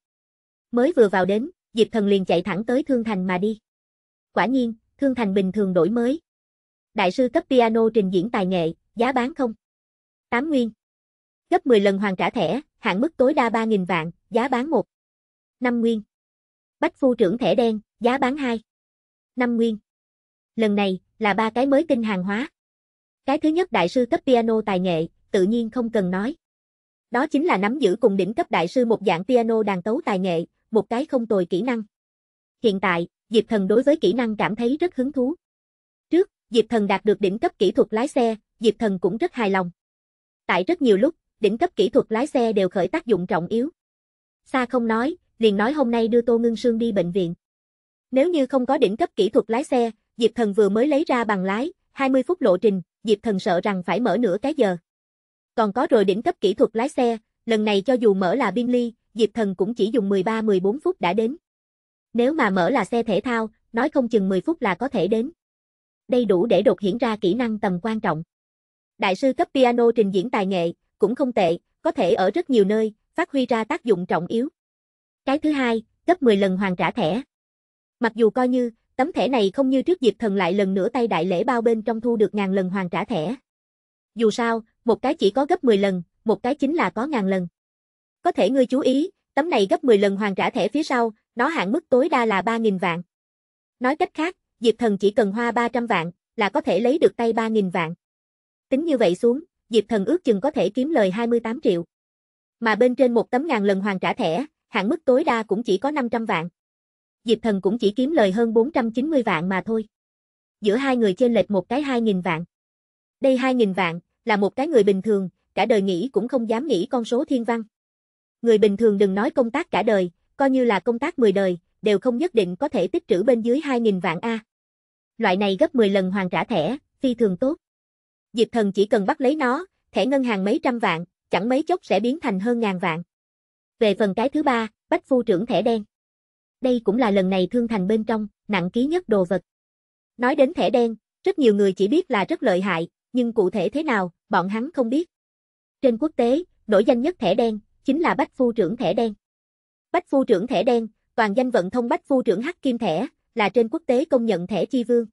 Mới vừa vào đến, Diệp Thần liền chạy thẳng tới Thương Thành mà đi. Quả nhiên, Thương Thành bình thường đổi mới. Đại sư cấp piano trình diễn tài nghệ, giá bán không? 8 nguyên. Gấp 10 lần hoàn trả thẻ, hạn mức tối đa 3.000 vạn, giá bán 1. 5 nguyên. Bách phu trưởng thẻ đen, giá bán 2. 5 nguyên. Lần này, là ba cái mới tinh hàng hóa. Cái thứ nhất đại sư cấp piano tài nghệ, tự nhiên không cần nói. Đó chính là nắm giữ cùng đỉnh cấp đại sư một dạng piano đàn tấu tài nghệ, một cái không tồi kỹ năng. Hiện tại, Diệp Thần đối với kỹ năng cảm thấy rất hứng thú. Trước, Diệp Thần đạt được đỉnh cấp kỹ thuật lái xe, Diệp Thần cũng rất hài lòng. Tại rất nhiều lúc, đỉnh cấp kỹ thuật lái xe đều khởi tác dụng trọng yếu. Xa không nói, liền nói hôm nay đưa Tô Ngưng Sương đi bệnh viện. Nếu như không có đỉnh cấp kỹ thuật lái xe, Diệp Thần vừa mới lấy ra bằng lái, 20 phút lộ trình, Diệp Thần sợ rằng phải mở nửa cái giờ. Còn có rồi đỉnh cấp kỹ thuật lái xe, lần này cho dù mở là biên ly, Diệp Thần cũng chỉ dùng 13-14 phút đã đến. Nếu mà mở là xe thể thao, nói không chừng 10 phút là có thể đến. Đây đủ để đột hiển ra kỹ năng tầm quan trọng. Đại sư cấp piano trình diễn tài nghệ, cũng không tệ, có thể ở rất nhiều nơi, phát huy ra tác dụng trọng yếu. Cái thứ hai, gấp 10 lần hoàn trả thẻ. Mặc dù coi như, Tấm thẻ này không như trước Diệp Thần lại lần nữa tay đại lễ bao bên trong thu được ngàn lần hoàn trả thẻ. Dù sao, một cái chỉ có gấp 10 lần, một cái chính là có ngàn lần. Có thể ngươi chú ý, tấm này gấp 10 lần hoàn trả thẻ phía sau, nó hạn mức tối đa là 3.000 vạn. Nói cách khác, Diệp Thần chỉ cần hoa 300 vạn, là có thể lấy được tay 3.000 vạn. Tính như vậy xuống, Diệp Thần ước chừng có thể kiếm lời 28 triệu. Mà bên trên một tấm ngàn lần hoàn trả thẻ, hạn mức tối đa cũng chỉ có 500 vạn. Diệp Thần cũng chỉ kiếm lời hơn 490 vạn mà thôi. Giữa hai người trên lệch một cái 2.000 vạn. Đây 2.000 vạn, là một cái người bình thường, cả đời nghĩ cũng không dám nghĩ con số thiên văn. Người bình thường đừng nói công tác cả đời, coi như là công tác 10 đời, đều không nhất định có thể tích trữ bên dưới 2.000 vạn A. Loại này gấp 10 lần hoàn trả thẻ, phi thường tốt. Diệp Thần chỉ cần bắt lấy nó, thẻ ngân hàng mấy trăm vạn, chẳng mấy chốc sẽ biến thành hơn ngàn vạn. Về phần cái thứ ba, Bách Phu trưởng thẻ đen đây cũng là lần này thương thành bên trong, nặng ký nhất đồ vật. Nói đến thẻ đen, rất nhiều người chỉ biết là rất lợi hại, nhưng cụ thể thế nào, bọn hắn không biết. Trên quốc tế, nổi danh nhất thẻ đen, chính là Bách Phu trưởng thẻ đen. Bách Phu trưởng thẻ đen, toàn danh vận thông Bách Phu trưởng hắc kim thẻ, là trên quốc tế công nhận thẻ chi vương.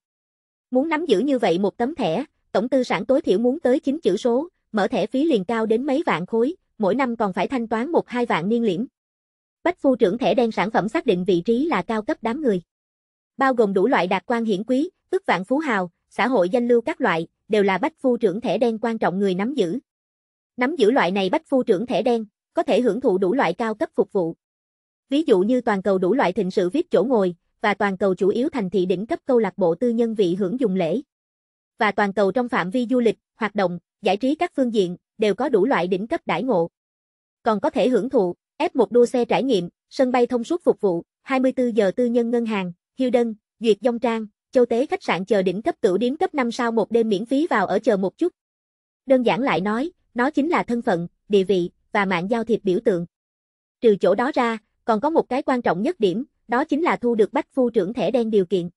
Muốn nắm giữ như vậy một tấm thẻ, tổng tư sản tối thiểu muốn tới 9 chữ số, mở thẻ phí liền cao đến mấy vạn khối, mỗi năm còn phải thanh toán một hai vạn niên liễm. Bách phu trưởng thẻ đen sản phẩm xác định vị trí là cao cấp đám người. Bao gồm đủ loại đạt quan hiển quý, ước vạn phú hào, xã hội danh lưu các loại, đều là bách phu trưởng thẻ đen quan trọng người nắm giữ. Nắm giữ loại này bách phu trưởng thẻ đen, có thể hưởng thụ đủ loại cao cấp phục vụ. Ví dụ như toàn cầu đủ loại thịnh sự viết chỗ ngồi, và toàn cầu chủ yếu thành thị đỉnh cấp câu lạc bộ tư nhân vị hưởng dùng lễ. Và toàn cầu trong phạm vi du lịch, hoạt động, giải trí các phương diện, đều có đủ loại đỉnh cấp đãi ngộ. Còn có thể hưởng thụ, F1 đua xe trải nghiệm, sân bay thông suốt phục vụ, 24 giờ tư nhân ngân hàng, đơn, Duyệt Dông Trang, Châu Tế khách sạn chờ đỉnh cấp cửu điếm cấp 5 sao một đêm miễn phí vào ở chờ một chút. Đơn giản lại nói, nó chính là thân phận, địa vị và mạng giao thiệp biểu tượng. Trừ chỗ đó ra, còn có một cái quan trọng nhất điểm, đó chính là thu được bách phu trưởng thẻ đen điều kiện.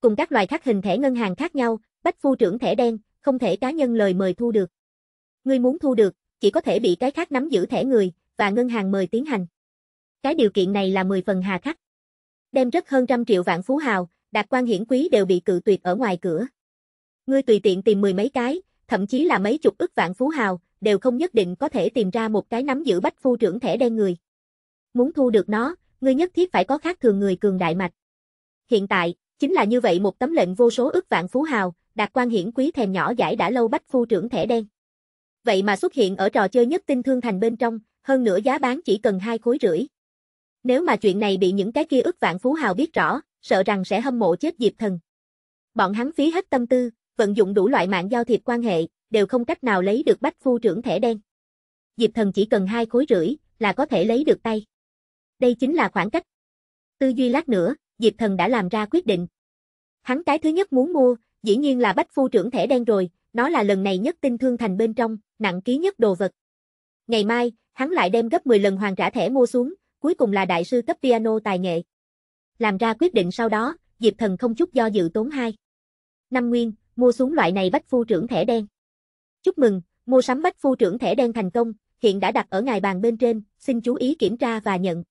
Cùng các loài khác hình thẻ ngân hàng khác nhau, bách phu trưởng thẻ đen, không thể cá nhân lời mời thu được. Người muốn thu được, chỉ có thể bị cái khác nắm giữ thẻ người, và ngân hàng mời tiến hành. Cái điều kiện này là 10 phần hà khắc. Đem rất hơn trăm triệu vạn phú hào, đạt quan hiển quý đều bị cự tuyệt ở ngoài cửa. Ngươi tùy tiện tìm mười mấy cái, thậm chí là mấy chục ức vạn phú hào, đều không nhất định có thể tìm ra một cái nắm giữ bách phu trưởng thẻ đen người. Muốn thu được nó, ngươi nhất thiết phải có khác thường người cường đại mạch. Hiện tại, chính là như vậy một tấm lệnh vô số ức vạn phú hào, đạt quan hiển quý thèm nhỏ giải đã lâu bách phu trưởng thẻ đen. Vậy mà xuất hiện ở trò chơi nhất tinh thương thành bên trong, hơn nữa giá bán chỉ cần hai khối rưỡi. Nếu mà chuyện này bị những cái kia ức vạn phú hào biết rõ, sợ rằng sẽ hâm mộ chết Diệp Thần. Bọn hắn phí hết tâm tư, vận dụng đủ loại mạng giao thiệp quan hệ, đều không cách nào lấy được bách phu trưởng thẻ đen. Diệp Thần chỉ cần hai khối rưỡi là có thể lấy được tay. Đây chính là khoảng cách. Tư duy lát nữa, Diệp Thần đã làm ra quyết định. Hắn cái thứ nhất muốn mua, dĩ nhiên là bách phu trưởng thẻ đen rồi, nó là lần này nhất tinh thương thành bên trong, nặng ký nhất đồ vật. Ngày mai, hắn lại đem gấp 10 lần hoàng trả thẻ mua xuống, cuối cùng là đại sư cấp piano tài nghệ. Làm ra quyết định sau đó, Diệp Thần không chút do dự tốn hai. Năm nguyên, mua xuống loại này bách phu trưởng thẻ đen. Chúc mừng, mua sắm bách phu trưởng thẻ đen thành công, hiện đã đặt ở ngài bàn bên trên, xin chú ý kiểm tra và nhận.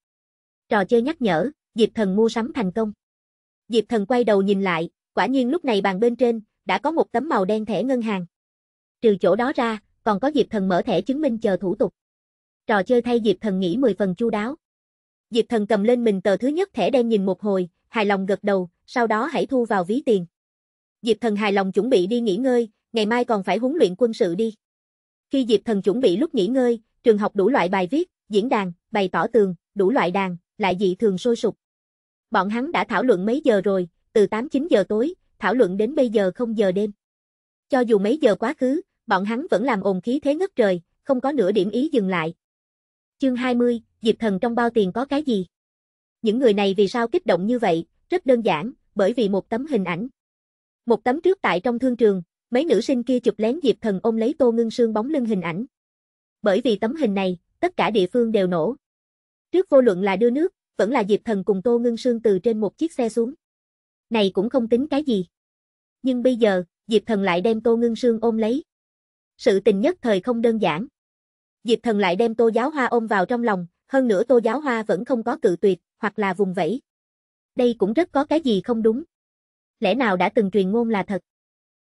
Trò chơi nhắc nhở, Diệp Thần mua sắm thành công. Diệp Thần quay đầu nhìn lại, quả nhiên lúc này bàn bên trên, đã có một tấm màu đen thẻ ngân hàng. Trừ chỗ đó ra, còn có Diệp Thần mở thẻ chứng minh chờ thủ tục trò chơi thay Diệp Thần nghĩ 10 phần chu đáo. Diệp Thần cầm lên mình tờ thứ nhất thẻ đen nhìn một hồi, hài lòng gật đầu, sau đó hãy thu vào ví tiền. Diệp Thần hài lòng chuẩn bị đi nghỉ ngơi, ngày mai còn phải huấn luyện quân sự đi. Khi Diệp Thần chuẩn bị lúc nghỉ ngơi, trường học đủ loại bài viết, diễn đàn, bày tỏ tường, đủ loại đàn, lại dị thường sôi sục. Bọn hắn đã thảo luận mấy giờ rồi, từ 8-9 giờ tối, thảo luận đến bây giờ không giờ đêm. Cho dù mấy giờ quá khứ, bọn hắn vẫn làm ồn khí thế ngất trời, không có nửa điểm ý dừng lại, Chương 20, Diệp Thần trong bao tiền có cái gì? Những người này vì sao kích động như vậy? Rất đơn giản, bởi vì một tấm hình ảnh. Một tấm trước tại trong thương trường, mấy nữ sinh kia chụp lén Diệp Thần ôm lấy Tô Ngưng Sương bóng lưng hình ảnh. Bởi vì tấm hình này, tất cả địa phương đều nổ. Trước vô luận là đưa nước, vẫn là Diệp Thần cùng Tô Ngưng Sương từ trên một chiếc xe xuống. Này cũng không tính cái gì. Nhưng bây giờ, Diệp Thần lại đem Tô Ngưng Sương ôm lấy. Sự tình nhất thời không đơn giản. Diệp Thần lại đem Tô Giáo Hoa ôm vào trong lòng, hơn nữa Tô Giáo Hoa vẫn không có cự tuyệt, hoặc là vùng vẫy. Đây cũng rất có cái gì không đúng. Lẽ nào đã từng truyền ngôn là thật?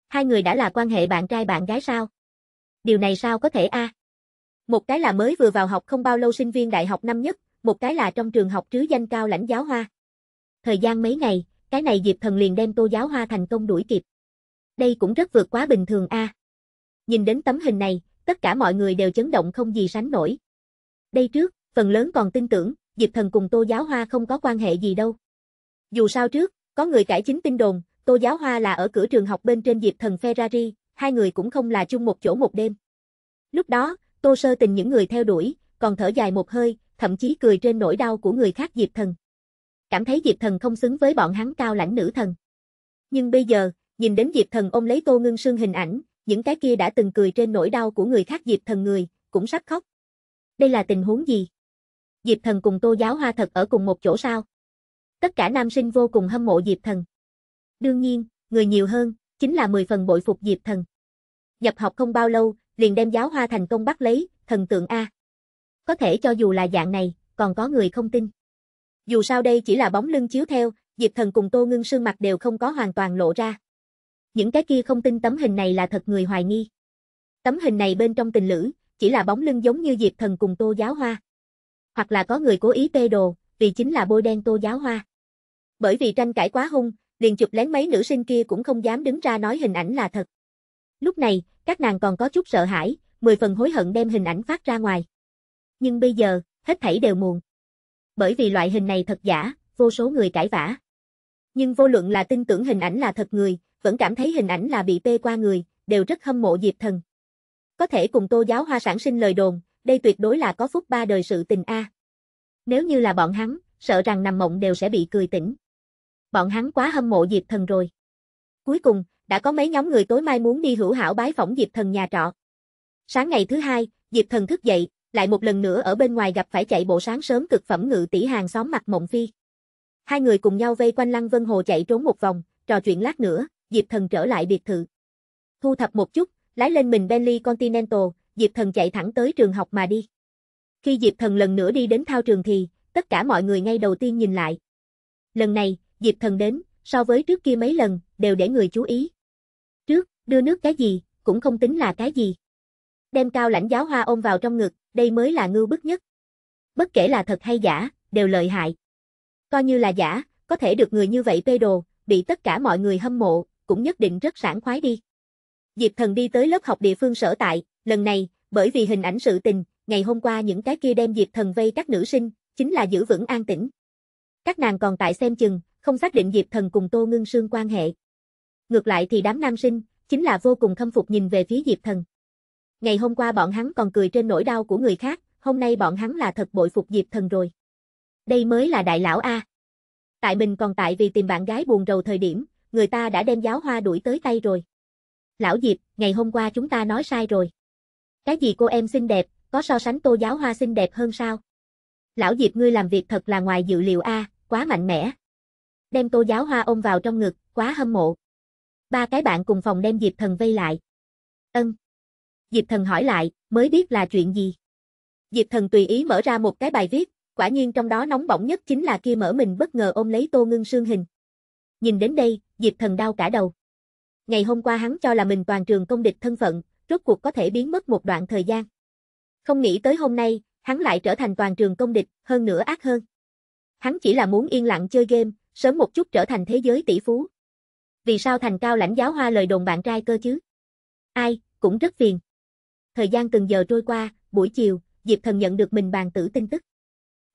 Hai người đã là quan hệ bạn trai bạn gái sao? Điều này sao có thể a? À? Một cái là mới vừa vào học không bao lâu sinh viên đại học năm nhất, một cái là trong trường học trứ danh cao lãnh giáo hoa. Thời gian mấy ngày, cái này Diệp Thần liền đem Tô Giáo Hoa thành công đuổi kịp. Đây cũng rất vượt quá bình thường a. À? Nhìn đến tấm hình này, tất cả mọi người đều chấn động không gì sánh nổi. Đây trước, phần lớn còn tin tưởng, Diệp Thần cùng Tô Giáo Hoa không có quan hệ gì đâu. Dù sao trước, có người cải chính tin đồn, Tô Giáo Hoa là ở cửa trường học bên trên Diệp Thần Ferrari, hai người cũng không là chung một chỗ một đêm. Lúc đó, Tô Sơ Tình những người theo đuổi, còn thở dài một hơi, thậm chí cười trên nỗi đau của người khác Diệp Thần. Cảm thấy Diệp Thần không xứng với bọn hắn cao lãnh nữ thần. Nhưng bây giờ, nhìn đến Diệp Thần ôm lấy Tô Ngưng Sương hình ảnh, những cái kia đã từng cười trên nỗi đau của người khác Diệp Thần người, cũng sắp khóc. Đây là tình huống gì? Diệp Thần cùng Tô Giáo Hoa thật ở cùng một chỗ sao? Tất cả nam sinh vô cùng hâm mộ Diệp Thần. Đương nhiên, người nhiều hơn, chính là 10 phần bội phục Diệp Thần. Nhập học không bao lâu, liền đem Giáo Hoa thành công bắt lấy, thần tượng A. Có thể cho dù là dạng này, còn có người không tin. Dù sao đây chỉ là bóng lưng chiếu theo, Diệp Thần cùng Tô Ngưng Sương mặt đều không có hoàn toàn lộ ra. Những cái kia không tin tấm hình này là thật người hoài nghi. Tấm hình này bên trong tình lữ, chỉ là bóng lưng giống như Diệp Thần cùng Tô Giáo Hoa. Hoặc là có người cố ý tê đồ, vì chính là bôi đen Tô Giáo Hoa. Bởi vì tranh cãi quá hung, liền chụp lén mấy nữ sinh kia cũng không dám đứng ra nói hình ảnh là thật. Lúc này, các nàng còn có chút sợ hãi, mười phần hối hận đem hình ảnh phát ra ngoài. Nhưng bây giờ, hết thảy đều muộn. Bởi vì loại hình này thật giả, vô số người cãi vã. Nhưng vô luận là tin tưởng hình ảnh là thật người, vẫn cảm thấy hình ảnh là bị tê qua người, đều rất hâm mộ Diệp Thần. Có thể cùng Tô Giáo Hoa sản sinh lời đồn, đây tuyệt đối là có phúc ba đời sự tình a. Nếu như là bọn hắn, sợ rằng nằm mộng đều sẽ bị cười tỉnh. Bọn hắn quá hâm mộ Diệp Thần rồi. Cuối cùng, đã có mấy nhóm người tối mai muốn đi hữu hảo bái phỏng Diệp Thần nhà trọ. Sáng ngày thứ hai, Diệp Thần thức dậy, lại một lần nữa ở bên ngoài gặp phải chạy bộ sáng sớm cực phẩm ngự tỷ hàng xóm mặt mộng phi. Hai người cùng nhau vây quanh Lăng Vân Hồ chạy trốn một vòng, trò chuyện lát nữa, Diệp Thần trở lại biệt thự. Thu thập một chút, lái lên mình Bentley Continental, Diệp Thần chạy thẳng tới trường học mà đi. Khi Diệp Thần lần nữa đi đến thao trường thì, tất cả mọi người ngay đầu tiên nhìn lại. Lần này, Diệp Thần đến, so với trước kia mấy lần, đều để người chú ý. Trước, đưa nước cái gì, cũng không tính là cái gì. Đem cao lãnh giáo hoa ôm vào trong ngực, đây mới là ngưu bức nhất. Bất kể là thật hay giả, đều lợi hại. Coi như là giả, có thể được người như vậy tê đồ, bị tất cả mọi người hâm mộ, cũng nhất định rất sảng khoái đi. Diệp Thần đi tới lớp học địa phương sở tại, lần này, bởi vì hình ảnh sự tình, ngày hôm qua những cái kia đem Diệp Thần vây các nữ sinh, chính là giữ vững an tĩnh. Các nàng còn tại xem chừng, không xác định Diệp Thần cùng Tô Ngưng Sương quan hệ. Ngược lại thì đám nam sinh, chính là vô cùng khâm phục nhìn về phía Diệp Thần. Ngày hôm qua bọn hắn còn cười trên nỗi đau của người khác, hôm nay bọn hắn là thật bội phục Diệp Thần rồi. Đây mới là đại lão A. Tại mình còn tại vì tìm bạn gái buồn rầu thời điểm, người ta đã đem giáo hoa đuổi tới tay rồi. Lão Diệp, ngày hôm qua chúng ta nói sai rồi. Cái gì cô em xinh đẹp, có so sánh tô giáo hoa xinh đẹp hơn sao? Lão Diệp ngươi làm việc thật là ngoài dự liệu a, quá mạnh mẽ. Đem tô giáo hoa ôm vào trong ngực, quá hâm mộ. Ba cái bạn cùng phòng đem Diệp thần vây lại. Ân. Diệp thần hỏi lại, mới biết là chuyện gì. Diệp thần tùy ý mở ra một cái bài viết, quả nhiên trong đó nóng bỏng nhất chính là kia mở mình bất ngờ ôm lấy tô ngưng sương hình nhìn đến đây, Diệp Thần đau cả đầu. Ngày hôm qua hắn cho là mình toàn trường công địch thân phận, rốt cuộc có thể biến mất một đoạn thời gian. Không nghĩ tới hôm nay, hắn lại trở thành toàn trường công địch, hơn nữa ác hơn. Hắn chỉ là muốn yên lặng chơi game, sớm một chút trở thành thế giới tỷ phú. Vì sao thành cao lãnh giáo hoa lời đồn bạn trai cơ chứ? Ai, cũng rất phiền. Thời gian từng giờ trôi qua, buổi chiều, Diệp Thần nhận được mình bàn tử tin tức.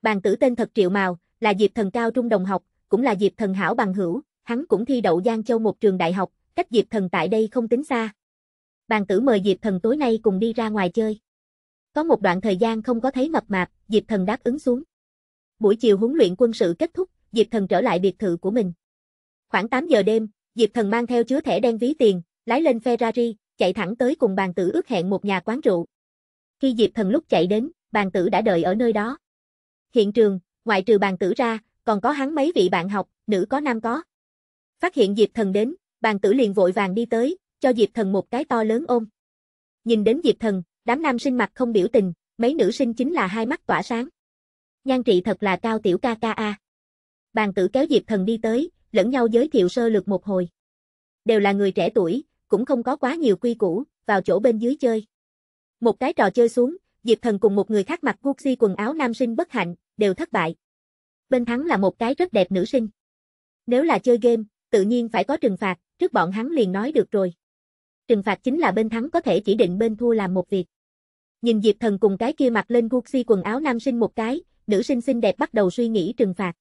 Bàn tử tên thật Triệu Mào, là Diệp Thần cao trung đồng học, cũng là Diệp Thần hảo bằng hữu, hắn cũng thi đậu Giang Châu một trường đại học, cách Diệp Thần tại đây không tính xa. Bàn tử mời Diệp Thần tối nay cùng đi ra ngoài chơi. Có một đoạn thời gian không có thấy mập mạp, Diệp Thần đáp ứng xuống. Buổi chiều huấn luyện quân sự kết thúc, Diệp Thần trở lại biệt thự của mình. Khoảng 8 giờ đêm, Diệp Thần mang theo chứa thẻ đen ví tiền, lái lên Ferrari, chạy thẳng tới cùng bàn tử ước hẹn một nhà quán rượu. Khi Diệp Thần lúc chạy đến, bàn tử đã đợi ở nơi đó. Hiện trường, ngoại trừ bàn tử ra, còn có hắn mấy vị bạn học, nữ có nam có. Phát hiện Diệp Thần đến, bàn tử liền vội vàng đi tới, cho Diệp Thần một cái to lớn ôm. Nhìn đến Diệp Thần, đám nam sinh mặt không biểu tình, mấy nữ sinh chính là hai mắt tỏa sáng. Nhan trị thật là cao tiểu ca ca a. Bàn tử kéo Diệp Thần đi tới, lẫn nhau giới thiệu sơ lược một hồi. Đều là người trẻ tuổi, cũng không có quá nhiều quy củ, vào chỗ bên dưới chơi. Một cái trò chơi xuống, Diệp Thần cùng một người khác mặc Gucci quần áo nam sinh bất hạnh, đều thất bại. Bên thắng là một cái rất đẹp nữ sinh. Nếu là chơi game, tự nhiên phải có trừng phạt, trước bọn hắn liền nói được rồi. Trừng phạt chính là bên thắng có thể chỉ định bên thua làm một việc. Nhìn Diệp Thần cùng cái kia mặc lên gucci quần áo nam sinh một cái, nữ sinh xinh đẹp bắt đầu suy nghĩ trừng phạt.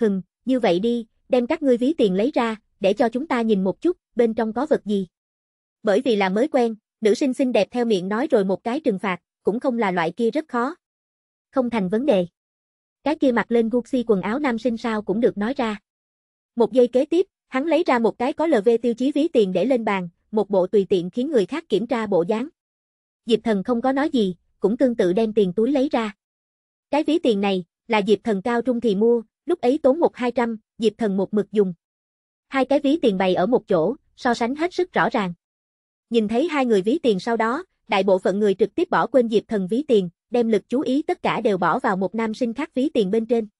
Hừm, như vậy đi, đem các ngươi ví tiền lấy ra, để cho chúng ta nhìn một chút, bên trong có vật gì. Bởi vì là mới quen, nữ sinh xinh đẹp theo miệng nói rồi một cái trừng phạt, cũng không là loại kia rất khó. Không thành vấn đề. Cái kia mặc lên gucci quần áo nam sinh sao cũng được nói ra. Một giây kế tiếp, hắn lấy ra một cái có LV tiêu chí ví tiền để lên bàn, một bộ tùy tiện khiến người khác kiểm tra bộ dáng. Diệp thần không có nói gì, cũng tương tự đem tiền túi lấy ra. Cái ví tiền này, là Diệp thần cao trung thì mua, lúc ấy tốn một hai trăm, Diệp thần một mực dùng. Hai cái ví tiền bày ở một chỗ, so sánh hết sức rõ ràng. Nhìn thấy hai người ví tiền sau đó, đại bộ phận người trực tiếp bỏ quên Diệp thần ví tiền, đem lực chú ý tất cả đều bỏ vào một nam sinh khác ví tiền bên trên.